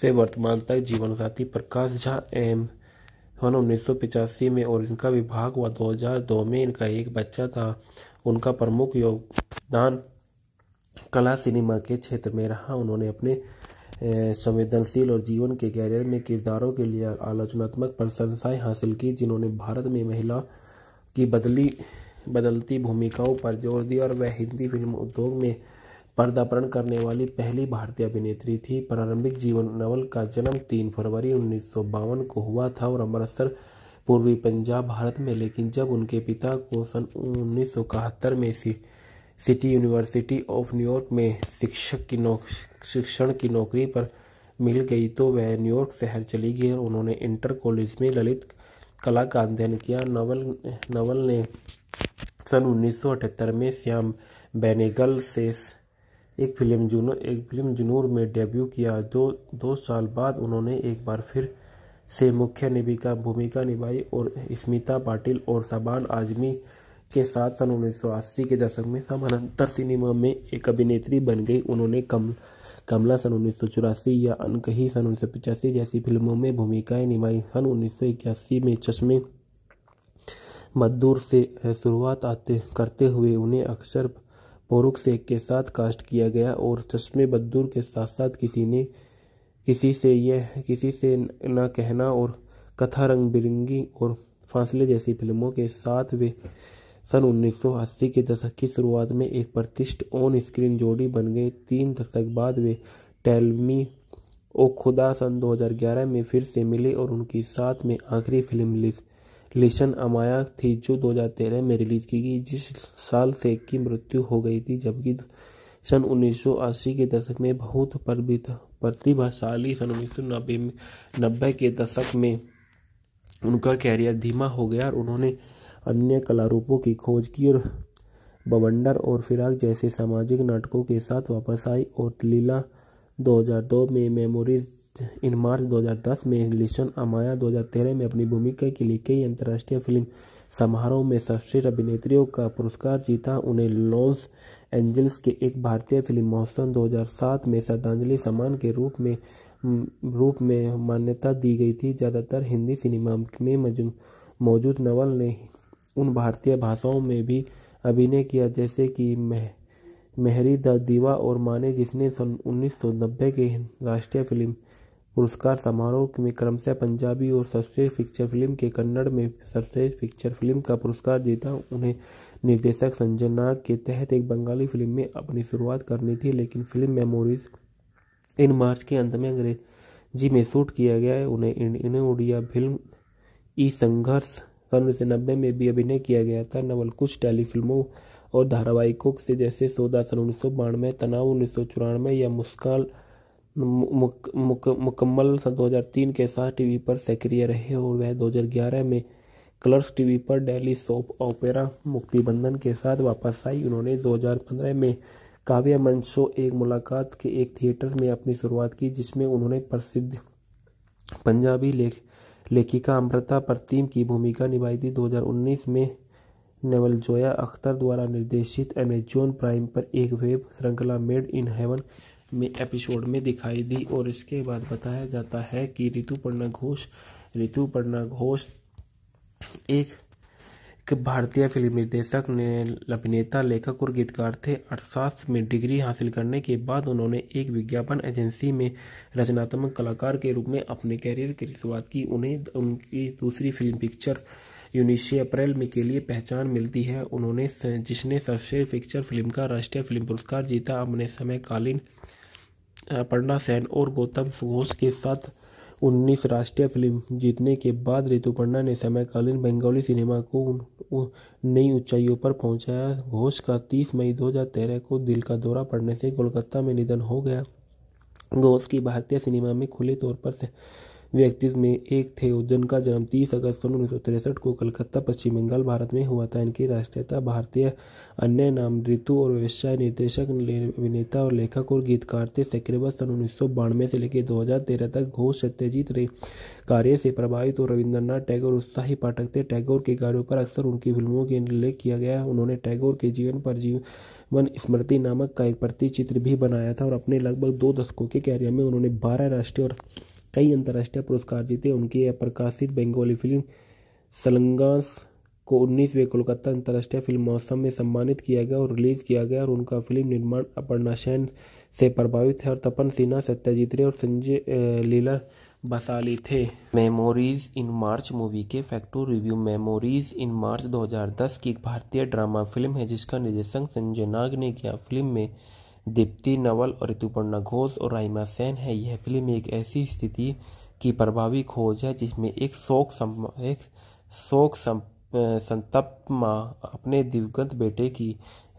से वर्तमान तक जीवन साथी प्रकाश झा एम सन उन्नीस में और इनका विभाग हुआ दो में इनका एक बच्चा था उनका प्रमुख योगदान कला सिनेमा के क्षेत्र में रहा उन्होंने अपने संवेदनशील और जीवन के कैरियर में किरदारों के लिए आलोचनात्मक प्रशंसाएं हासिल की जिन्होंने भारत में महिला की बदली बदलती भूमिकाओं पर जोर दिया और वह हिंदी फिल्म उद्योग में पर्दापरण करने वाली पहली भारतीय अभिनेत्री थी प्रारंभिक जीवन नवल का जन्म तीन फरवरी उन्नीस को हुआ था और अमृतसर पूर्वी पंजाब भारत में लेकिन जब उनके पिता को सन उन्नीस में C City University of New York में शिक्षक की नौ शिक्षण की नौकरी पर मिल गई तो वह न्यूयॉर्क शहर चली गई और उन्होंने इंटर कॉलेज में ललित कला का अध्ययन किया नवल नवल ने सन 1978 में श्याम बेनेगल से एक फिल्म जुनू एक फिल्म जुनूर में डेब्यू किया जो दो साल बाद उन्होंने एक बार फिर से मुख्य निविका भूमिका निभाई और स्मिता पाटिल और सबान आजमी के साथ सन 1980 के दशक में समानांतर सिनेमा में एक अभिनेत्री बन गई उन्होंने कम कमला सन उन्नीस या अनकही सन उन्नीस जैसी फिल्मों में भूमिकाएं निभाई सन उन्नीस में चश्मे मद्दूर से शुरुआत आते करते हुए उन्हें अक्सर पोरुख शेख के साथ कास्ट किया गया और चश्मे बदूर के साथ साथ किसी ने किसी से यह किसी से न कहना और कथा रंग बिरंगी और फासले जैसी फिल्मों के साथ वे सन 1980 के दशक की शुरुआत में एक प्रतिष्ठ ऑन स्क्रीन जोड़ी बन गई तीन दशक बाद वे टेलमी ओ खुदा सन 2011 में फिर से मिले और उनकी साथ में आखिरी फिल्म लिशन अमाया थी जो 2013 में रिलीज की गई जिस साल से की मृत्यु हो गई थी जबकि सन 1980 के दशक में बहुत प्रतिभाशाली सन उन्नीस सौ नब्बे के दशक में उनका कैरियर धीमा हो गया और उन्होंने अन्य कलारूपों की खोज की और बवंडर और फिराक जैसे सामाजिक नाटकों के साथ वापस आई और लीला 2002 में मेमोरीज इन मार्च 2010 में लिशन अमाया 2013 में अपनी भूमिका के लिए कई अंतर्राष्ट्रीय फिल्म समारोह में सर्वश्रेष्ठ अभिनेत्रियों का पुरस्कार जीता उन्हें लॉस एंजल्स के एक भारतीय फिल्म महोत्सव 2007 में श्रद्धांजलि सम्मान के रूप में रूप में मान्यता दी गई थी ज़्यादातर हिंदी सिनेमा में मौजूद नवल ने उन भारतीय भाषाओं में भी अभिनय किया जैसे कि मह मेहरी द दीवा और माने जिसने सन उन्नीस के राष्ट्रीय फिल्म पुरस्कार समारोह में क्रमशः पंजाबी और सर्वश्रेष्ठ पिक्चर फिल्म के कन्नड़ में सर्वश्रेष्ठ पिक्चर फिल्म का पुरस्कार जीता उन्हें निर्देशक संजय नाग के तहत एक बंगाली फिल्म में अपनी शुरुआत करनी थी लेकिन फिल्म मेमोरीज इन मार्च के अंत में अंग्रेजी में शूट किया गया है उन्हें इंडिया उड़िया फिल्म ई संघर्ष सन उन्नीस नब्बे में भी अभिनय किया गया था नवल कुछ टेलीफिल्मों और धारावाहिकों से जैसे सौदा सन उन्नीस सौ बानवे तनाव उन्नीस सौ चौरानवे या मुस्कान मुक, मुक, मुकम्मल सन 2003 के साथ टीवी पर सक्रिय रहे और वह ग्यारह में कलर्स टीवी पर डेली सोप ओपेरा मुक्तिबंधन के साथ वापस आई उन्होंने 2015 में काव्य मंच शो एक मुलाकात के एक थिएटर में अपनी शुरुआत की जिसमें उन्होंने प्रसिद्ध पंजाबी लेख लेखिका अमृता प्रतिम की भूमिका निभाई थी 2019 में जोया अख्तर द्वारा निर्देशित अमेजॉन प्राइम पर एक वेब श्रृंखला मेड इन हेवन में एपिसोड में दिखाई दी और इसके बाद बताया जाता है कि ऋतुपर्णा घोष ऋतुपर्णा घोष एक भारतीय फिल्म निर्देशक ने अभिनेता लेखक और गीतकार थे अर्थशास्त्र में डिग्री हासिल करने के बाद उन्होंने एक विज्ञापन एजेंसी में रचनात्मक कलाकार के रूप में अपने कैरियर की शुरुआत की उन्हें उनकी दूसरी फिल्म पिक्चर यूनिशे अप्रैल में के लिए पहचान मिलती है उन्होंने जिसने सर्वश्रेष्ठ पिक्चर फिल्म का राष्ट्रीय फिल्म पुरस्कार जीता अपने समयकालीन अपर्णा सेन और गौतम सुघोष के साथ उन्नीस राष्ट्रीय फिल्म जीतने के बाद ऋतुपर्णा ने समयकालीन बंगाली सिनेमा को नई ऊंचाइयों पर पहुंचाया घोष का 30 मई 2013 को दिल का दौरा पड़ने से कोलकाता में निधन हो गया घोष की भारतीय सिनेमा में खुले तौर पर व्यक्तित्व में एक थे का जन्म 30 अगस्त सन उन्नीस को कलकत्ता पश्चिम बंगाल भारत में हुआ था इनकी राष्ट्रीयता भारतीय अन्य नाम ऋतु और व्यवसाय निर्देशक अभिनेता और लेखक और गीतकार थे सक्रियवत सन उन्नीस से लेकर 2013 तक घोष सत्यजीत रे कार्य से प्रभावित और रविंद्रनाथ टैगोर उत्साही पाठक थे टैगोर के कार्यों पर अक्सर उनकी फिल्मों के उल्लेख किया गया उन्होंने टैगोर के जीवन पर जीवन स्मृति नामक का एक प्रतिचित्र भी बनाया था और अपने लगभग दो दशकों के कैरियर में उन्होंने बारह राष्ट्रीय और कई अंतर्राष्ट्रीय पुरस्कार जीते उनकी अप्रकाशित बंगाली फिल्म सलंगास को उन्नीसवें कोलकाता अंतर्राष्ट्रीय फिल्म महोत्सव में सम्मानित किया गया और रिलीज किया गया और उनका फिल्म निर्माण अपर्णा सेन से प्रभावित है और तपन सिन्हा सत्याजीत रे और संजय लीला बसाली थे मेमोरीज इन मार्च मूवी के फैक्टो रिव्यू मेमोरीज इन मार्च 2010 की एक भारतीय ड्रामा फिल्म है जिसका निर्देशन संजय नाग ने किया फिल्म में दीप्ति नवल और ऋतुपर्णा घोष और राइमा सेन है यह फिल्म एक ऐसी स्थिति की प्रभावी खोज है जिसमें एक शोक एक शोक संतप्त माँ अपने दिवगत बेटे की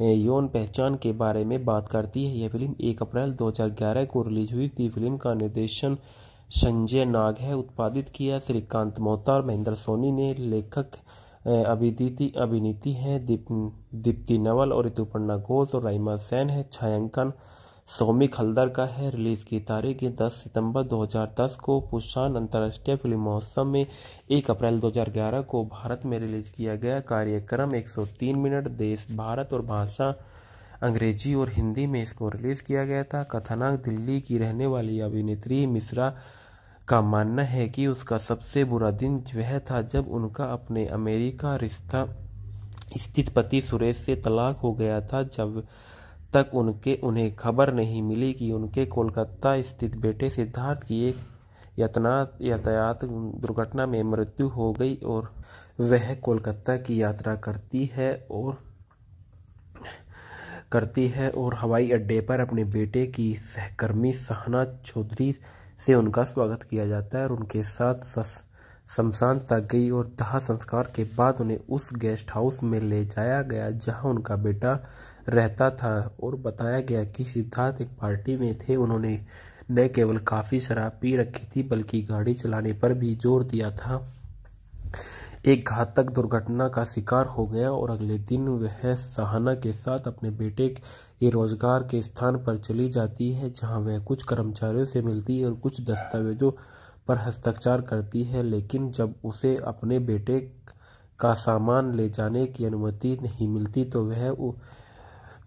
यौन पहचान के बारे में बात करती है यह फिल्म 1 अप्रैल 2011 को रिलीज हुई थी फिल्म का निर्देशन संजय नाग है उत्पादित किया श्रीकांत मोहता और महेंद्र सोनी ने लेखक अभिदीति अभिनीति हैं दीप दीप्ति नवल और ऋतुपर्णा घोष और राइमा सैन है छायांकन सौमिक हल्दर का है रिलीज की तारीख 10 सितंबर 2010 को पुषान अंतर्राष्ट्रीय फिल्म महोत्सव में 1 अप्रैल 2011 को भारत में रिलीज किया गया कार्यक्रम 103 मिनट देश भारत और भाषा अंग्रेजी और हिंदी में इसको रिलीज किया गया था कथानाक दिल्ली की रहने वाली अभिनेत्री मिश्रा का मानना है कि उसका सबसे बुरा दिन वह था जब उनका अपने अमेरिका रिश्ता स्थित पति सुरेश से तलाक हो गया था जब तक उनके उन्हें खबर नहीं मिली कि उनके कोलकाता स्थित बेटे सिद्धार्थ की एक यातना यातायात दुर्घटना में मृत्यु हो गई और वह कोलकाता की यात्रा करती है और करती है और हवाई अड्डे पर अपने बेटे की सहकर्मी सहना चौधरी से उनका स्वागत किया जाता है और उनके साथ शमशान तक गई और दाह संस्कार के बाद उन्हें उस गेस्ट हाउस में ले जाया गया जहां उनका बेटा रहता था और बताया गया कि सिद्धार्थ एक पार्टी में थे उन्होंने न केवल काफ़ी शराब पी रखी थी बल्कि गाड़ी चलाने पर भी जोर दिया था एक घातक दुर्घटना का शिकार हो गया और अगले दिन वह सहाना के साथ अपने बेटे ये रोजगार के स्थान पर चली जाती है जहाँ वह कुछ कर्मचारियों से मिलती है और कुछ दस्तावेजों पर हस्ताक्षर करती है लेकिन जब उसे अपने बेटे का सामान ले जाने की अनुमति नहीं मिलती तो वह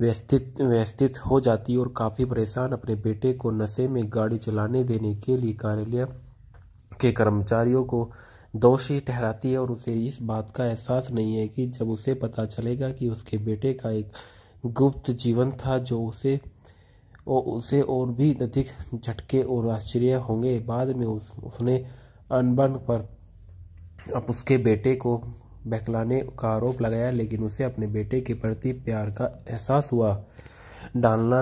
व्यस्तित व्यस्तित हो जाती और काफ़ी परेशान अपने बेटे को नशे में गाड़ी चलाने देने के लिए कार्यालय के कर्मचारियों को दोषी ठहराती है और उसे इस बात का एहसास नहीं है कि जब उसे पता चलेगा कि उसके बेटे का एक गुप्त जीवन था जो उसे और उसे और भी अधिक झटके और आश्चर्य होंगे बाद में उस, उसने अनबन पर अब उसके बेटे को बहकलाने का आरोप लगाया लेकिन उसे अपने बेटे के प्रति प्यार का एहसास हुआ डालना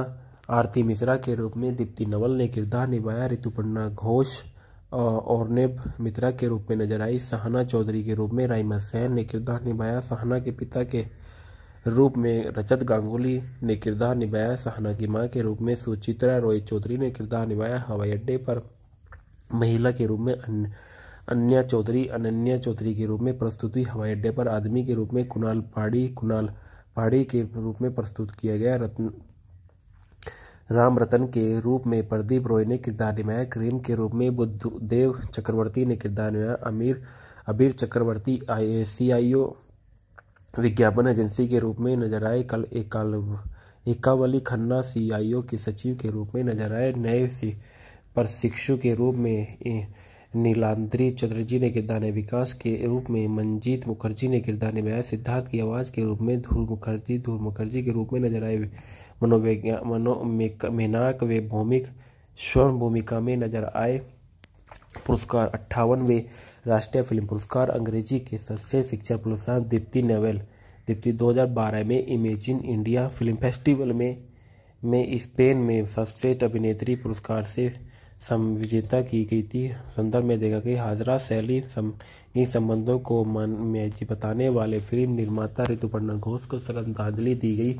आरती मिश्रा के रूप में दीप्ति नवल ने किरदार निभाया ऋतुपर्णा घोष और नेब मित्रा के रूप में नजर आई सहना चौधरी के रूप में राइमा सैन ने किरदार निभाया सहना के पिता के रूप में रजत गांगुली ने किरदार निभाया सहना की मां के रूप में सुचित्रा रॉय चौधरी ने किरदार निभाया हवाई अड्डे पर महिला के रूप में अन्या चौधरी अनन्या चौधरी के रूप में प्रस्तुति हवाई अड्डे पर आदमी के रूप में कुणाल पहाड़ी कुणाल पहाड़ी के रूप में प्रस्तुत किया गया रत्न राम रतन के रूप में प्रदीप रॉय ने किरदार निभाया क्रीम के रूप में बुद्धदेव चक्रवर्ती ने किरदार निभाया अमीर अबीर चक्रवर्ती आई सी आई ओ विज्ञापन एजेंसी के रूप में नजर आए कल एकाल एकावली खन्ना सीआईओ के सचिव के रूप में नजर आए नए प्रशिक्षु के रूप में नीलांद्री चटर्जी ने किरदार विकास के रूप में मंजीत मुखर्जी ने किरदार निभाया सिद्धार्थ की आवाज़ के रूप में धूल मुखर्जी धूल मुखर्जी के रूप में नजर आए मनोवैज्ञा मनो मेनाक वे भौमिक स्वर्ण भूमिका में नजर आए पुरस्कार अट्ठावनवे राष्ट्रीय फिल्म पुरस्कार अंग्रेजी के सबसे शिक्षा पुरस्कार दीप्ति नेवल दीप्ति 2012 में इमेजिन इंडिया फिल्म फेस्टिवल में में स्पेन में सबसे अभिनेत्री पुरस्कार से संविजेता की गई थी संदर्भ में देखा गया हाजरा शैली समगी संबंधों को मन में बताने वाले फिल्म निर्माता ऋतुपर्णा घोष को श्रद्धांजलि दी गई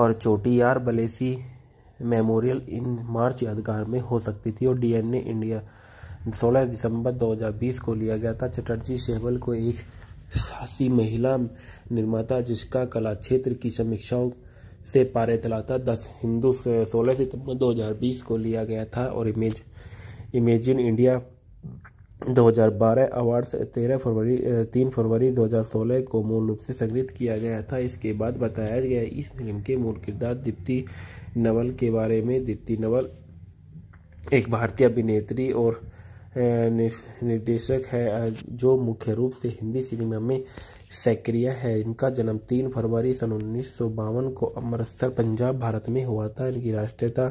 और यार बलेसी मेमोरियल इन मार्च यादगार में हो सकती थी और डीएनए इंडिया 16 दिसंबर 2020 को लिया गया था चटर्जी सहगल को एक साहसी महिला निर्माता जिसका कला क्षेत्र की समीक्षाओं से पारे तला था दस हिंदू सोलह सितंबर 2020 को लिया गया था और इमेज इमेजिन इंडिया 2012 अवार्ड तेरह फरवरी तीन फरवरी 2016 को मूल रूप से संग्रहित किया गया था इसके बाद बताया गया इस फिल्म के मूल किरदार दीप्ति नवल के बारे में दीप्ति नवल एक भारतीय अभिनेत्री और निर्देशक है जो मुख्य रूप से हिंदी सिनेमा में सक्रिय है इनका जन्म तीन फरवरी सन उन्नीस को अमृतसर पंजाब भारत में हुआ था इनकी राष्ट्रीयता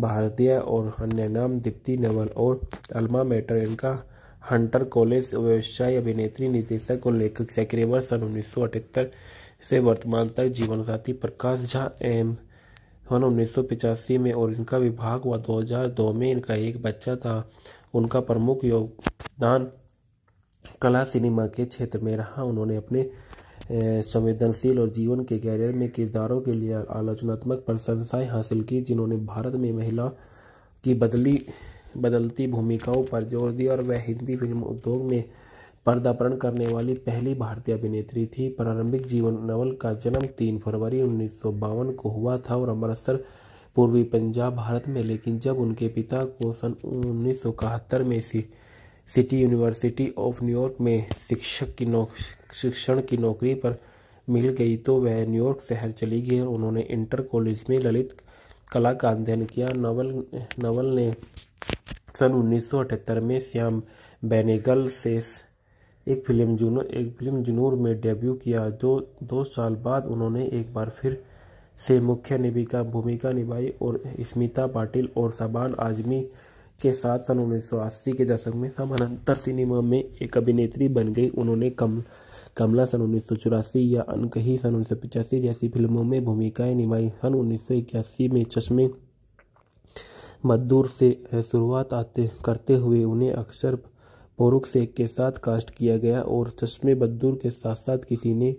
भारतीय और अन्य नाम दीप्ति नवल और अल्मा मेटर इनका हंटर कॉलेज व्यवसाय अभिनेत्री निर्देशक और लेखक सक्रिय वर्ष सन उन्नीस से वर्तमान तक जीवन साथी प्रकाश झा एम सन उन्नीस में और इनका विभाग हुआ 2002 में इनका एक बच्चा था उनका प्रमुख योगदान कला सिनेमा के क्षेत्र में रहा उन्होंने अपने संवेदनशील और जीवन के कैरियर में किरदारों के लिए आलोचनात्मक प्रशंसाएं हासिल की जिन्होंने भारत में महिला की बदली बदलती भूमिकाओं पर जोर दिया और वह हिंदी फिल्म उद्योग में पर्दापरण करने वाली पहली भारतीय अभिनेत्री थी प्रारंभिक जीवन नवल का जन्म तीन फरवरी उन्नीस को हुआ था और अमृतसर पूर्वी पंजाब भारत में लेकिन जब उनके पिता को सन उन्नीस में C City University of New York में शिक्षक की नौ शिक्षण की नौकरी पर मिल गई तो वह न्यूयॉर्क शहर चली गई और उन्होंने इंटर कॉलेज में ललित कला का अध्ययन किया नवल नवल ने सन उन्नीस में श्याम बेनेगल से एक फिल्म जुनू एक फिल्म जुनूर में डेब्यू किया जो दो साल बाद उन्होंने एक बार फिर से मुख्य निभिका भूमिका निभाई और स्मिता पाटिल और सबान आजमी के साथ सन उन्नीस के दशक में समानांतर सिनेमा में एक अभिनेत्री बन गई उन्होंने कम कमला सन उन्नीस सौ चौरासी या अनकही सन उन्नीस सौ जैसी फिल्मों में भूमिकाएं निभाई सन उन्नीस सौ इक्यासी में चश्मे मद्दूर से शुरुआत आते करते हुए उन्हें अक्सर पोरुख शेख के साथ कास्ट किया गया और चश्मे बद्दूर के साथ साथ किसी ने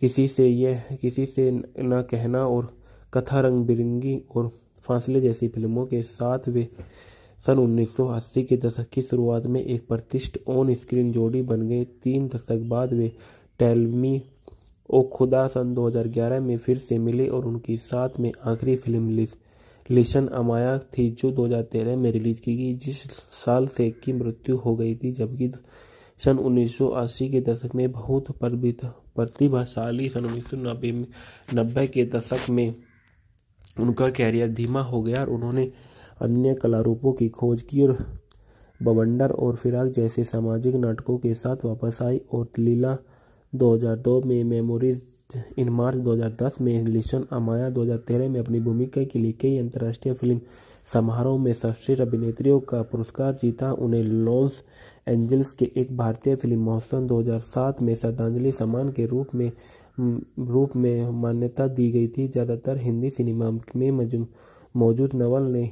किसी से यह किसी से न कहना और कथा रंग बिरंगी और फासले जैसी फिल्मों के साथ वे सन 1980 के दशक की शुरुआत में एक प्रतिष्ठित ऑन स्क्रीन जोड़ी बन गए तीन दशक बाद वे टेलमी ओ खुदा सन 2011 में फिर से मिले और उनकी साथ में आखिरी फिल्म लिशन अमाया थी जो 2013 में रिलीज की गई जिस साल से की मृत्यु हो गई थी जबकि सन 1980 के दशक में बहुत प्रतिभाशाली सन उन्नीस सौ नब्बे के दशक में उनका कैरियर धीमा हो गया और उन्होंने अन्य कलारूपों की खोज की और बवंडर और फिराक जैसे सामाजिक नाटकों के साथ वापस आई और लीला 2002 में मेमोरीज इन मार्च 2010 में लिशन अमाया 2013 में अपनी भूमिका के लिए कई अंतर्राष्ट्रीय फिल्म समारोह में सर्वश्रेष्ठ अभिनेत्रियों का पुरस्कार जीता उन्हें लॉन्स एंजल्स के एक भारतीय फिल्म महोत्सव 2007 में श्रद्धांजलि सम्मान के रूप में रूप में मान्यता दी गई थी ज़्यादातर हिंदी सिनेमा में मौजूद नवल ने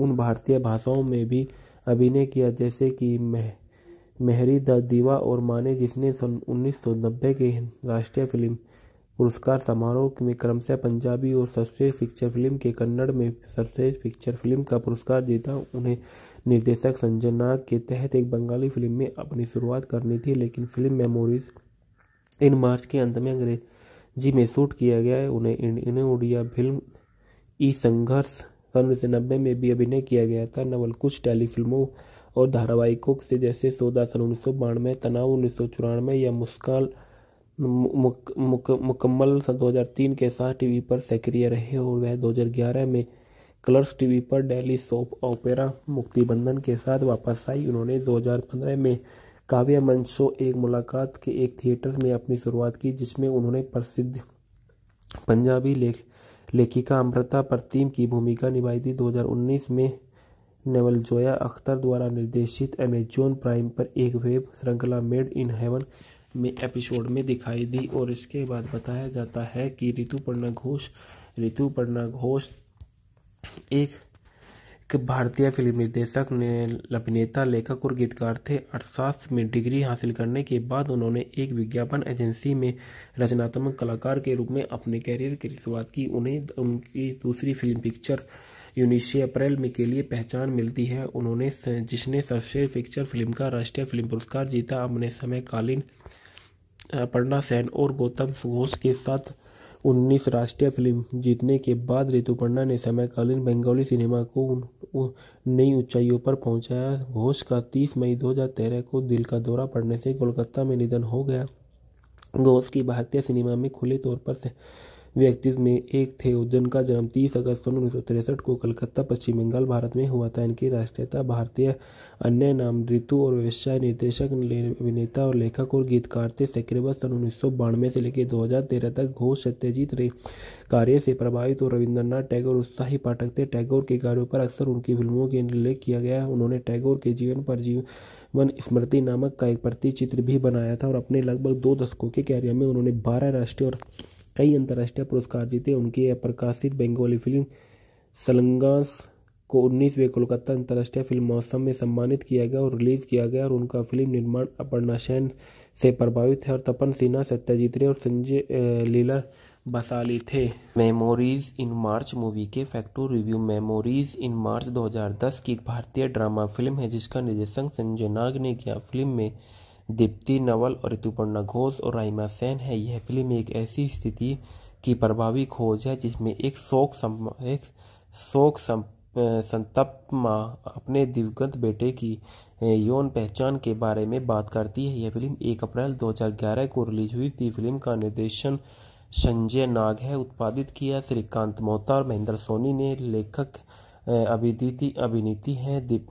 उन भारतीय भाषाओं में भी अभिनय किया जैसे कि मह मेहरी द दीवा और माने जिसने सन उन्नीस के राष्ट्रीय फिल्म पुरस्कार समारोह में क्रमशः पंजाबी और सर्वश्रेष्ठ पिक्चर फिल्म के कन्नड़ में सर्वश्रेष्ठ पिक्चर फिल्म का पुरस्कार जीता उन्हें निर्देशक संजय नाग के तहत एक बंगाली फिल्म में अपनी शुरुआत करनी थी लेकिन फिल्म मेमोरीज इन मार्च के अंत में अंग्रेजी में शूट किया गया है उन्हें इन्हें उड़िया फिल्म ई संघर्ष सन उन्नीस सौ नब्बे में भी अभिनय किया गया था नवल कुछ टेलीफिल्मों और धारावाहिकों से जैसे सौदा सन उन्नीस सौ बानवे तनाव उन्नीस सौ चौरानवे या मुस्कान मुक, मुक, मुकम्मल सन तीन के साथ टीवी पर सक्रिय रहे और वह ग्यारह में कलर्स टीवी पर डेली सोप ओपेरा मुक्तिबंधन के साथ वापस आई उन्होंने 2015 में काव्य मंच शो एक मुलाकात के एक थिएटर में अपनी शुरुआत की जिसमें उन्होंने प्रसिद्ध पंजाबी लेख लेखिका अमृता प्रतिम की भूमिका निभाई थी 2019 में नेवलजोया अख्तर द्वारा निर्देशित अमेजोन प्राइम पर एक वेब श्रृंखला मेड इन हेवन में एपिसोड में दिखाई दी और इसके बाद बताया जाता है कि ऋतुपर्णा घोष ऋतुपर्णा घोष एक भारतीय फिल्म निर्देशक ने अभिनेता लेखक और गीतकार थे अर्थशास्त्र में डिग्री हासिल करने के बाद उन्होंने एक विज्ञापन एजेंसी में रचनात्मक कलाकार के रूप में अपने कैरियर की शुरुआत की उन्हें उनकी दूसरी फिल्म पिक्चर यूनिशे अप्रैल में के लिए पहचान मिलती है उन्होंने जिसने सर्वश्रेष्ठ पिक्चर फिल्म का राष्ट्रीय फिल्म पुरस्कार जीता अपने समयकालीन पढ़ना सेन और गौतम घोष के साथ उन्नीस राष्ट्रीय फिल्म जीतने के बाद ऋतुपर्णा ने समयकालीन बंगाली सिनेमा को नई ऊंचाइयों पर पहुंचाया घोष का 30 मई 2013 को दिल का दौरा पड़ने से कोलकाता में निधन हो गया घोष की भारतीय सिनेमा में खुले तौर पर व्यक्तित्व में एक थे जिनका जन्म 30 अगस्त सन उन्नीस को कलकत्ता पश्चिम बंगाल भारत में हुआ था इनकी राष्ट्रीयता भारतीय अन्य नाम ऋतु और व्यवसाय निर्देशक अभिनेता और लेखक और गीतकार थे सक्रियवत सन उन्नीस से लेकर दो तक घोष सत्यजीत रे कार्य से प्रभावित और रविंद्रनाथ टैगोर उत्साही पाठक थे टैगोर के कार्यों पर अक्सर उनकी फिल्मों के उल्लेख किया गया उन्होंने टैगोर के जीवन पर जीवन वन स्मृति नामक का एक प्रतिचित्र भी बनाया था और अपने लगभग दो दशकों के कैरियर में उन्होंने बारह राष्ट्रीय और कई अंतर्राष्ट्रीय पुरस्कार जीते उनकी अप्रकाशित बंगाली फिल्म सलंगास को उन्नीसवें कोलकाता अंतर्राष्ट्रीय फिल्म महोत्सव में सम्मानित किया गया और रिलीज किया गया और उनका फिल्म निर्माण अपर्णा सेन से प्रभावित है और तपन सिन्हा सत्याजीत रे और संजय लीला बसाली थे मेमोरीज इन मार्च मूवी के फैक्टू रिव्यू मेमोरीज इन मार्च 2010 की एक भारतीय ड्रामा फिल्म है जिसका निर्देशन संजय नाग ने किया फिल्म में दीप्ति नवल और ऋतुपर्णा घोष और राइमा सेन है यह फिल्म एक ऐसी स्थिति की प्रभावी खोज है जिसमें एक शोक एक शोक संतप्त माँ अपने दिवगत बेटे की यौन पहचान के बारे में बात करती है यह फिल्म 1 अप्रैल 2011 को रिलीज हुई थी फिल्म का निर्देशन संजय नाग है उत्पादित किया श्रीकांत मोहता और महेंद्र सोनी ने लेखक अभिदीति अभिनीति है दीप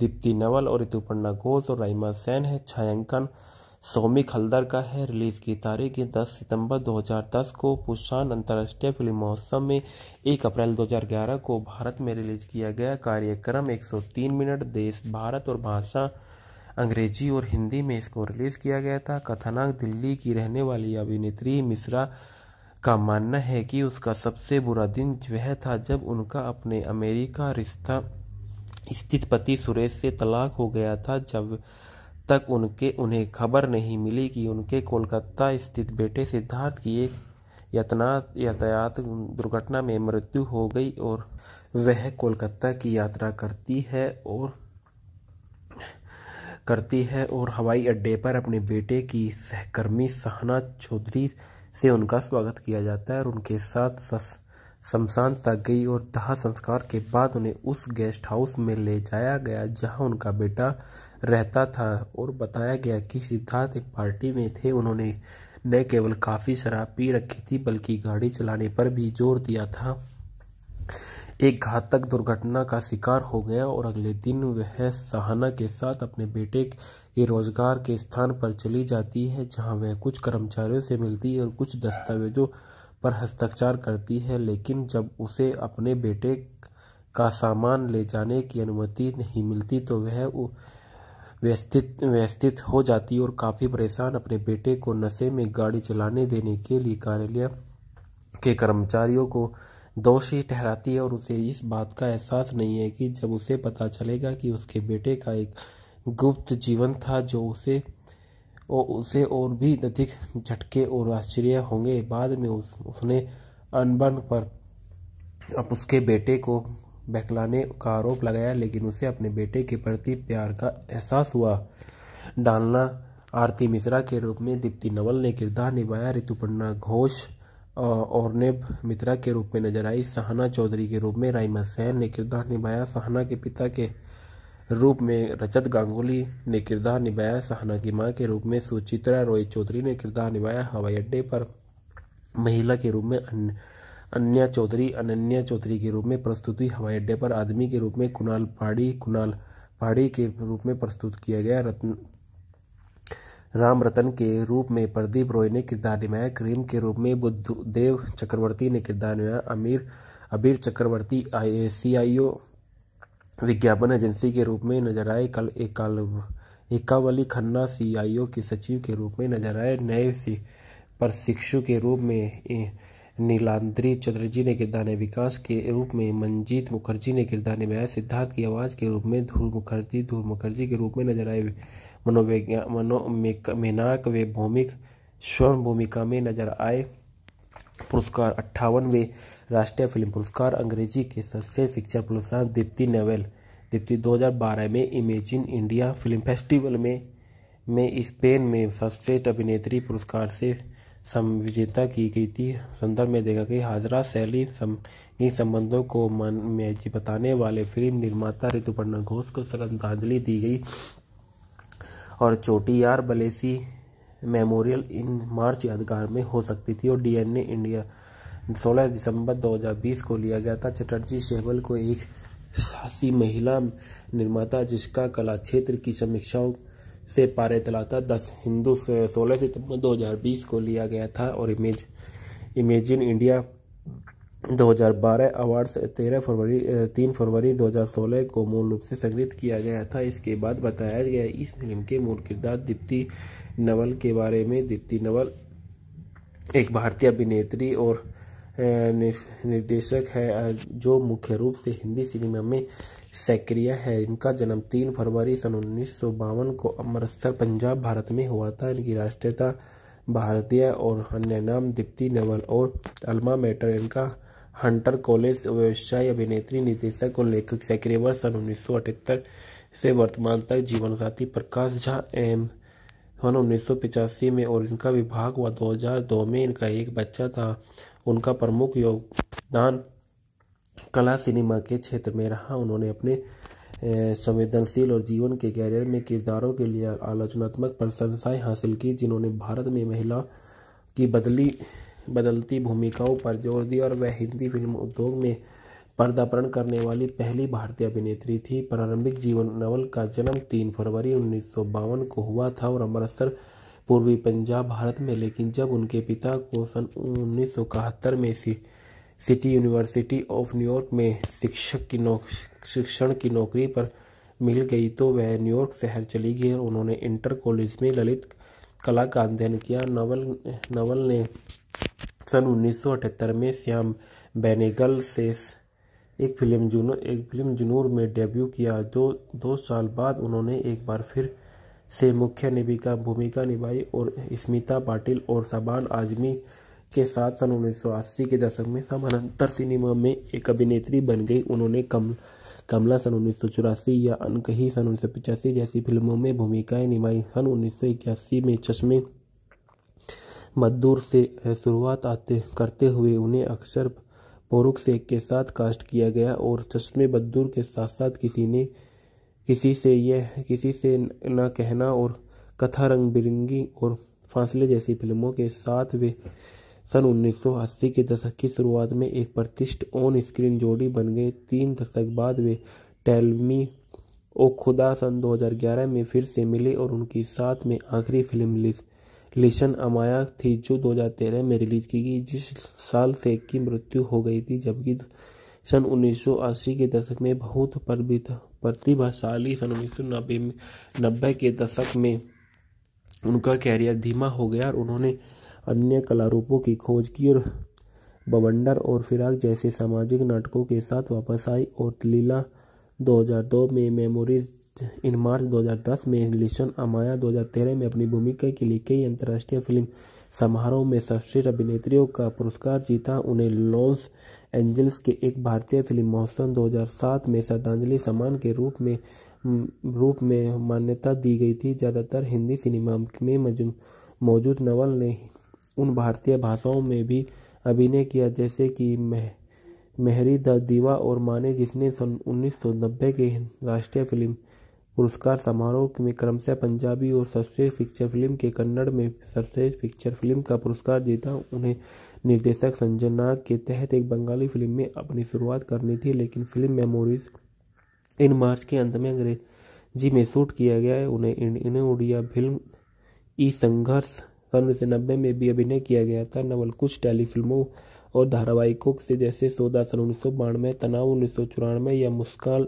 दीप्ति नवल और ऋतुपर्णा घोष और रहीमा सेन है छायांकन सौमिक हल्दर का है रिलीज की तारीख 10 सितंबर 2010 को पुषान अंतर्राष्ट्रीय फिल्म महोत्सव में 1 अप्रैल 2011 को भारत में रिलीज किया गया कार्यक्रम 103 मिनट देश भारत और भाषा अंग्रेजी और हिंदी में इसको रिलीज किया गया था कथानाक दिल्ली की रहने वाली अभिनेत्री मिश्रा का मानना है कि उसका सबसे बुरा दिन वह था जब उनका अपने अमेरिका रिश्ता स्थित पति सुरेश से तलाक हो गया था जब तक उनके उन्हें खबर नहीं मिली कि उनके कोलकाता स्थित बेटे सिद्धार्थ की एक यातना यातायात दुर्घटना में मृत्यु हो गई और वह कोलकाता की यात्रा करती है और करती है और हवाई अड्डे पर अपने बेटे की सहकर्मी सहना चौधरी से उनका स्वागत किया जाता है और उनके साथ शमशान तक गई और दाह संस्कार के बाद उन्हें उस गेस्ट हाउस में ले जाया गया जहां उनका बेटा रहता था और बताया गया कि सिद्धार्थ एक पार्टी में थे उन्होंने न केवल काफ़ी शराब पी रखी थी बल्कि गाड़ी चलाने पर भी जोर दिया था एक घातक दुर्घटना का शिकार हो गया और अगले दिन वह सहाना के साथ अपने बेटे ये रोजगार के स्थान पर चली जाती है जहां वह कुछ कर्मचारियों से मिलती है और कुछ दस्तावेजों पर हस्ताक्षर करती है लेकिन जब उसे अपने बेटे का सामान ले जाने की अनुमति नहीं मिलती तो वह व्यस्तित व्यस्तित हो जाती और काफ़ी परेशान अपने बेटे को नशे में गाड़ी चलाने देने के लिए कार्यालय के कर्मचारियों को दोषी ठहराती है और उसे इस बात का एहसास नहीं है कि जब उसे पता चलेगा कि उसके बेटे का एक गुप्त जीवन था जो उसे और उसे और भी अधिक झटके और आश्चर्य होंगे बाद में उस, उसने अनबन पर अब उसके बेटे को बहकलाने का आरोप लगाया लेकिन उसे अपने बेटे के प्रति प्यार का एहसास हुआ डालना आरती मिश्रा के रूप में दीप्ति नवल ने किरदार निभाया ऋतुपर्णा घोष और नेब मित्रा के रूप में नजर आई सहना चौधरी के रूप में राइमा सैन ने किरदार निभाया सहना के पिता के रूप में रजत गांगुली ने किरदार निभाया सहना की मां के रूप में सुचित्रा रॉय चौधरी ने किरदार निभाया हवाई अड्डे पर महिला के रूप में अन्य अन्या चौधरी अनन्या चौधरी के रूप में प्रस्तुति हवाई अड्डे पर आदमी के रूप में कुणाल पहाड़ी कुणाल पहाड़ी के रूप में प्रस्तुत किया गया रत्न राम रतन के रूप में प्रदीप रॉय ने किरदार निभाया क्रीम के रूप में बुद्धदेव चक्रवर्ती ने किरदार निभाया अमीर अबीर चक्रवर्ती आई सी आई ओ विज्ञापन एजेंसी के रूप में नजर आए कल एकाल एकावली खन्ना सीआईओ के सचिव के रूप में नजर आए नए प्रशिक्षु के रूप में नीलांद्री चटर्जी ने किरदार विकास के रूप में मंजीत मुखर्जी ने किरदार निभाया सिद्धार्थ की आवाज़ के रूप में धूल मुखर्जी धूल मुखर्जी के रूप में नजर आए मनोवैज्ञा मनो मेनाक वे भौमिक स्वर्ण भूमिका में नजर आए पुरस्कार अट्ठावनवे राष्ट्रीय फिल्म पुरस्कार अंग्रेजी के सबसे शिक्षा पुरस्कार दीप्ति नोवेल दीप्ति 2012 में इमेजिन इंडिया फिल्म फेस्टिवल में में स्पेन में सर्वश्रेष्ठ अभिनेत्री पुरस्कार से समविजेता की गई थी संदर्भ में देखा कि हाजरा शैली सम, संबंधों को मन में बताने वाले फिल्म निर्माता ऋतुपर्णा घोष को श्रद्धांजलि दी गई और यार बलेसी मेमोरियल इन मार्च यादगार में हो सकती थी और डीएनए इंडिया 16 दिसंबर 2020 को लिया गया था चटर्जी सेहवल को एक साहसी महिला निर्माता जिसका कला क्षेत्र की समीक्षाओं से पारे तला था दस हिंदू सोलह सितंबर 2020 को लिया गया था और इमेज इमेजिन इंडिया 2012 से तेरह फरवरी तीन फरवरी 2016 को मूल रूप से संग्रहित किया गया था इसके बाद बताया गया इस फिल्म के मूल किरदार दीप्ति नवल के बारे में दीप्ति नवल एक भारतीय अभिनेत्री और निर्देशक है जो मुख्य रूप से हिंदी सिनेमा में सक्रिय है इनका जन्म तीन फरवरी सन उन्नीस को अमृतसर पंजाब भारत में हुआ था इनकी राष्ट्रीयता भारतीय और अन्य नाम दीप्ति नवल और अल्मा मेटर इनका हंटर कॉलेज व्यवसाय अभिनेत्री निर्देशक और लेखक सक्रिय वर्ष सन उन्नीस से वर्तमान तक जीवन साथी प्रकाश झा एम सन उन्नीस में और इनका विभाग हुआ 2002 में इनका एक बच्चा था उनका प्रमुख योगदान कला सिनेमा के क्षेत्र में रहा उन्होंने अपने संवेदनशील और जीवन के कैरियर में किरदारों के लिए आलोचनात्मक प्रशंसाएं हासिल की जिन्होंने भारत में महिला की बदली बदलती भूमिकाओं पर जोर दिया और वह हिंदी फिल्म उद्योग में पर्दापरण करने वाली पहली भारतीय अभिनेत्री थी प्रारंभिक जीवन नवल का जन्म तीन फरवरी उन्नीस को हुआ था और अमृतसर पूर्वी पंजाब भारत में लेकिन जब उनके पिता को सन उन्नीस में C City University of New York में शिक्षक की नौ शिक्षण की नौकरी पर मिल गई तो वह न्यूयॉर्क शहर चली गई और उन्होंने इंटर कॉलेज में ललित कला का अध्ययन किया नवल नवल ने सन 1978 में श्याम बेनेगल से एक फिल्म जुनू एक फिल्म जुनूर में डेब्यू किया जो दो साल बाद उन्होंने एक बार फिर से मुख्य निविका भूमिका निभाई और स्मिता पाटिल और सबान आजमी के साथ सन उन्नीस के दशक में समानांतर सिनेमा में एक अभिनेत्री बन गई उन्होंने कम कमला सन उन्नीस या अनकही सन उन्नीस जैसी फिल्मों में भूमिकाएं निभाई सन उन्नीस में चश्मे मद्दूर से शुरुआत आते करते हुए उन्हें अक्सर पोरुख शेख के साथ कास्ट किया गया और चश्मे बद्दूर के साथ साथ किसी ने किसी से यह किसी से न कहना और कथा रंग बिरंगी और फासले जैसी फिल्मों के साथ वे सन 1980 के दशक की शुरुआत में एक प्रतिष्ठित ऑन स्क्रीन जोड़ी बन गए तीन दशक बाद वे टेलमी ओ खुदा सन 2011 में फिर से मिले और उनकी साथ में आखिरी फिल्म लिशन अमाया थी जो 2013 में रिलीज की गई जिस साल से की मृत्यु हो गई थी जबकि सन 1980 के दशक में बहुत प्रतिभाशाली सन उन्नीस सौ नब्बे में नब्बे के दशक में उनका कैरियर धीमा हो गया और उन्होंने अन्य कलारूपों की खोज की और बवंडर और फिराक जैसे सामाजिक नाटकों के साथ वापस आई और लीला 2002 में मेमोरीज इन मार्च 2010 में लिशन अमाया 2013 में अपनी भूमिका के लिए कई अंतर्राष्ट्रीय फिल्म समारोह में सर्वश्रेष्ठ अभिनेत्रियों का पुरस्कार जीता उन्हें लॉन्स एंजल्स के एक भारतीय फिल्म महोत्सव 2007 में श्रद्धांजलि सम्मान के रूप में रूप में मान्यता दी गई थी ज़्यादातर हिंदी सिनेमा में मौजूद नवल ने उन भारतीय भाषाओं में भी अभिनय किया जैसे कि मह मेहरी द दीवा और माने जिसने सन उन्नीस के राष्ट्रीय फिल्म पुरस्कार समारोह में क्रमशः पंजाबी और सर्वश्रेष्ठ पिक्चर फिल्म के कन्नड़ में सर्वश्रेष्ठ पिक्चर फिल्म का पुरस्कार जीता उन्हें निर्देशक संजय नाग के तहत एक बंगाली फिल्म में अपनी शुरुआत करनी थी लेकिन फिल्म मेमोरीज इन मार्च के अंत में अंग्रेजी में शूट किया गया है उन्हें इन्हें उड़िया फिल्म ई संघर्ष सन उन्नीस नब्बे में भी अभिनय किया गया था नवल कुछ टेलीफिल्मों और धारावाहिकों से जैसे सौदा सन उन्नीस सौ बानवे तनाव उन्नीस सौ चौरानवे या मुस्कान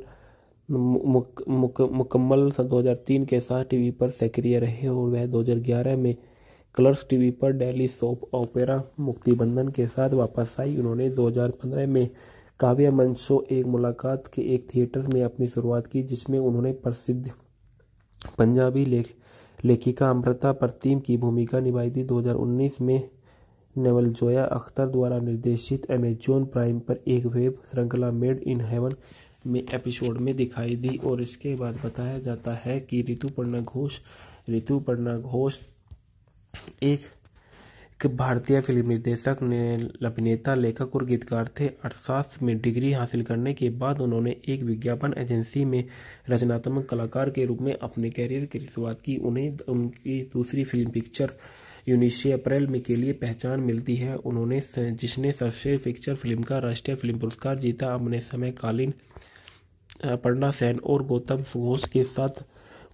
मुक, मुक, मुकम्मल सन तीन के साथ टीवी पर सक्रिय रहे और वह दो हजार ग्यारह में कलर्स टीवी पर डेली सोप ओपेरा मुक्तिबंधन के साथ वापस आई उन्होंने 2015 में काव्य मंच शो एक मुलाकात के एक थिएटर में अपनी शुरुआत की जिसमें उन्होंने प्रसिद्ध पंजाबी लेख लेखिका अमृता प्रतिम की भूमिका निभाई थी 2019 में नवल जोया अख्तर द्वारा निर्देशित अमेजोन प्राइम पर एक वेब श्रृंखला मेड इन हेवन में एपिसोड में दिखाई दी और इसके बाद बताया जाता है कि ऋतुपर्णा घोष ऋतुपर्णा घोष एक एक भारतीय फिल्म निर्देशक ने अभिनेता लेखक और गीतकार थे अर्थशास्त्र में डिग्री हासिल करने के बाद उन्होंने एक विज्ञापन एजेंसी में रचनात्मक कलाकार के रूप में अपने कैरियर की शुरुआत की उन्हें उनकी दूसरी फिल्म पिक्चर यूनिशे अप्रैल में के लिए पहचान मिलती है उन्होंने जिसने सर्वश्रेष्ठ पिक्चर फिल्म का राष्ट्रीय फिल्म पुरस्कार जीता अपने समयकालीन अपर्णा सेन और गौतम सुघोष के साथ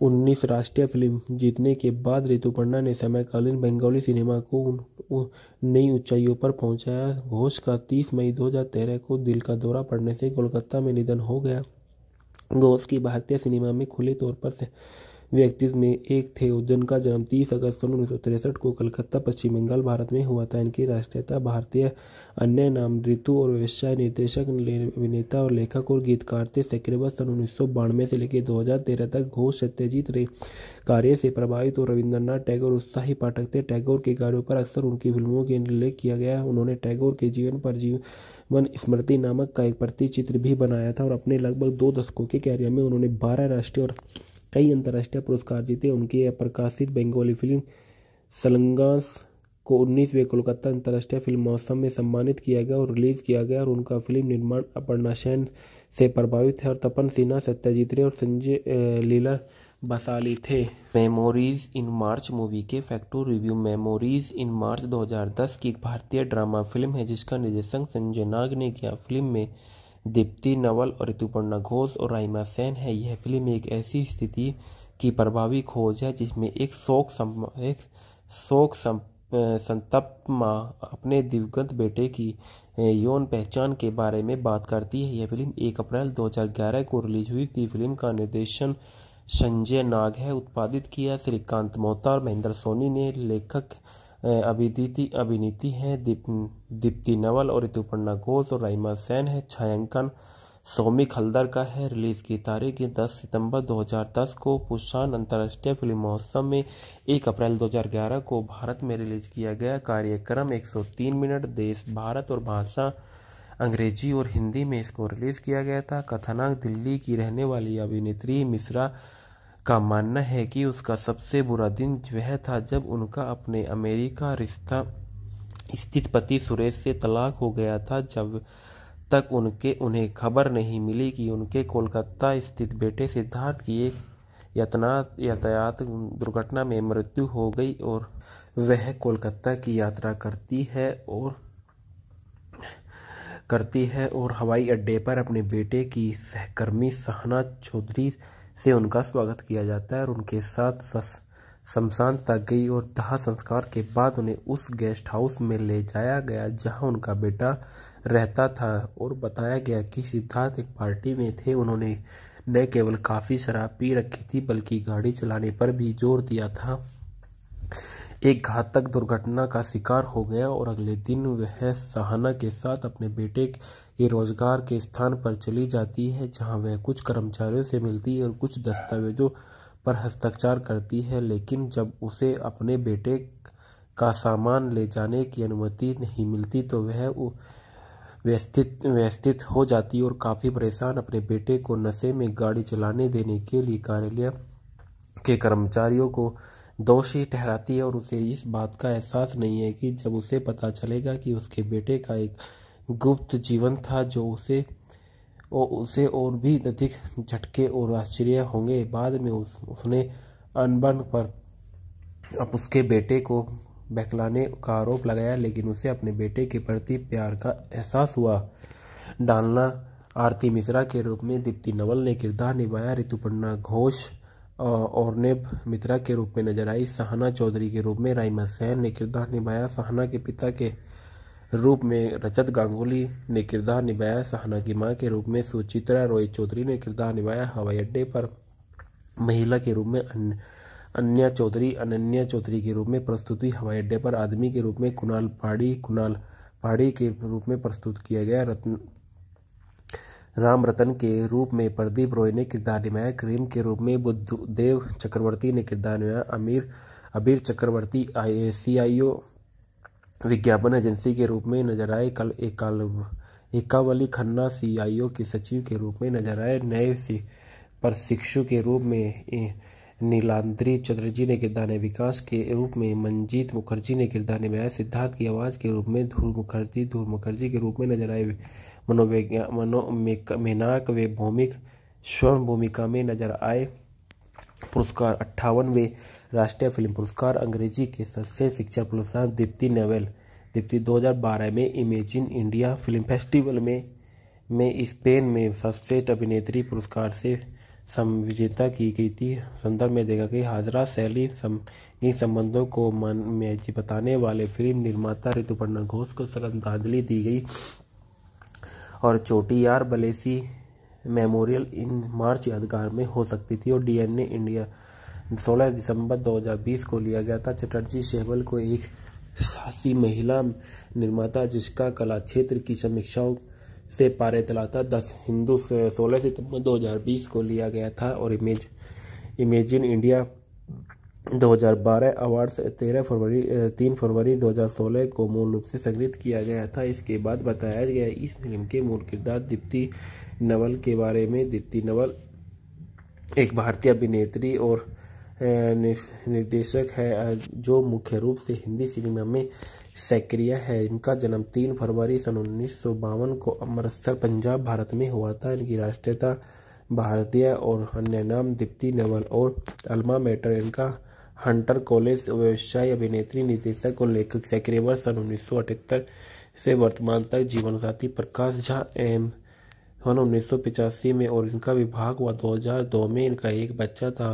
उन्नीस राष्ट्रीय फिल्म जीतने के बाद ऋतुपर्णा ने समयकालीन बंगाली सिनेमा को नई ऊंचाइयों पर पहुंचाया घोष का 30 मई 2013 को दिल का दौरा पड़ने से कोलकाता में निधन हो गया घोष की भारतीय सिनेमा में खुले तौर पर व्यक्तित्व में एक थे जिनका जन्म 30 अगस्त सन उन्नीस को कलकत्ता पश्चिम बंगाल भारत में हुआ था इनकी राष्ट्रीयता भारतीय अन्य नाम ऋतु और व्यवसाय निर्देशक अभिनेता और लेखक और गीतकार थे सक्रियबस सन उन्नीस सौ बानवे से लेकर दो हजार तेरह तक घोष सत्यजीत रे कार्य से प्रभावित और रविंद्रनाथ टैगोर उत्साही पाठक थे टैगोर के कार्यों पर अक्सर उनकी फिल्मों के उल्लेख किया गया उन्होंने टैगोर के जीवन पर जीवन स्मृति नामक का एक प्रतिचित्र भी बनाया था और अपने लगभग दो दशकों के कैरियर में उन्होंने बारह राष्ट्रीय और कई अंतर्राष्ट्रीय पुरस्कार जीते उनकी अप्रकाशित बंगाली फिल्म सलंगास को उन्नीसवें कोलकाता अंतर्राष्ट्रीय फिल्म महोत्सव में सम्मानित किया गया और रिलीज किया गया और उनका फिल्म निर्माण अपर्णा सेन से प्रभावित है और तपन सिन्हा सत्याजीत रे और संजय लीला बसाली थे मेमोरीज इन मार्च मूवी के फैक्टू रिव्यू मेमोरीज इन मार्च 2010 की एक भारतीय ड्रामा फिल्म है जिसका निर्देशन संजय नाग ने किया फिल्म में दीप्ति नवल और ऋतुपर्णा घोष और राइमा सेन है यह फिल्म एक ऐसी स्थिति की प्रभावी खोज है जिसमें एक शोक एक शोक सम्प संतप्त माँ अपने दिवंगत बेटे की यौन पहचान के बारे में बात करती है यह फिल्म 1 अप्रैल 2011 को रिलीज हुई थी फिल्म का निर्देशन संजय नाग है उत्पादित किया श्रीकांत मोहता और महेंद्र सोनी ने लेखक अभिनीति अभिनीति हैं दीप दीप्ति नवल और ऋतुपर्णा घोष और रहीमा सेन है छायांकन सोमिक खलदर का है रिलीज की तारीख 10 सितंबर 2010 को पुशान अंतर्राष्ट्रीय फिल्म महोत्सव में 1 अप्रैल 2011 को भारत में रिलीज किया गया कार्यक्रम 103 मिनट देश भारत और भाषा अंग्रेजी और हिंदी में इसको रिलीज किया गया था कथानाक दिल्ली की रहने वाली अभिनेत्री मिश्रा का मानना है कि उसका सबसे बुरा दिन वह था जब उनका अपने अमेरिका रिश्ता स्थित पति सुरेश से तलाक हो गया था जब तक उनके उन्हें खबर नहीं मिली कि उनके कोलकाता स्थित बेटे सिद्धार्थ की एक यातना यातायात दुर्घटना में मृत्यु हो गई और वह कोलकाता की यात्रा करती है और करती है और हवाई अड्डे पर अपने बेटे की सहकर्मी सहना चौधरी से उनका स्वागत किया जाता है और उनके साथ शमशान तक गई और दाह संस्कार के बाद उन्हें उस गेस्ट हाउस में ले जाया गया जहां उनका बेटा रहता था और बताया गया कि सिद्धार्थ एक पार्टी में थे उन्होंने न केवल काफ़ी शराब पी रखी थी बल्कि गाड़ी चलाने पर भी जोर दिया था एक घातक दुर्घटना का शिकार हो गया और अगले दिन वह सहाना के साथ अपने बेटे के रोजगार के स्थान पर चली जाती है जहां वह कुछ कर्मचारियों से मिलती है और कुछ दस्तावेजों पर हस्ताक्षर करती है लेकिन जब उसे अपने बेटे का सामान ले जाने की अनुमति नहीं मिलती तो वह व्यस्थित व्यस्थित हो जाती और काफ़ी परेशान अपने बेटे को नशे में गाड़ी चलाने देने के लिए कार्यालय के कर्मचारियों को दोषी ठहराती है और उसे इस बात का एहसास नहीं है कि जब उसे पता चलेगा कि उसके बेटे का एक गुप्त जीवन था जो उसे और उसे और भी अधिक झटके और आश्चर्य होंगे बाद में उस उसने अनबन पर अब उसके बेटे को बहकला ने का आरोप लगाया लेकिन उसे अपने बेटे के प्रति प्यार का एहसास हुआ डालना आरती मिश्रा के रूप में दीप्ति नवल ने किरदार निभाया ऋतुपर्णा घोष और नेब मित्रा के रूप में नजर आई सहना चौधरी के रूप में राइमा सैन ने किरदार निभाया सहना के पिता के रूप में रजत गांगुली ने किरदार निभाया सहना की मां के रूप में सुचित्रा रोहित चौधरी ने किरदार निभाया हवाई अड्डे पर महिला के रूप में अन्या चौधरी अनन्या चौधरी के रूप में प्रस्तुति हवाई अड्डे पर आदमी के रूप में कुणाल पहाड़ी कुणाल पहाड़ी के रूप में प्रस्तुत किया गया रत्न राम रतन के रूप में प्रदीप रॉय ने किरदार निभाया क्रीम के रूप में बुद्ध देव चक्रवर्ती ने किरदार निभाया अमीर अबीर चक्रवर्ती आई ओ विज्ञापन एजेंसी के रूप में नजर आए कल एकाल एकावली खन्ना सी आई ओ के सचिव के रूप में नजर आए नए प्रशिक्षु के रूप में नीलांद्री चटर्जी ने किरदार विकास के रूप में मंजीत मुखर्जी ने किरदार निभाया सिद्धार्थ की आवाज़ के रूप में धूल मुखर्जी धूल मुखर्जी के रूप में नजर आए मनोवैज्ञा मनोमेनाक वे भौमिक स्वर्ण भूमिका में नजर आए पुरस्कार अट्ठावनवे राष्ट्रीय फिल्म पुरस्कार अंग्रेजी के सबसे शिक्षा पुरस्कार दीप्ति नवेल दीप्ति 2012 में इमेजिन इंडिया फिल्म फेस्टिवल में में स्पेन में सबसे अभिनेत्री पुरस्कार से समविजेता की गई थी संदर्भ में देखा कि हाजरा शैली समलिंगी संबंधों को मन में बताने वाले फिल्म निर्माता ऋतुपर्णा घोष को श्रद्धांजलि दी गई और यार बलेसी मेमोरियल इन मार्च यादगार में हो सकती थी और डीएनए इंडिया 16 दिसंबर 2020 को लिया गया था चटर्जी शेवल को एक साहसी महिला निर्माता जिसका कला क्षेत्र की समीक्षाओं से पारे तला था दस हिंदू सोलह सितंबर 2020 को लिया गया था और इमेज इमेजिन इंडिया 2012 अवार्ड्स 13 फरवरी 3 फरवरी 2016 को मूल रूप से संग्रहित किया गया था इसके बाद बताया गया इस फिल्म के मूल किरदार दीप्ति नवल के बारे में दीप्ति नवल एक भारतीय अभिनेत्री और निर्देशक है जो मुख्य रूप से हिंदी सिनेमा में सैकरिया है इनका जन्म तीन फरवरी सन उन्नीस को अमृतसर पंजाब भारत में हुआ था इनकी राष्ट्रीयता भारतीय और अन्य नाम दीप्ति नवल और अलमा मेटर इनका हंटर कॉलेज व्यवसाय अभिनेत्री निदेशक और लेखक सैक्रिय वर्ष सन उन्नीस से वर्तमान तक जीवन साथी प्रकाश झा एम सन उन्नीस में और इनका विभाग हुआ 2002 में इनका एक बच्चा था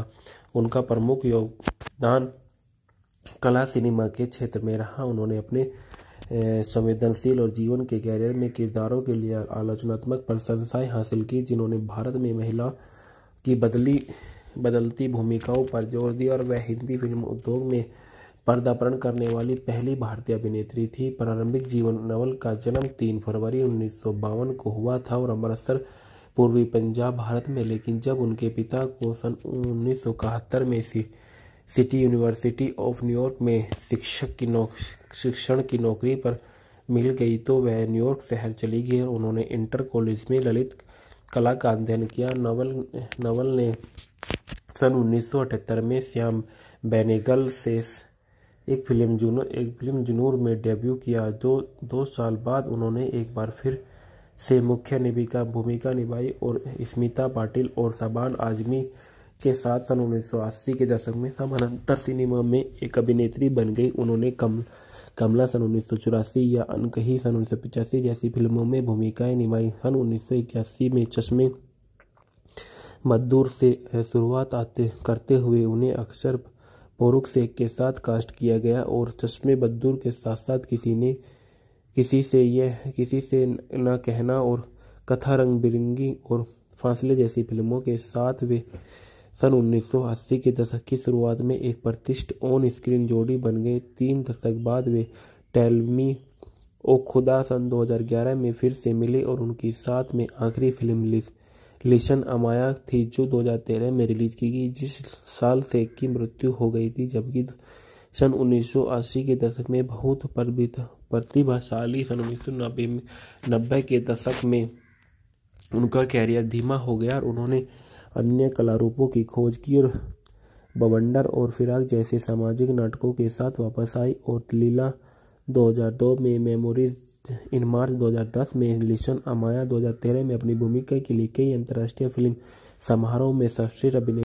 उनका प्रमुख योगदान कला सिनेमा के क्षेत्र में रहा उन्होंने अपने संवेदनशील और जीवन के कैरियर में किरदारों के लिए आलोचनात्मक प्रशंसाएं हासिल की जिन्होंने भारत में महिला की बदली बदलती भूमिकाओं पर जोर दिया और वह हिंदी फिल्म उद्योग में पर्दापरण करने वाली पहली भारतीय अभिनेत्री थी प्रारंभिक जीवन नवल का जन्म तीन फरवरी उन्नीस को हुआ था और अमृतसर पूर्वी पंजाब भारत में लेकिन जब उनके पिता को सन उन्नीस में इसी सिटी यूनिवर्सिटी ऑफ न्यूयॉर्क में शिक्षक की नौ शिक्षण की नौकरी पर मिल गई तो वह न्यूयॉर्क शहर चली गई और उन्होंने इंटर कॉलेज में ललित कला का अध्ययन किया नवल नवल ने सन उन्नीस में श्याम बेनेगल से एक फिल्म जुनू एक फिल्म जुनूर में डेब्यू किया जो दो साल बाद उन्होंने एक बार फिर से मुख्य निबिका भूमिका निभाई और स्मिता पाटिल और शबान आजमी के साथ सन अस्सी के दशक में समानांतर सिनेमा में एक अभिनेत्री बन गई उन्होंने कम कमला सन उन्नीस सौ चौरासी या अनकही सन उन्नीस सौ जैसी फिल्मों में भूमिकाएं निभाई सन उन्नीस सौ इक्यासी में चश्मे मद्दूर से शुरुआत आते करते हुए उन्हें अक्सर पोरुख से के साथ कास्ट किया गया और चश्मे मद्दूर के साथ साथ किसी ने किसी से यह किसी से न कहना और कथा रंग बिरंगी और फासले जैसी फिल्मों के साथ वे सन 1980 के दशक की शुरुआत में एक प्रतिष्ठित ऑन स्क्रीन जोड़ी बन गई तीन दशक बाद वे टेलमी ओ खुदा सन 2011 में फिर से मिले और उनकी साथ में आखिरी फिल्म लिशन अमाया थी जो 2013 में रिलीज की गई जिस साल से की मृत्यु हो गई थी जबकि सन 1980 के दशक में बहुत प्रतिभाशाली सन उन्नीस सौ नब्बे के दशक में उनका कैरियर धीमा हो गया और उन्होंने अन्य कलारूपों की खोज की और बवंडर और फिराक जैसे सामाजिक नाटकों के साथ वापस आई और लीला 2002 में मेमोरीज इन मार्च 2010 में लिशन अमाया 2013 में अपनी भूमिका के लिए कई अंतर्राष्ट्रीय फिल्म समारोह में सर्वश्रेष्ठ अभिनय